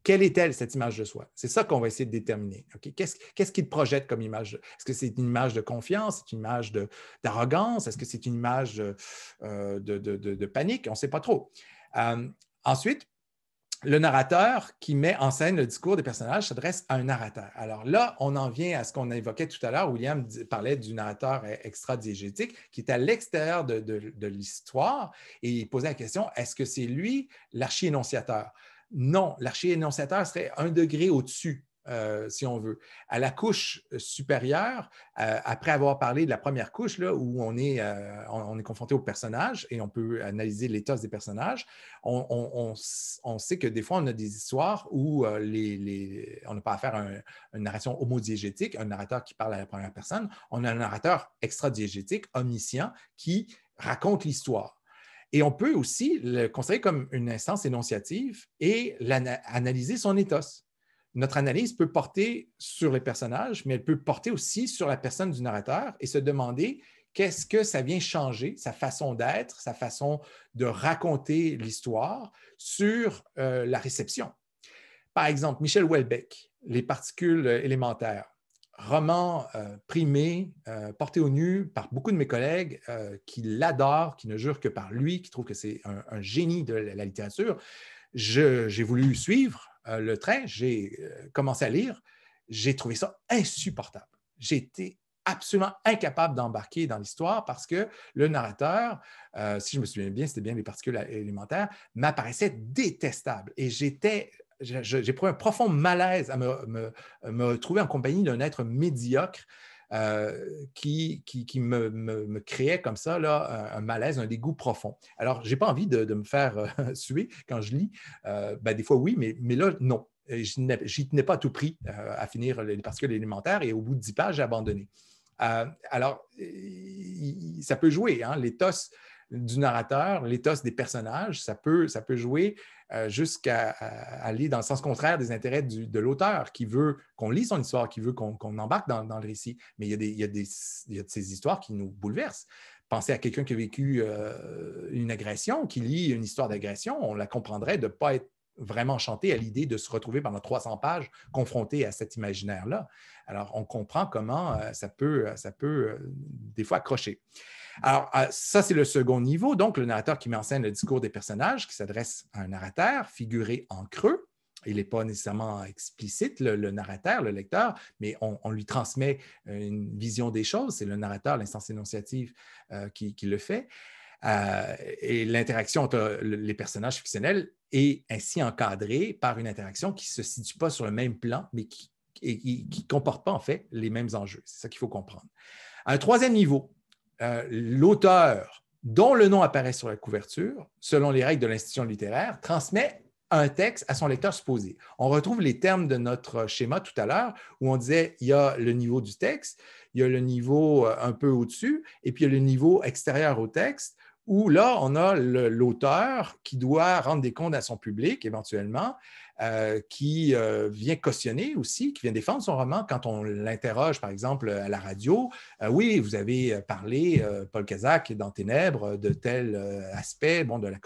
Quelle est-elle, cette image de soi? C'est ça qu'on va essayer de déterminer. Qu'est-ce qu'ils projette comme image? Est-ce que c'est une image de confiance? C'est une image d'arrogance? Est-ce que c'est une image euh, de, panique? On ne sait pas trop. Euh, ensuite, le narrateur qui met en scène le discours des personnages s'adresse à un narrateur. Alors là, on en vient à ce qu'on évoquait tout à l'heure. William parlait du narrateur eh, extra-diégétique qui est à l'extérieur de, de l'histoire et il posait la question est-ce que c'est lui l'archi-énonciateur Non, l'archi-énonciateur serait un degré au-dessus euh, si on veut. À la couche supérieure, euh, après avoir parlé de la première couche, où euh, on est, confronté au personnage et on peut analyser l'éthos des personnages, on, sait que des fois, on a des histoires où on n'a pas affaire à faire une narration homodiégétique, un narrateur qui parle à la première personne, on a un narrateur extra extradiégétique, omniscient, qui raconte l'histoire. Et on peut aussi le considérer comme une instance énonciative et analyser son éthos notre analyse peut porter sur les personnages, mais elle peut porter aussi sur la personne du narrateur et se demander qu'est-ce que ça vient changer, sa façon d'être, sa façon de raconter l'histoire sur euh, la réception. Par exemple, Michel Houellebecq, Les particules euh, élémentaires, roman euh, primé, porté au nu par beaucoup de mes collègues qui l'adorent, qui ne jurent que par lui, qui trouvent que c'est un, génie de la littérature. J'ai voulu suivre, euh, le train, j'ai euh, commencé à lire, j'ai trouvé ça insupportable. J'étais absolument incapable d'embarquer dans l'histoire parce que le narrateur, euh, si je me souviens bien, c'était bien les particules élémentaires, m'apparaissait détestable. Et j'étais, j'ai pris un profond malaise à me, trouver me retrouver en compagnie d'un être médiocre euh, qui, qui, me, me, créait comme ça là, un, malaise, un dégoût profond. Alors, je n'ai pas envie de, de me faire euh, suer quand je lis. Euh, ben, des fois, oui, mais, mais là, non. J'y tenais pas à tout prix à finir les particules élémentaires et au bout de dix pages, j'ai abandonné. alors, ça peut jouer, hein, l'éthos du narrateur, l'éthos des personnages, ça peut, ça peut jouer euh, jusqu'à aller dans le sens contraire des intérêts de l'auteur qui veut qu'on lise son histoire, qui veut qu'on embarque dans, le récit. Mais il y, a des, de ces histoires qui nous bouleversent. Pensez à quelqu'un qui a vécu euh, une agression, qui lit une histoire d'agression, on la comprendrait de ne pas être vraiment enchanté à l'idée de se retrouver pendant 300 pages confronté à cet imaginaire-là. Alors, on comprend comment euh, ça peut, ça peut des fois accrocher. Alors, ah, ça, c'est le second niveau. Donc, le narrateur qui met en scène le discours des personnages, qui s'adresse à un narrateur figuré en creux. Il n'est pas nécessairement explicite, le, narrateur, le lecteur, mais on, lui transmet euh, une vision des choses. C'est le narrateur, l'instance énonciative euh, qui, le fait. Euh, et l'interaction entre les personnages fictionnels est ainsi encadrée par une interaction qui ne se situe pas sur le même plan, mais qui ne comporte pas en fait les mêmes enjeux. C'est ça qu'il faut comprendre. un troisième niveau, euh, l'auteur dont le nom apparaît sur la couverture, selon les règles de l'institution littéraire, transmet un texte à son lecteur supposé. On retrouve les termes de notre schéma tout à l'heure où on disait il y a le niveau du texte, il y a le niveau euh, un peu au-dessus, et puis il y a le niveau extérieur au texte où là, on a l'auteur qui doit rendre des comptes à son public éventuellement, euh, qui euh, vient cautionner aussi, qui vient défendre son roman quand on l'interroge, par exemple, à la radio. Euh, oui, vous avez parlé, Paul Kazak, dans Ténèbres, de tel aspect bon, de la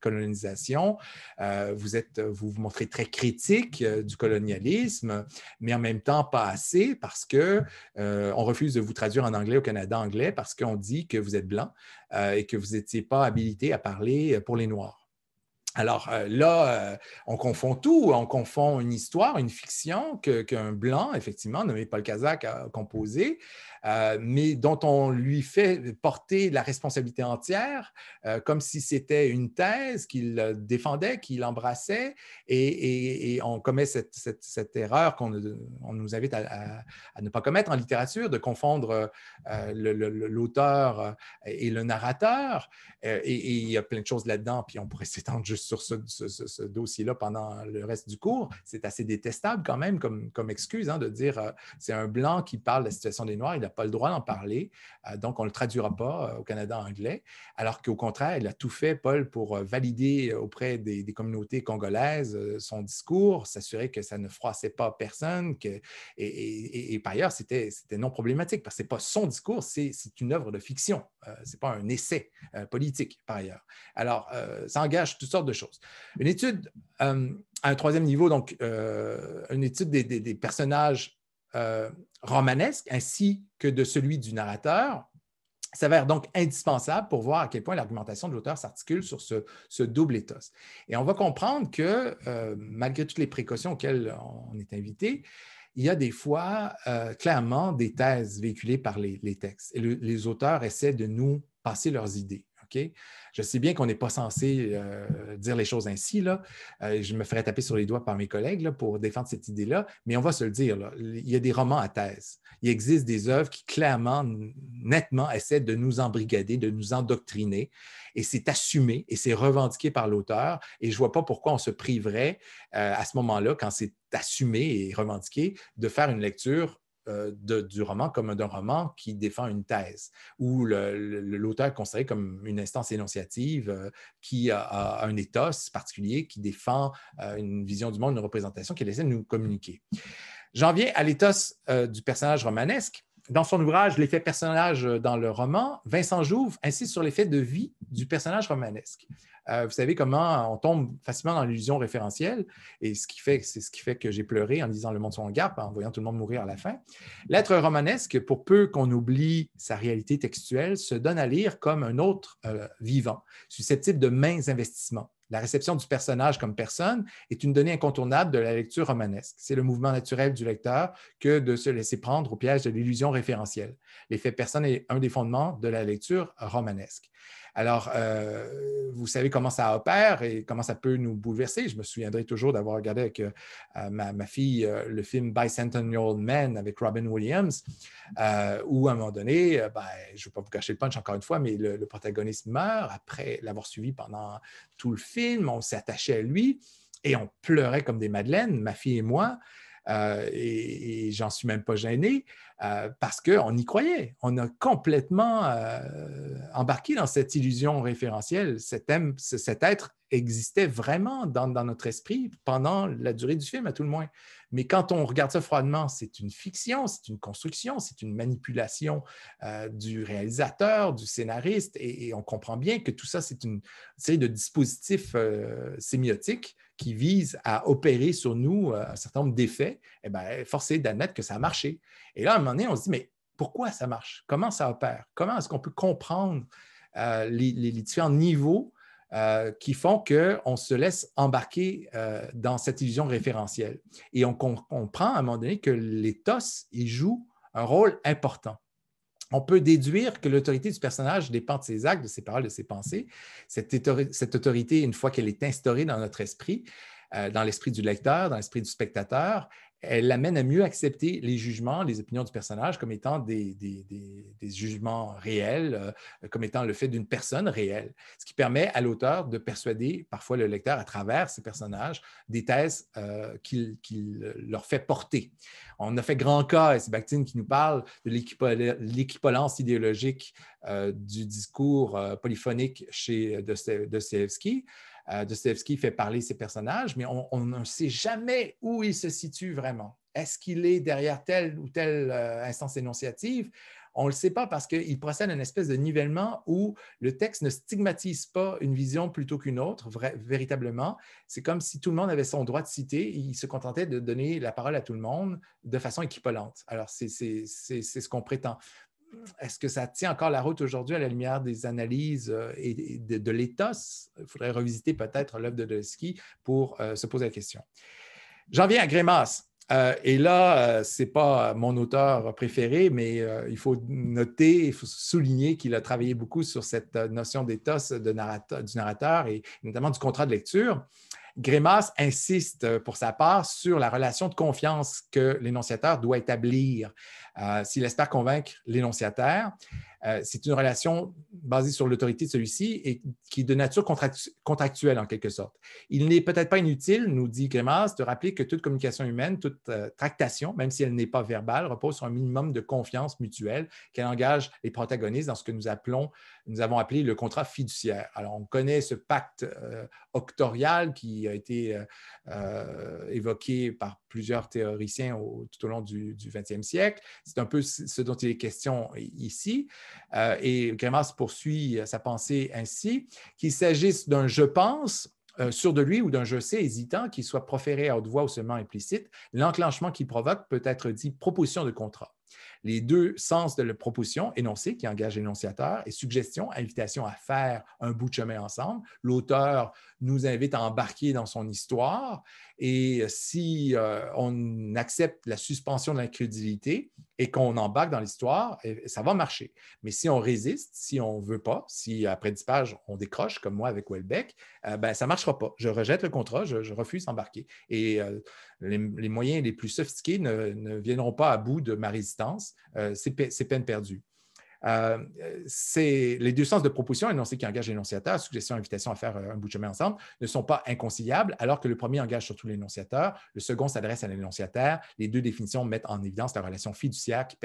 colonisation. vous, êtes, vous vous montrez très critique du colonialisme, mais en même temps pas assez parce qu'on on refuse de vous traduire en anglais au Canada anglais parce qu'on dit que vous êtes blanc et que vous n'étiez pas habilité à parler pour les Noirs. Alors euh, là, euh, on confond tout. On confond une histoire, une fiction qu'un blanc, effectivement, nommé Paul Kazak, a composée euh, mais dont on lui fait porter la responsabilité entière, euh, comme si c'était une thèse qu'il euh, défendait, qu'il embrassait, et, on commet cette, erreur qu'on nous invite à, ne pas commettre en littérature, de confondre l'auteur et le narrateur. et il y a plein de choses là-dedans, puis on pourrait s'étendre juste sur ce, dossier-là pendant le reste du cours. C'est assez détestable quand même comme, excuse hein, de dire c'est un blanc qui parle de la situation des Noirs, pas le droit d'en parler, euh, donc on ne le traduira pas euh, au Canada en anglais, alors qu'au contraire, il a tout fait, Paul, pour euh, valider auprès des, communautés congolaises son discours, s'assurer que ça ne froissait pas personne, que, et, par ailleurs, c'était non problématique, parce que ce n'est pas son discours, c'est une œuvre de fiction, c'est ce n'est pas un essai politique, par ailleurs. Alors, ça engage toutes sortes de choses. Une étude à un troisième niveau, donc une étude des, des, des personnages euh, romanesque ainsi que de celui du narrateur s'avère donc indispensable pour voir à quel point l'argumentation de l'auteur s'articule sur ce, double éthos. Et on va comprendre que, euh, malgré toutes les précautions auxquelles on est invité, il y a des fois euh, clairement des thèses véhiculées par les, textes. Et les auteurs essaient de nous passer leurs idées. Je sais bien qu'on n'est pas censé euh, dire les choses ainsi, là. Euh, je me ferais taper sur les doigts par mes collègues pour défendre cette idée-là, mais on va se le dire, il y a des romans à thèse. Il existe des œuvres qui clairement, nettement, essaient de nous embrigader, de nous endoctriner, et c'est assumé et c'est revendiqué par l'auteur, et je ne vois pas pourquoi on se priverait euh, à ce moment-là, quand c'est assumé et revendiqué, de faire une lecture euh, du roman comme d'un roman qui défend une thèse, où l'auteur est considéré comme une instance énonciative euh, qui a, un éthos particulier, qui défend euh, une vision du monde, une représentation qu'elle essaie de nous communiquer. J'en viens à l'éthos du personnage romanesque dans son ouvrage L'effet personnage euh, dans le roman, Vincent Jouve insiste sur l'effet de vie du personnage romanesque. Euh, vous savez comment on tombe facilement dans l'illusion référentielle, et ce qui fait, c'est ce qui fait que j'ai pleuré en lisant Le Monde sur un en voyant tout le monde mourir à la fin. L'être romanesque, pour peu qu'on oublie sa réalité textuelle, se donne à lire comme un autre euh, vivant, susceptible de mains investissements. La réception du personnage comme personne est une donnée incontournable de la lecture romanesque. C'est le mouvement naturel du lecteur que de se laisser prendre au piège de l'illusion référentielle. L'effet personne est un des fondements de la lecture romanesque. Alors, euh, vous savez comment ça opère et comment ça peut nous bouleverser. Je me souviendrai toujours d'avoir regardé avec euh, euh, ma, fille le film Centen-year-old Man* avec Robin Williams, où à un moment donné, ben, je ne vais pas vous cacher le punch encore une fois, mais le, le protagoniste meurt après l'avoir suivi pendant tout le film. On s'est attaché à lui et on pleurait comme des madeleines, ma fille et moi. Euh, et, j'en suis même pas gêné, euh, parce qu'on y croyait. On a complètement euh, embarqué dans cette illusion référentielle. Cet, être existait vraiment dans, notre esprit pendant la durée du film, à tout le moins. Mais quand on regarde ça froidement, c'est une fiction, c'est une construction, c'est une manipulation du réalisateur, du scénariste, et, on comprend bien que tout ça, c'est une série de dispositifs sémiotiques qui vise à opérer sur nous euh, un certain nombre d'effets, et eh ben, force d'admettre que ça a marché. Et là, à un moment donné, on se dit, mais pourquoi ça marche? Comment ça opère? Comment est-ce qu'on peut comprendre euh, les, différents niveaux euh, qui font qu'on se laisse embarquer dans cette illusion référentielle? Et on comprend à un moment donné que les TOS, joue jouent un rôle important on peut déduire que l'autorité du personnage dépend de ses actes, de ses paroles, de ses pensées. Cette, autorité, une fois qu'elle est instaurée dans notre esprit, euh, dans l'esprit du lecteur, dans l'esprit du spectateur, elle l'amène à mieux accepter les jugements, les opinions du personnage comme étant des, jugements réels, comme étant le fait d'une personne réelle, ce qui permet à l'auteur de persuader parfois le lecteur à travers ses personnages des thèses qu'il leur fait porter. On a fait grand cas, et c'est Bakhtin qui nous parle de l'équipolence idéologique du discours polyphonique chez Dostoevsky. Euh, Dostoevsky fait parler ses personnages, mais on, ne sait jamais où il se situe vraiment. Est-ce qu'il est derrière telle ou telle euh, instance énonciative? On ne le sait pas parce qu'il procède à une espèce de nivellement où le texte ne stigmatise pas une vision plutôt qu'une autre, véritablement. C'est comme si tout le monde avait son droit de citer, il se contentait de donner la parole à tout le monde de façon équipolante. Alors, c'est ce qu'on prétend est-ce que ça tient encore la route aujourd'hui à la lumière des analyses euh, et de, de l'éthos? Il faudrait revisiter peut-être l'œuvre de pour euh, se poser la question. J'en viens à Grémas. Euh, et là, c'est ce n'est pas mon auteur préféré, mais il faut noter, il faut souligner qu'il a travaillé beaucoup sur cette notion d'éthos de du narrateur et notamment du contrat de lecture. Grémas insiste euh, pour sa part sur la relation de confiance que l'énonciateur doit établir euh, s'il espère convaincre l'énonciataire. Euh, c'est une relation basée sur l'autorité de celui-ci et qui est de nature contractuelle en quelque sorte. Il n'est peut-être pas inutile, nous dit Grémas, de rappeler que toute communication humaine, toute euh, tractation, même si elle n'est pas verbale, repose sur un minimum de confiance mutuelle qu'elle engage les protagonistes dans ce que nous appelons, nous avons appelé le contrat fiduciaire. Alors, on connaît ce pacte euh, octorial qui a été évoqué par plusieurs théoriciens tout au long du, du 20e siècle. C'est un peu ce dont il est question ici. Euh, et Grémas poursuit euh, sa pensée ainsi, qu'il s'agisse d'un je pense euh, sûr de lui ou d'un je sais hésitant qui soit proféré à haute voix ou seulement implicite, l'enclenchement qu'il provoque peut être dit proposition de contrat. Les deux sens de la proposition, énoncée, qui engage l'énonciateur et suggestion, invitation à faire un bout de chemin ensemble. L'auteur nous invite à embarquer dans son histoire. Et si euh, on accepte la suspension de l'incrédulité et qu'on embarque dans l'histoire, eh, ça va marcher. Mais si on résiste, si on ne veut pas, si après 10 pages, on décroche, comme moi avec Welbeck, euh, ben, ça ne marchera pas. Je rejette le contrat, je, refuse d'embarquer. Et euh, les, moyens les plus sophistiqués ne, viendront pas à bout de ma résistance. C'est peine perdue. Euh, euh les deux sens de proposition, énoncés qui engage l'énonciateur, suggestion, invitation à faire euh, un bout de chemin ensemble, ne sont pas inconciliables, alors que le premier engage surtout l'énonciateur, le second s'adresse à l'énonciateur, Les deux définitions mettent en évidence la relation fiduciaire qui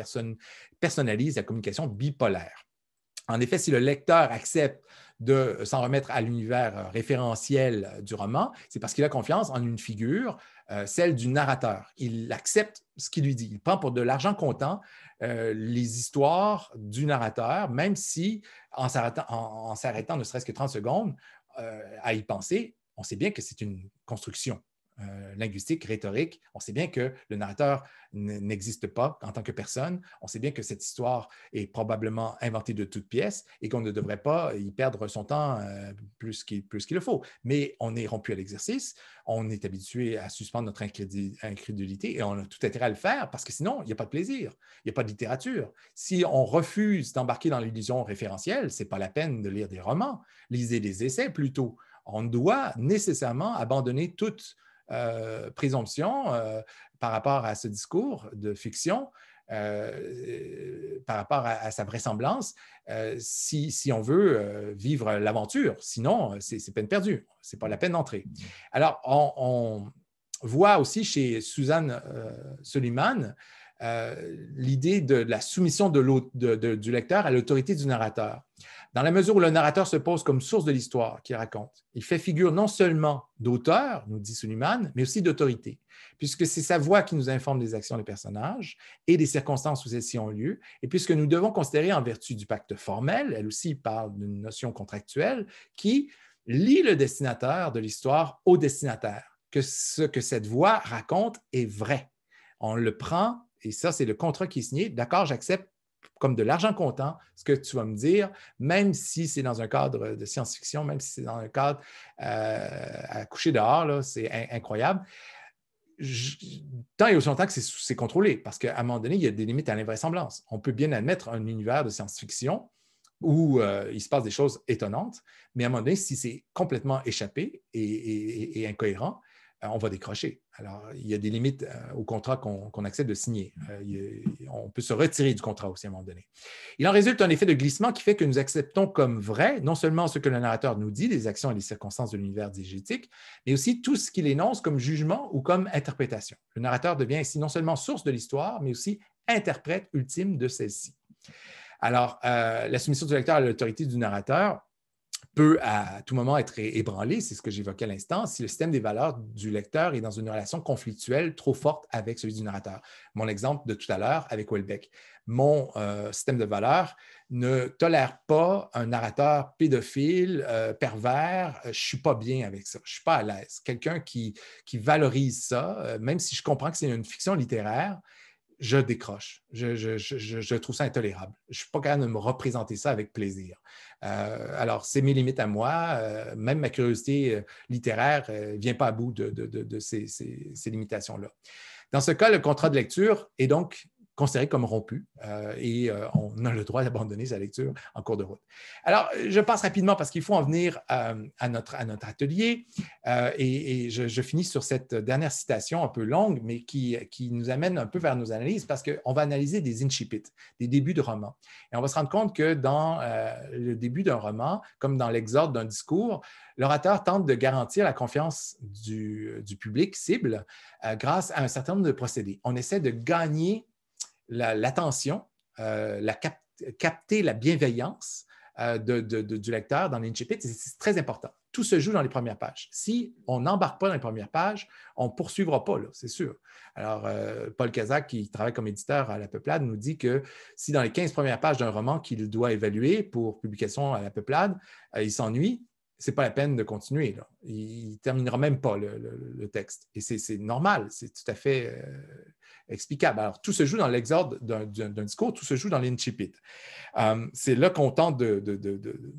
personnalise la communication bipolaire. En effet, si le lecteur accepte de s'en remettre à l'univers euh, référentiel du roman, c'est parce qu'il a confiance en une figure euh, celle du narrateur. Il accepte ce qu'il lui dit. Il prend pour de l'argent comptant euh, les histoires du narrateur, même si en s'arrêtant, ne serait-ce que 30 secondes euh, à y penser, on sait bien que c'est une construction, euh, linguistique, rhétorique. On sait bien que le narrateur n'existe pas en tant que personne. On sait bien que cette histoire est probablement inventée de toutes pièces et qu'on ne devrait pas y perdre son temps euh, plus qu'il le faut. Mais on est rompu à l'exercice, on est habitué à suspendre notre incrédulité et on a tout intérêt à le faire parce que sinon, il n'y a pas de plaisir, il n'y a pas de littérature. Si on refuse d'embarquer dans l'illusion référentielle, ce n'est pas la peine de lire des romans. Lisez des essais plutôt. On doit nécessairement abandonner toute euh, présomption euh, par rapport à ce discours de fiction, euh, par rapport à, sa vraisemblance, si, on veut vivre l'aventure. Sinon, c'est peine perdue, n'est pas la peine d'entrer. Alors, on, on, voit aussi chez Suzanne Soliman euh, l'idée de, la soumission de du lecteur à l'autorité du narrateur. Dans la mesure où le narrateur se pose comme source de l'histoire qu'il raconte, il fait figure non seulement d'auteur, nous dit suliman, mais aussi d'autorité, puisque c'est sa voix qui nous informe des actions des personnages et des circonstances où elles ci ont lieu, et puisque nous devons considérer en vertu du pacte formel, elle aussi parle d'une notion contractuelle qui lie le destinataire de l'histoire au destinataire, que ce que cette voix raconte est vrai. On le prend et ça, c'est le contrat qui est signé. D'accord, j'accepte comme de l'argent comptant ce que tu vas me dire, même si c'est dans un cadre de science-fiction, même si c'est dans un cadre euh, à coucher dehors, c'est incroyable. tant et aussi longtemps que c'est contrôlé, parce qu'à un moment donné, il y a des limites à l'invraisemblance. On peut bien admettre un univers de science-fiction où euh, il se passe des choses étonnantes, mais à un moment donné, si c'est complètement échappé et incohérent, euh, on va décrocher. Alors, il y a des limites euh, au contrat qu'on accepte de signer. Euh, on peut se retirer du contrat aussi à un moment donné. Il en résulte un effet de glissement qui fait que nous acceptons comme vrai non seulement ce que le narrateur nous dit, les actions et les circonstances de l'univers digétique, mais aussi tout ce qu'il énonce comme jugement ou comme interprétation. Le narrateur devient ainsi non seulement source de l'histoire, mais aussi interprète ultime de celle-ci. Alors, la soumission du lecteur à l'autorité du narrateur, peut à tout moment être ébranlé, c'est ce que j'évoquais à l'instant, si le système des valeurs du lecteur est dans une relation conflictuelle trop forte avec celui du narrateur. Mon exemple de tout à l'heure avec Welbeck. Mon euh, système de valeurs ne tolère pas un narrateur pédophile, euh, pervers. Euh, je ne suis pas bien avec ça. Je ne suis pas à l'aise. Quelqu'un qui, valorise ça, même si je comprends que c'est une fiction littéraire, je décroche. Je, trouve ça intolérable. Je ne suis pas capable de me représenter ça avec plaisir. Euh, alors, c'est mes limites à moi. Euh, même ma curiosité euh, littéraire ne vient pas à bout de, ces limitations-là. Dans ce cas, le contrat de lecture est donc considéré comme rompu euh, et euh, on a le droit d'abandonner sa lecture en cours de route. Alors, je passe rapidement parce qu'il faut en venir euh, à, notre, à notre atelier et, je, finis sur cette dernière citation un peu longue, mais qui, nous amène un peu vers nos analyses parce qu'on va analyser des incipits, des débuts de romans. Et on va se rendre compte que dans le début d'un roman, comme dans l'exorde d'un discours, l'orateur tente de garantir la confiance du, du public cible grâce à un certain nombre de procédés. On essaie de gagner l'attention, euh, la, capter la bienveillance euh, du lecteur dans l'incipit, c'est très important. Tout se joue dans les premières pages. Si on n'embarque pas dans les premières pages, on poursuivra pas, c'est sûr. Alors, euh, Paul Kazak, qui travaille comme éditeur à La Peuplade, nous dit que si dans les 15 premières pages d'un roman qu'il doit évaluer pour publication à La Peuplade, il s'ennuie, c'est pas la peine de continuer. Il ne terminera même pas le, texte. Et c'est normal, c'est tout à fait euh, explicable. Alors, tout se joue dans l'exorde d'un discours, tout se joue dans l'incipit. Euh, c'est là qu'on tente de,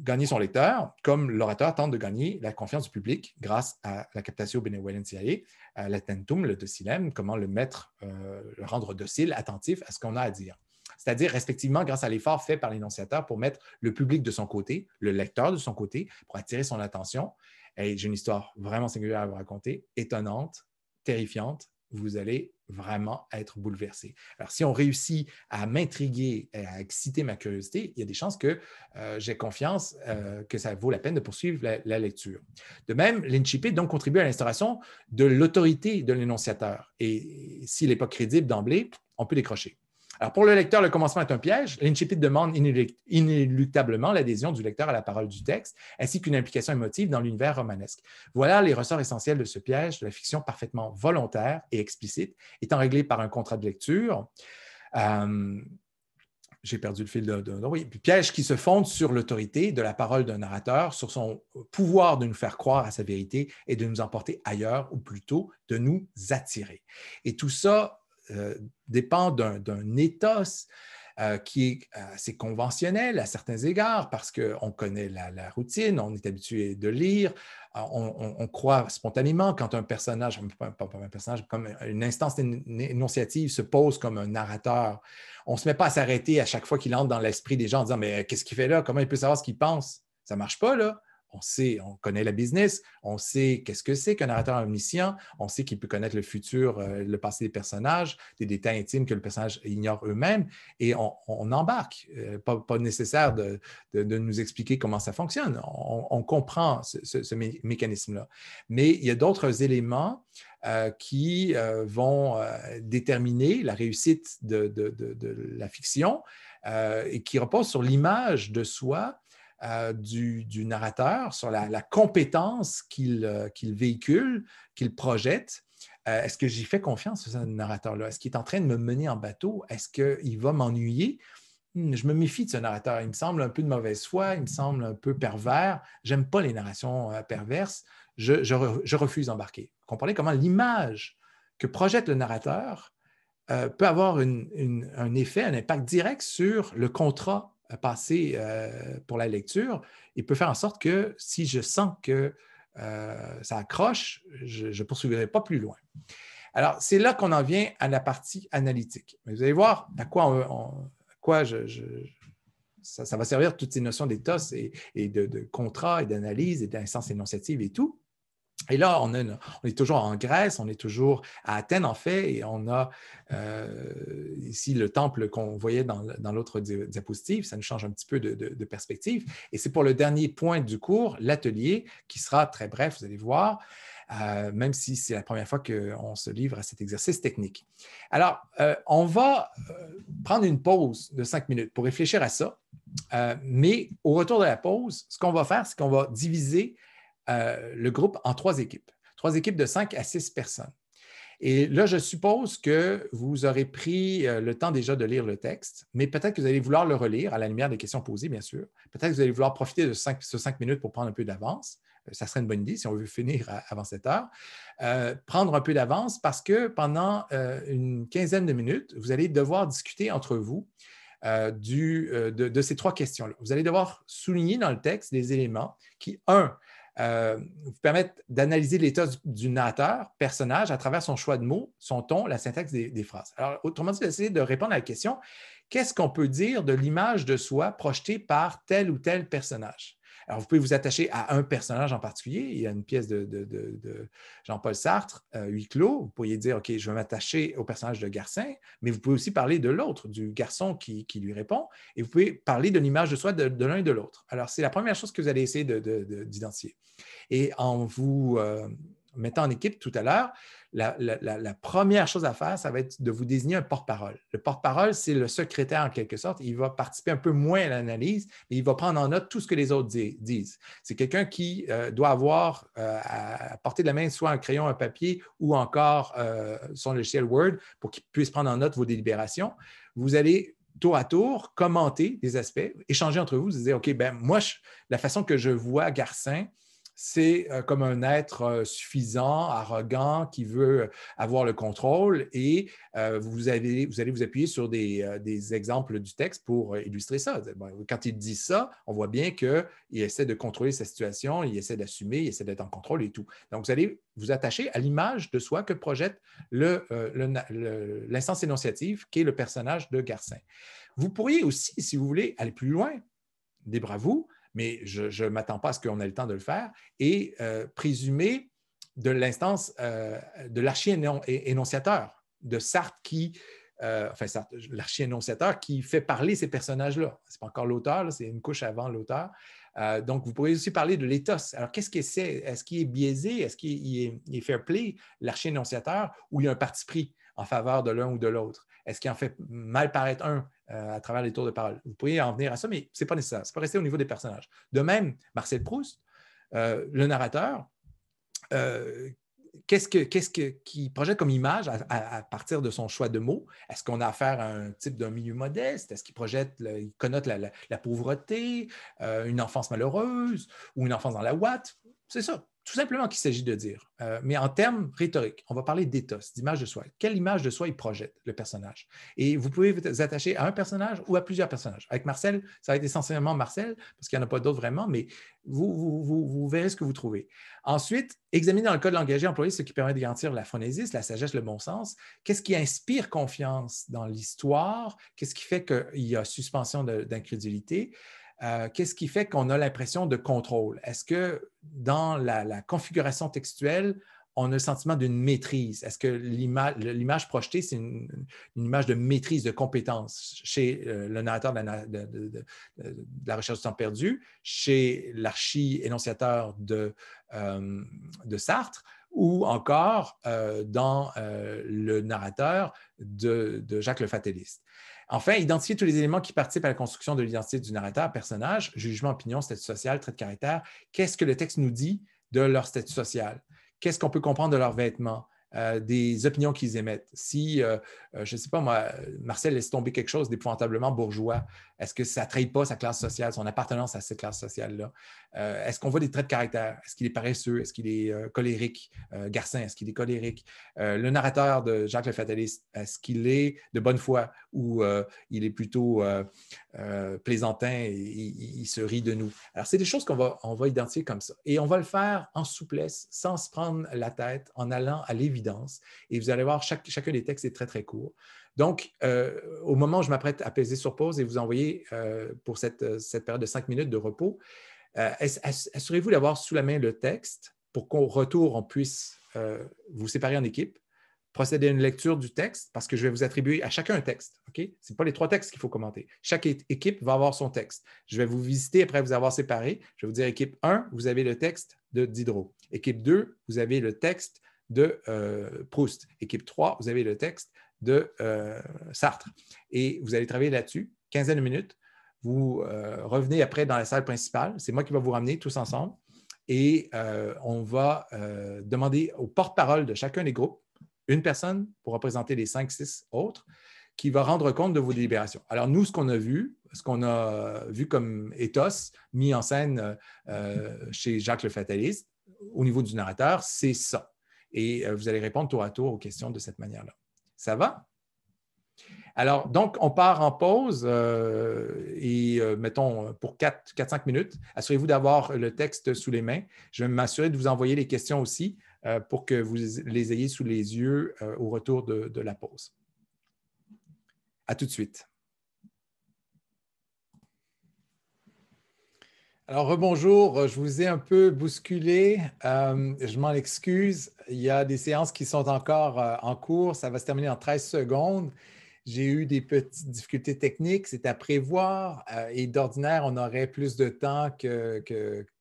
gagner son lecteur, comme l'orateur tente de gagner la confiance du public grâce à la captatio benevolentiae, à l'attentum, le docilem, comment le mettre, euh, le rendre docile, attentif à ce qu'on a à dire c'est-à-dire respectivement grâce à l'effort fait par l'énonciateur pour mettre le public de son côté, le lecteur de son côté, pour attirer son attention. Et j'ai une histoire vraiment singulière à vous raconter, étonnante, terrifiante. Vous allez vraiment être bouleversé. Alors, si on réussit à m'intriguer, et à exciter ma curiosité, il y a des chances que euh, j'ai confiance euh, que ça vaut la peine de poursuivre la, lecture. De même, l'Inchipé donc contribue à l'instauration de l'autorité de l'énonciateur. Et s'il n'est pas crédible d'emblée, on peut décrocher. Alors, pour le lecteur, le commencement est un piège. L'incipit demande inéluctablement l'adhésion du lecteur à la parole du texte, ainsi qu'une implication émotive dans l'univers romanesque. Voilà les ressorts essentiels de ce piège de la fiction parfaitement volontaire et explicite, étant réglée par un contrat de lecture. Euh, j'ai perdu le fil de, piège qui se fonde sur l'autorité de la parole d'un narrateur, sur son pouvoir de nous faire croire à sa vérité et de nous emporter ailleurs ou plutôt de nous attirer. Et tout ça euh, dépend d'un éthos. Euh, qui est assez conventionnel à certains égards parce qu'on connaît la, routine, on est habitué de lire, on, croit spontanément quand un personnage, pas, un personnage, comme une instance énonciative se pose comme un narrateur. On ne se met pas à s'arrêter à chaque fois qu'il entre dans l'esprit des gens en disant Mais qu'est-ce qu'il fait là Comment il peut savoir ce qu'il pense Ça ne marche pas là on sait, on connaît la business, on sait qu'est-ce que c'est qu'un narrateur omniscient, on sait qu'il peut connaître le futur, euh, le passé des personnages, des détails intimes que le personnage ignore eux-mêmes, et on, embarque. Euh, pas, nécessaire de, nous expliquer comment ça fonctionne. On, comprend ce, mécanisme-là. Mais il y a d'autres éléments euh, qui vont déterminer la réussite de, de la fiction et qui reposent sur l'image de soi euh, du, narrateur, sur la, compétence euh, qu'il véhicule, qu'il projette. Euh, est-ce que j'y fais confiance à ce narrateur-là? Est-ce qu'il est en train de me mener en bateau? Est-ce qu'il va m'ennuyer? Hmm, je me méfie de ce narrateur. Il me semble un peu de mauvaise foi, il me semble un peu pervers. J'aime pas les narrations perverses. Je, refuse d'embarquer. Comprenez comment l'image que projette le narrateur peut avoir un effet, un impact direct sur le contrat euh, passer euh, pour la lecture, il peut faire en sorte que si je sens que euh, ça accroche, je ne poursuivrai pas plus loin. Alors, c'est là qu'on en vient à la partie analytique. vous allez voir à quoi, ça, va servir toutes ces notions d'éthos et, de, de, contrat et d'analyse et d'instance énonciative et tout. Et là, on, est toujours en Grèce, on est toujours à Athènes, en fait, et on a euh, ici le temple qu'on voyait dans, l'autre diapositive. Ça nous change un petit peu de, perspective. Et c'est pour le dernier point du cours, l'atelier, qui sera très bref, vous allez voir, euh, même si c'est la première fois qu'on se livre à cet exercice technique. Alors, euh, on va prendre une pause de cinq minutes pour réfléchir à ça. mais au retour de la pause, ce qu'on va faire, c'est qu'on va diviser euh, le groupe en trois équipes, trois équipes de cinq à six personnes. Et là, je suppose que vous aurez pris euh, le temps déjà de lire le texte, mais peut-être que vous allez vouloir le relire à la lumière des questions posées, bien sûr. Peut-être que vous allez vouloir profiter de cinq, cinq minutes pour prendre un peu d'avance. Euh, ça serait une bonne idée si on veut finir avant cette heure. prendre un peu d'avance parce que pendant une quinzaine de minutes, vous allez devoir discuter entre vous de, de, ces trois questions-là. Vous allez devoir souligner dans le texte des éléments qui, un, euh, vous permettre d'analyser l'état du, narrateur, personnage, à travers son choix de mots, son ton, la syntaxe des, phrases. Alors, autrement dit, essayer de répondre à la question qu'est-ce qu'on peut dire de l'image de soi projetée par tel ou tel personnage? Alors, vous pouvez vous attacher à un personnage en particulier. Il y a une pièce de, Jean-Paul Sartre, Huit euh, huis clos. Vous pourriez dire, OK, je vais m'attacher au personnage de Garcin, mais vous pouvez aussi parler de l'autre, du garçon qui, lui répond, et vous pouvez parler de l'image de soi de, l'un et de l'autre. Alors, c'est la première chose que vous allez essayer d'identifier. et en vous... Euh, mettant en équipe tout à l'heure, la, première chose à faire, ça va être de vous désigner un porte-parole. Le porte-parole, c'est le secrétaire en quelque sorte. Il va participer un peu moins à l'analyse, mais il va prendre en note tout ce que les autres disent. C'est quelqu'un qui euh, doit avoir euh, à portée de la main soit un crayon, un papier ou encore euh, son logiciel Word pour qu'il puisse prendre en note vos délibérations. Vous allez tour à tour commenter des aspects, échanger entre vous, vous dire, OK, ben moi, la façon que je vois Garcin, c'est euh, comme un être euh, suffisant, arrogant, qui veut euh, avoir le contrôle et vous, allez vous appuyer sur des, exemples du texte pour illustrer ça. Quand il dit ça, on voit bien qu'il essaie de contrôler sa situation, il essaie d'assumer, il essaie d'être en contrôle et tout. Donc, vous allez vous attacher à l'image de soi que projette l'instance énonciative qui est le personnage de Garcin. Vous pourriez aussi, si vous voulez, aller plus loin, des bravos, mais je ne m'attends pas à ce qu'on ait le temps de le faire, et euh, présumer de l'instance euh, de l'archi-énonciateur de Sartre qui, euh, enfin l'archi-énonciateur qui fait parler ces personnages-là. Ce n'est pas encore l'auteur, c'est une couche avant l'auteur. donc, vous pouvez aussi parler de l'éthos. Alors, qu'est-ce que c'est? Est-ce qu'il est biaisé? Est-ce qu'il est, est, fair play, l'archi-énonciateur, ou il y a un parti pris en faveur de l'un ou de l'autre? Est-ce qu'il en fait mal paraître un euh, à travers les tours de parole. Vous pouvez en venir à ça, mais ce n'est pas nécessaire. Ce n'est pas resté au niveau des personnages. De même, Marcel Proust, euh, le narrateur, euh, qu'est-ce qu'il projette comme image à, partir de son choix de mots? Est-ce qu'on a affaire à un type d'un milieu modeste? Est-ce qu'il projette, il connote la, pauvreté, une enfance malheureuse ou une enfance dans la ouate? C'est ça tout simplement qu'il s'agit de dire. Euh, mais en termes rhétoriques, on va parler d'éthos, d'image de soi. Quelle image de soi il projette, le personnage? Et vous pouvez vous attacher à un personnage ou à plusieurs personnages. Avec Marcel, ça va être essentiellement Marcel, parce qu'il n'y en a pas d'autres vraiment, mais vous, verrez ce que vous trouvez. Ensuite, examinez dans le code l'engagé employé ce qui permet de garantir la phronésie la sagesse, le bon sens. Qu'est-ce qui inspire confiance dans l'histoire? Qu'est-ce qui fait qu'il y a suspension d'incrédulité? Euh, qu'est-ce qui fait qu'on a l'impression de contrôle? Est-ce que dans la, configuration textuelle, on a le sentiment d'une maîtrise? Est-ce que l'image projetée, c'est une, image de maîtrise, de compétence chez euh, le narrateur de la, recherche du temps perdu, chez l'archi-énonciateur de, euh, Sartre? ou encore dans le narrateur de, de Jacques le Fatéliste. Enfin, identifier tous les éléments qui participent à la construction de l'identité du narrateur, personnage, jugement, opinion, statut social, trait de caractère. Qu'est-ce que le texte nous dit de leur statut social? Qu'est-ce qu'on peut comprendre de leurs vêtements? Euh, des opinions qu'ils émettent. Si, euh, euh, je ne sais pas moi, Marcel laisse tomber quelque chose d'épouvantablement bourgeois, est-ce que ça ne trahit pas sa classe sociale, son appartenance à cette classe sociale-là? Euh, est-ce qu'on voit des traits de caractère? Est-ce qu'il est paresseux? Est-ce qu'il est, euh, colérique? Euh, Garcin, est-ce qu'il est colérique? le narrateur de Jacques le Fataliste, est-ce qu'il est de bonne foi ou il est plutôt plaisantin et il, se rit de nous? Alors, c'est des choses qu'on va, on va identifier comme ça. Et on va le faire en souplesse, sans se prendre la tête, en allant à l'évidence. Et vous allez voir, chacun des textes est très, très court. Donc, euh, au moment où je m'apprête à peser sur pause et vous envoyer euh, pour euh, cette, période de cinq minutes de repos, assurez-vous d'avoir sous la main le texte pour qu'au retour, on puisse vous séparer en équipe, procéder à une lecture du texte, parce que je vais vous attribuer à chacun un texte. Ce ne sont pas les trois textes qu'il faut commenter. Chaque équipe va avoir son texte. Je vais vous visiter après vous avoir séparé. Je vais vous dire, équipe 1, vous avez le texte de Diderot. Équipe 2, vous avez le texte de Proust. Équipe 3, vous avez le texte de euh, Sartre. Et vous allez travailler là-dessus, quinzaine de minutes. Vous euh, revenez après dans la salle principale. C'est moi qui vais vous ramener tous ensemble. Et euh, on va demander au porte-parole de chacun des groupes, une personne pour représenter les cinq, six autres, qui va rendre compte de vos délibérations. Alors, nous, ce qu'on a vu, ce qu'on a vu comme éthos mis en scène chez Jacques le Fataliste, au niveau du narrateur, c'est ça. Et vous allez répondre tour à tour aux questions de cette manière-là. Ça va? Alors, donc, on part en pause euh, et, euh, mettons, pour 4-5 minutes, assurez-vous d'avoir le texte sous les mains. Je vais m'assurer de vous envoyer les questions aussi euh, pour que vous les ayez sous les yeux au retour de, de la pause. À tout de suite. Alors, rebonjour, euh, je vous ai un peu bousculé, euh, je m'en excuse. Il y a des séances qui sont encore euh, en cours, ça va se terminer en 13 secondes. J'ai eu des petites difficultés techniques, c'est à prévoir et d'ordinaire, on aurait plus de temps que,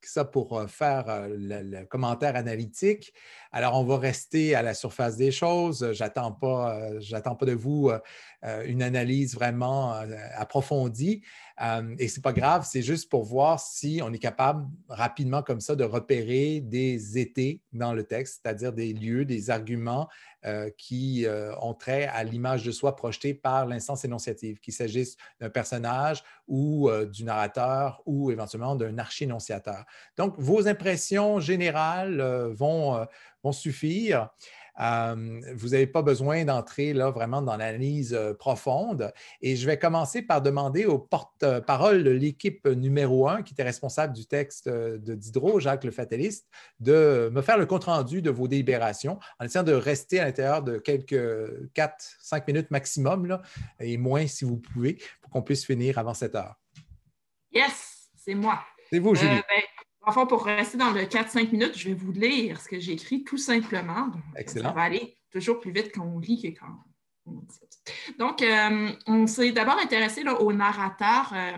ça pour faire le, commentaire analytique. Alors, on va rester à la surface des choses. J'attends pas, j'attends pas de vous une analyse vraiment approfondie. Euh, et ce n'est pas grave, c'est juste pour voir si on est capable rapidement comme ça de repérer des étés dans le texte, c'est-à-dire des lieux, des arguments euh, qui euh, ont trait à l'image de soi projetée par l'instance énonciative, qu'il s'agisse d'un personnage ou du narrateur ou éventuellement d'un archénonciateur. Donc, vos impressions générales vont suffire vous n'avez pas besoin d'entrer là vraiment dans l'analyse profonde. Et je vais commencer par demander au porte-parole de l'équipe numéro un, qui était responsable du texte de Diderot, Jacques le Fataliste, de me faire le compte-rendu de vos délibérations en essayant de rester à l'intérieur de quelques 4, 5 minutes maximum, et moins si vous pouvez, pour qu'on puisse finir avant 7 heures. Yes, c'est moi. C'est vous, euh, Julie. Ben, Enfin, pour rester dans le 4-5 minutes, je vais vous lire ce que j'ai écrit tout simplement. Ça va aller toujours plus vite quand on lit que quand donc, euh, on s'est d'abord intéressé au narrateur, euh,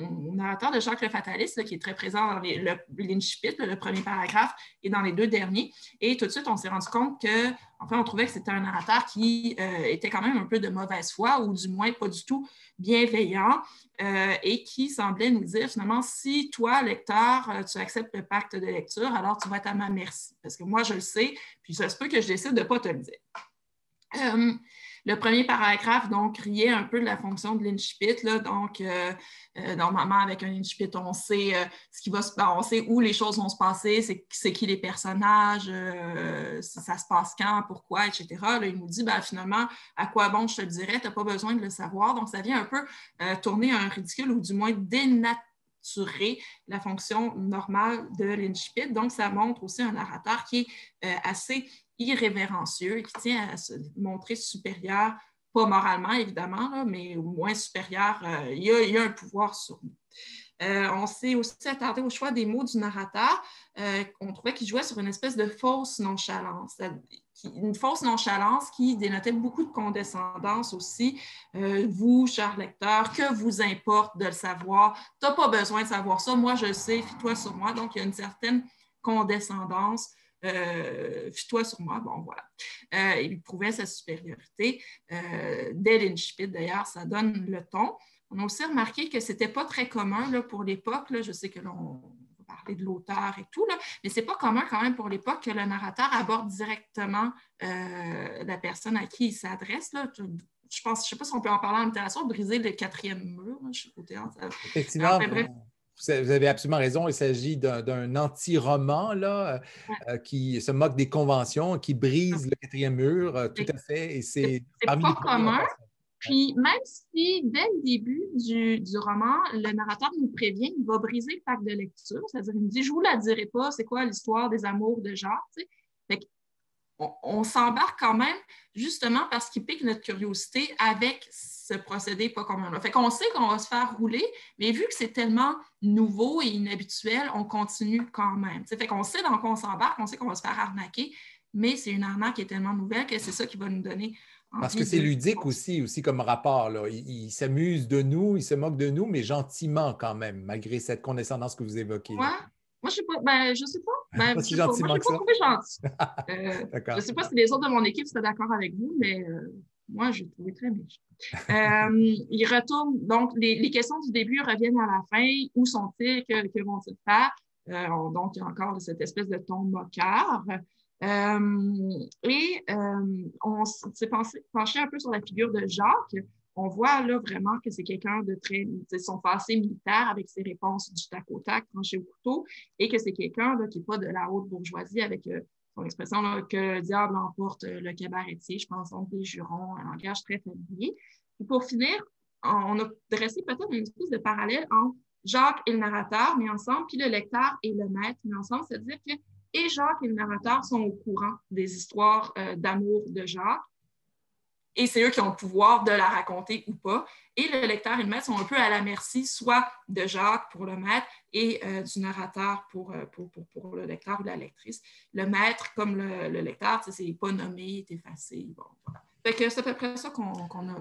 narrateur de Jacques le Fataliste, qui est très présent dans l'incipit, le, le, premier paragraphe, et dans les deux derniers. Et tout de suite, on s'est rendu compte que, enfin, on trouvait que c'était un narrateur qui euh, était quand même un peu de mauvaise foi, ou du moins pas du tout bienveillant, et qui semblait nous dire finalement, si toi, lecteur, tu acceptes le pacte de lecture, alors tu vas être à ma merci, parce que moi, je le sais, puis ça se peut que je décide de ne pas te le dire. Le premier paragraphe, donc, riait un peu de la fonction de l'incipit. Donc, euh, euh, normalement, avec un incipit, on sait euh, ce qui va se passer, ben, où les choses vont se passer, c'est qui les personnages, ça, se passe quand, pourquoi, etc. Là, il nous dit, bah finalement, à quoi bon, je te le dirais, tu n'as pas besoin de le savoir. Donc, ça vient un peu tourner un ridicule ou du moins dénaturer la fonction normale de l'incipit. Donc, ça montre aussi un narrateur qui est assez irrévérencieux qui tient à se montrer supérieur, pas moralement évidemment, mais au moins supérieur, euh, il, y a, un pouvoir sur nous. Euh, on s'est aussi attardé au choix des mots du narrateur. Euh, on trouvait qu'il jouait sur une espèce de fausse nonchalance, une fausse nonchalance qui dénotait beaucoup de condescendance aussi. Euh, vous, cher lecteur, que vous importe de le savoir? Tu n'as pas besoin de savoir ça. Moi, je sais, fais toi sur moi. Donc, il y a une certaine condescendance euh, toi sur moi, bon voilà. Euh, il prouvait sa supériorité. Euh, dès l'incipit, d'ailleurs, ça donne le ton. On a aussi remarqué que ce n'était pas très commun là, pour l'époque. Je sais que l'on va parler de l'auteur et tout, là, mais n'est pas commun quand même pour l'époque que le narrateur aborde directement euh, la personne à qui il s'adresse. Je pense, je sais pas si on peut en parler en littérature, briser le quatrième mur. je au théâtre vous avez absolument raison. Il s'agit d'un anti-roman là, euh, qui se moque des conventions, qui brise le quatrième mur, euh, tout à fait. Et c'est pas commun. Puis même si dès le début du, roman, le narrateur nous prévient, il va briser le pacte de lecture, c'est-à-dire il nous dit, je vous la dirai pas, c'est quoi l'histoire des amours de genre. on, on s'embarque quand même justement parce qu'il pique notre curiosité avec ce procédé pas comme on a. Fait qu'on sait qu'on va se faire rouler, mais vu que c'est tellement nouveau et inhabituel, on continue quand même. C'est fait qu'on sait dans quoi on s'embarque, on sait qu'on va se faire arnaquer, mais c'est une arnaque qui est tellement nouvelle que c'est ça qui va nous donner. Parce que c'est ludique aussi, aussi comme rapport. il s'amuse de nous, il se moque de nous, mais gentiment quand même, malgré cette condescendance que vous évoquez. Moi, je ne sais pas. je sais pas. Ben, je ne suis ben, pas, je je sais pas si les autres de mon équipe sont d'accord avec vous, mais euh, moi, l'ai trouvé très bien. Euh, retourne... donc, les, questions du début reviennent à la fin. Où sont-ils? Que, vont-ils faire? Euh, donc, il y a encore cette espèce de ton moqueur. Euh, et euh, on s'est penché un peu sur la figure de Jacques. On voit là vraiment que c'est quelqu'un de très, C'est son passé militaire avec ses réponses du tac au tac, tranché au couteau, et que c'est quelqu'un qui n'est pas de la haute bourgeoisie avec l'expression que le diable emporte euh, le cabaretier. Je pense on les jurons, un langage très familier. Et pour finir, on a dressé peut-être une espèce de parallèle entre Jacques et le narrateur, mais ensemble, puis le lecteur et le maître, mais ensemble, c'est-à-dire que et Jacques et le narrateur sont au courant des histoires euh, d'amour de Jacques, et c'est eux qui ont le pouvoir de la raconter ou pas. Et le lecteur et le maître sont un peu à la merci soit de Jacques pour le maître et euh, du narrateur euh, pour, pour, le lecteur ou la lectrice. Le maître, comme le, le lecteur, c'est pas nommé, il est effacé. c'est à peu près ça qu'on a.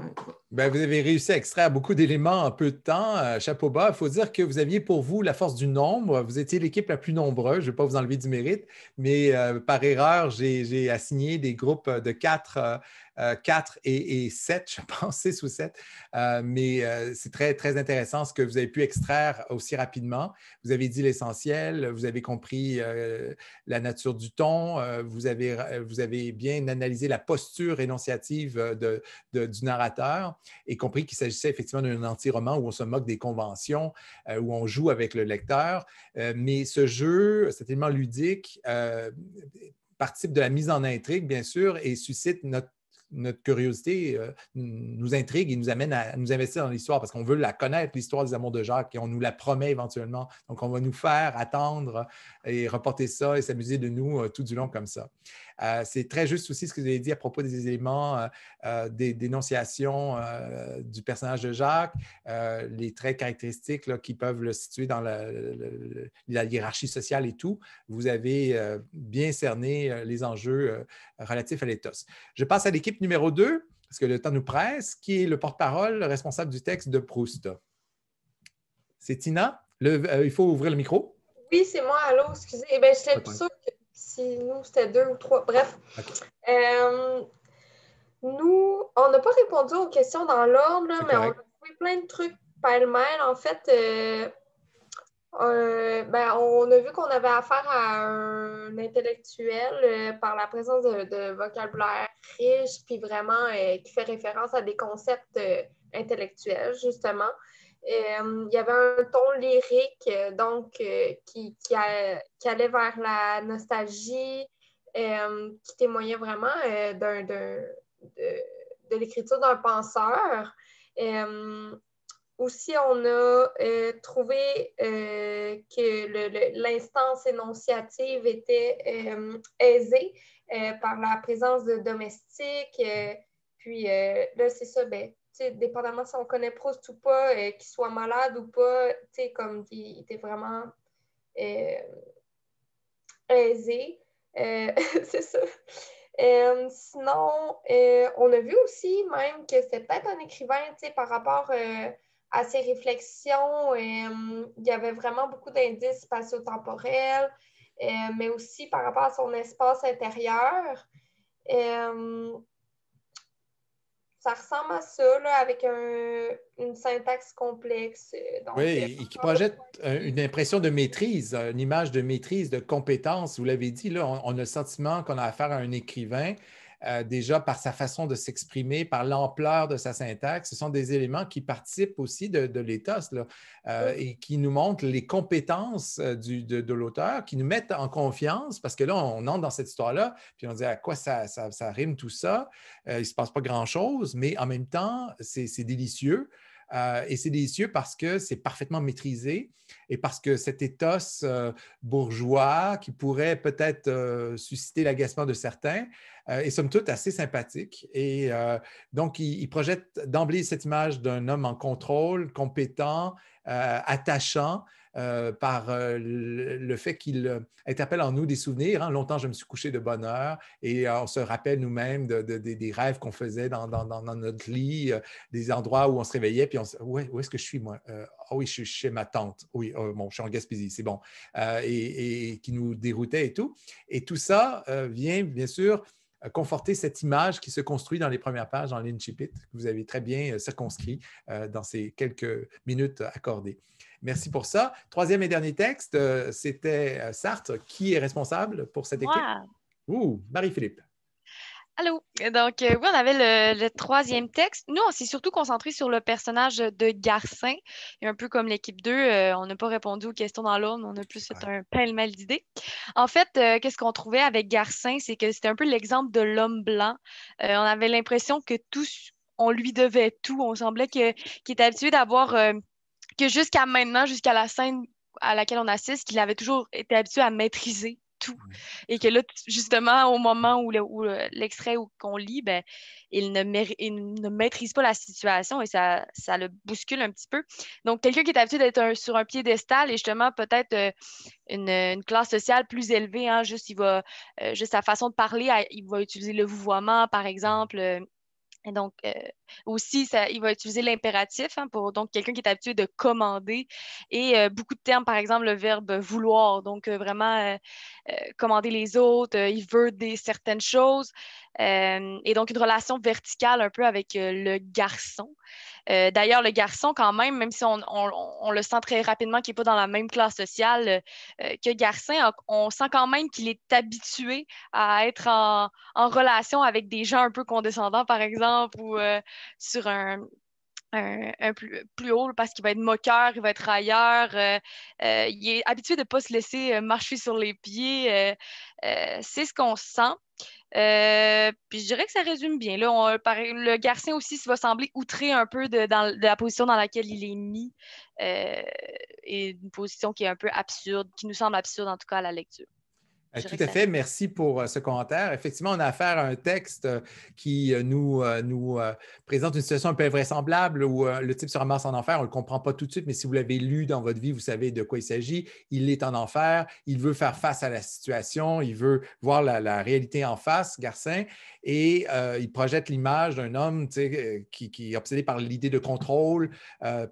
Ben, vous avez réussi à extraire beaucoup d'éléments en peu de temps. Euh, chapeau bas. Il faut dire que vous aviez pour vous la force du nombre. Vous étiez l'équipe la plus nombreuse. Je ne vais pas vous enlever du mérite, mais par erreur, j'ai assigné des groupes de quatre 4 euh, et, et, 7, je pense, 6 ou 7. Euh, mais euh, c'est très, très intéressant ce que vous avez pu extraire aussi rapidement. Vous avez dit l'essentiel, vous avez compris la nature du ton, vous, avez, vous avez bien analysé la posture énonciative de, du narrateur et compris qu'il s'agissait effectivement d'un anti-roman où on se moque des conventions, où on joue avec le lecteur. mais ce jeu, c'est tellement ludique, participe de la mise en intrigue, bien sûr, et suscite notre notre curiosité euh, nous intrigue et nous amène à, nous investir dans l'histoire parce qu'on veut la connaître, l'histoire des amours de Jacques, et on nous la promet éventuellement. Donc, on va nous faire attendre euh, et reporter ça et s'amuser de nous euh, tout du long comme ça. c'est très juste aussi ce que vous avez dit à propos des éléments, des dénonciations du personnage de Jacques, les traits caractéristiques qui peuvent le situer dans la, la hiérarchie sociale et tout. Vous avez bien cerné les enjeux relatifs à l'éthos. Je passe à l'équipe numéro 2, parce que le temps nous presse, qui est le porte-parole responsable du texte de Proust. C'est Tina. Euh, il faut ouvrir le micro. Oui, c'est moi. Allô, excusez. Eh bien, je que si nous, c'était deux ou trois. Bref. Euh, nous, on n'a pas répondu aux questions dans l'ordre, mais on a trouvé plein de trucs pêle-mêle. En fait, euh, euh, ben, on a vu qu'on avait affaire à un intellectuel euh, par la présence de, vocabulaire riche, puis vraiment euh, qui fait référence à des concepts intellectuels, justement. il y avait un ton lyrique, donc, qui, allait vers la nostalgie, qui témoignait vraiment de, l'écriture d'un penseur aussi, on a euh, trouvé euh, que l'instance énonciative était euh, aisée par la présence de domestiques. puis là, c'est ça, ben, dépendamment si on connaît Proust ou pas, qu'il soit malade ou pas, comme il était vraiment aisé. c'est ça. sinon, on a vu aussi même que c'était peut-être un écrivain, tu par rapport euh, à ses réflexions. Euh, il y avait vraiment beaucoup d'indices spatio-temporels, euh, mais aussi par rapport à son espace intérieur. Euh, ça ressemble à ça, avec une syntaxe complexe. oui, et qui projette une impression de maîtrise, une image de maîtrise, de compétence. Vous l'avez dit, là, on a le sentiment qu'on a affaire à un écrivain euh, déjà par sa façon de s'exprimer, par l'ampleur de sa syntaxe. Ce sont des éléments qui participent aussi de, de l'éthos euh, et qui nous montrent les compétences euh, de, l'auteur, qui nous mettent en confiance parce que là, on entre dans cette histoire-là, puis on dit à quoi ça, rime tout ça. il ne se passe pas grand-chose, mais en même temps, c'est délicieux. Euh, et c'est délicieux parce que c'est parfaitement maîtrisé et parce que cet éthos euh, bourgeois qui pourrait peut-être euh, susciter l'agacement de certains est somme toute assez sympathique. Et donc, il projette d'emblée cette image d'un homme en contrôle, compétent, attachant, euh, par euh, le fait qu'il interpelle euh, en nous des souvenirs. Hein. Longtemps, je me suis couché de bonne heure et on se rappelle nous-mêmes des rêves qu'on faisait dans, notre lit, des endroits où on se réveillait, puis on se ouais, où est-ce que je suis, moi? Ah oui, je suis chez ma tante. Oui, oh, bon, je suis en Gaspésie, c'est bon. Et, qui nous déroutait et tout. Et tout ça vient, bien sûr, conforter cette image qui se construit dans les premières pages dans l'Incipit, que vous avez très bien circonscrit dans ces quelques minutes accordées. Merci pour ça. Troisième et dernier texte, euh, c'était euh, Sartre. Qui est responsable pour cette équipe? Marie-Philippe. Allô. Donc, euh, oui, on avait le, troisième texte. Nous, on s'est surtout concentré sur le personnage de Garcin. Et un peu comme l'équipe 2, on n'a pas répondu aux questions dans l'ordre, on a plus fait un pêle mal d'idées. En fait, qu'est-ce qu'on trouvait avec Garcin, c'est que c'était un peu l'exemple de l'homme blanc. on avait l'impression que tous, on lui devait tout. On semblait qu'il était habitué d'avoir que jusqu'à maintenant, jusqu'à la scène à laquelle on assiste, qu'il avait toujours été habitué à maîtriser tout. Et que là, justement, au moment où, le, où l'extrait qu'on lit, ben, il, ne ne maîtrise pas la situation et ça, ça le bouscule un petit peu. Donc, quelqu'un qui est habitué d'être sur un piédestal et justement peut-être euh, une, classe sociale plus élevée, hein, juste, il va, euh, sa façon de parler, il va utiliser le vouvoiement, par exemple. Euh, et donc, aussi, il va utiliser l'impératif hein, pour donc quelqu'un qui est habitué de commander et euh, beaucoup de termes, par exemple le verbe vouloir, donc euh, vraiment euh, commander les autres, il veut des certaines choses et donc une relation verticale un peu avec le garçon. D'ailleurs, le garçon, quand même, même si on, le sent très rapidement qu'il n'est pas dans la même classe sociale que garçon, on sent quand même qu'il est habitué à être en, relation avec des gens un peu condescendants, par exemple, ou sur un, plus, haut parce qu'il va être moqueur, il va être ailleurs. Euh, euh, il est habitué de ne pas se laisser euh, marcher sur les pieds. c'est ce qu'on sent. puis je dirais que ça résume bien. le garçon aussi va sembler outré un peu de, de, la position dans laquelle il est mis. et une position qui est un peu absurde, qui nous semble absurde en tout cas à la lecture. Tout à fait. Merci pour euh, ce commentaire. Effectivement, on a affaire à un texte euh, qui euh, nous, présente une situation un peu invraisemblable où le type se ramasse en enfer. On ne le comprend pas tout de suite, mais si vous l'avez lu dans votre vie, vous savez de quoi il s'agit. Il est en enfer. Il veut faire face à la situation. Il veut voir la, réalité en face, garçon. Et il projette l'image d'un homme qui, est obsédé par l'idée de contrôle,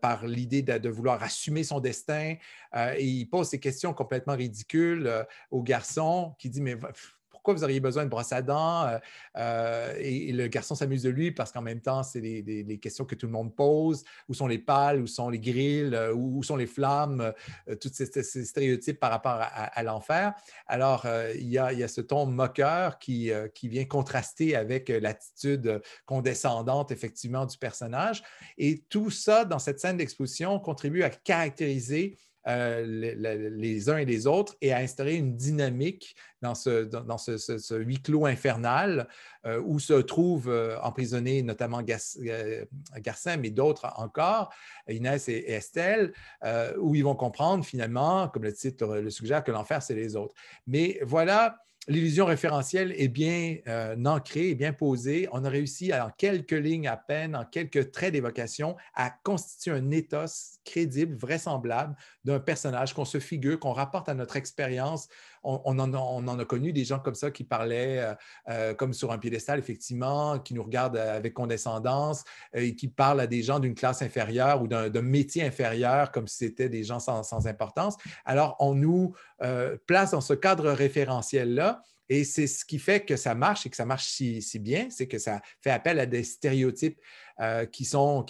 par l'idée de, de, vouloir assumer son destin, euh, et il pose ces questions complètement ridicules euh, au garçon qui dit Mais pourquoi vous auriez besoin de brosse à dents? Euh, et, le garçon s'amuse de lui parce qu'en même temps, c'est les, questions que tout le monde pose. Où sont les pales? Où sont les grilles? où, sont les flammes? Toutes ces, stéréotypes par rapport à, l'enfer. Alors, il y, a, y a, ce ton moqueur qui, qui vient contraster avec l'attitude condescendante, effectivement, du personnage. Et tout ça, dans cette scène d'exposition, contribue à caractériser euh, les, uns et les autres et à instaurer une dynamique dans ce, huis clos infernal euh, où se trouvent euh, emprisonnés notamment Garcin, mais d'autres encore, Inès et, Estelle, où ils vont comprendre finalement, comme le titre le suggère, que l'enfer, c'est les autres. Mais voilà l'illusion référentielle est bien ancrée, bien posée. On a réussi, en quelques lignes à peine, en quelques traits d'évocation, à constituer un éthos crédible, vraisemblable d'un personnage qu'on se figure, qu'on rapporte à notre expérience. On, en a, connu des gens comme ça qui parlaient euh, euh, comme sur un piédestal, effectivement, qui nous regardent avec condescendance euh, et qui parlent à des gens d'une classe inférieure ou d'un métier inférieur comme si c'était des gens sans, importance. Alors, on nous place dans ce cadre référentiel-là. Et c'est ce qui fait que ça marche et que ça marche si bien, c'est que ça fait appel à des stéréotypes euh, qui sont,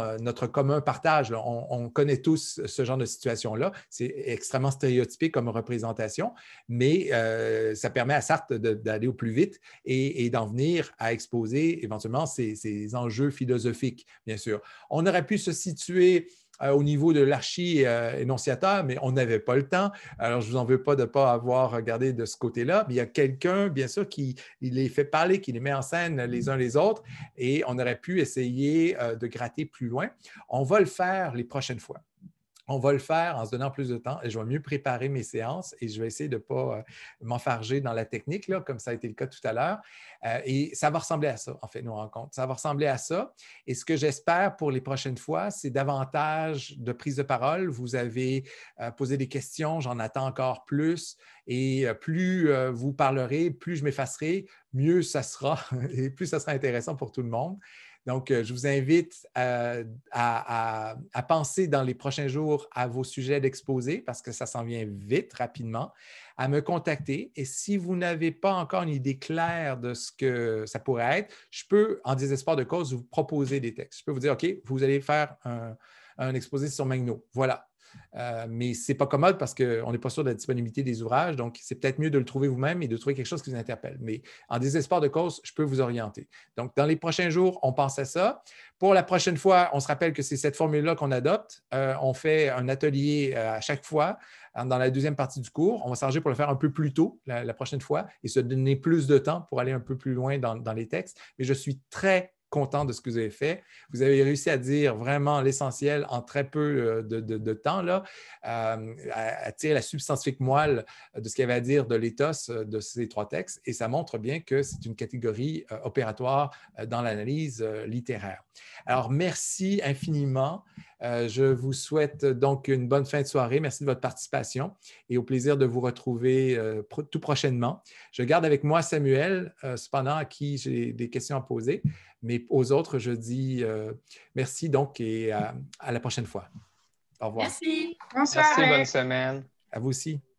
euh, notre commun partage. On, connaît tous ce genre de situation-là. C'est extrêmement stéréotypé comme représentation, mais euh, ça permet à Sartre d'aller au plus vite et, d'en venir à exposer éventuellement ces enjeux philosophiques, bien sûr. On aurait pu se situer euh, au niveau de l'archi-énonciateur, euh, mais on n'avait pas le temps. Alors, je ne vous en veux pas de ne pas avoir regardé de ce côté-là. Il y a quelqu'un, bien sûr, qui les fait parler, qui les met en scène les uns les autres, et on aurait pu essayer euh, de gratter plus loin. On va le faire les prochaines fois on va le faire en se donnant plus de temps et je vais mieux préparer mes séances et je vais essayer de ne pas euh, m'enfarger dans la technique, comme ça a été le cas tout à l'heure. Euh, et ça va ressembler à ça, en fait, nos rencontres. Ça va ressembler à ça. Et ce que j'espère pour les prochaines fois, c'est davantage de prise de parole. Vous avez euh, posé des questions, j'en attends encore plus. Et plus vous parlerez, plus je m'effacerai, mieux ça sera et plus ça sera intéressant pour tout le monde. Donc, euh, je vous invite euh, à, penser dans les prochains jours à vos sujets d'exposé parce que ça s'en vient vite, rapidement, à me contacter. Et si vous n'avez pas encore une idée claire de ce que ça pourrait être, je peux, en désespoir de cause, vous proposer des textes. Je peux vous dire, OK, vous allez faire un, un exposé sur Magno. Voilà, euh, mais ce n'est pas commode parce qu'on n'est pas sûr de la disponibilité des ouvrages. Donc, c'est peut-être mieux de le trouver vous-même et de trouver quelque chose qui vous interpelle. Mais en désespoir de cause, je peux vous orienter. Donc, dans les prochains jours, on pense à ça. Pour la prochaine fois, on se rappelle que c'est cette formule-là qu'on adopte. Euh, on fait un atelier euh, à chaque fois dans la deuxième partie du cours. On va s'arranger pour le faire un peu plus tôt la, prochaine fois et se donner plus de temps pour aller un peu plus loin dans les textes. Mais je suis très, content de ce que vous avez fait. Vous avez réussi à dire vraiment l'essentiel en très peu euh, de, de, temps, là, euh, à, tirer la substantifique moelle de ce qu'il y avait à dire de l'éthos euh, de ces trois textes. Et ça montre bien que c'est une catégorie opératoire dans l'analyse littéraire. Alors, merci infiniment. je vous souhaite donc une bonne fin de soirée. Merci de votre participation et au plaisir de vous retrouver tout prochainement. Je garde avec moi Samuel, cependant, à qui j'ai des questions à poser. Mais aux autres, je dis euh, merci donc et euh, à, la prochaine fois. Au revoir. Merci. Bonne Merci, bonne semaine. À vous aussi.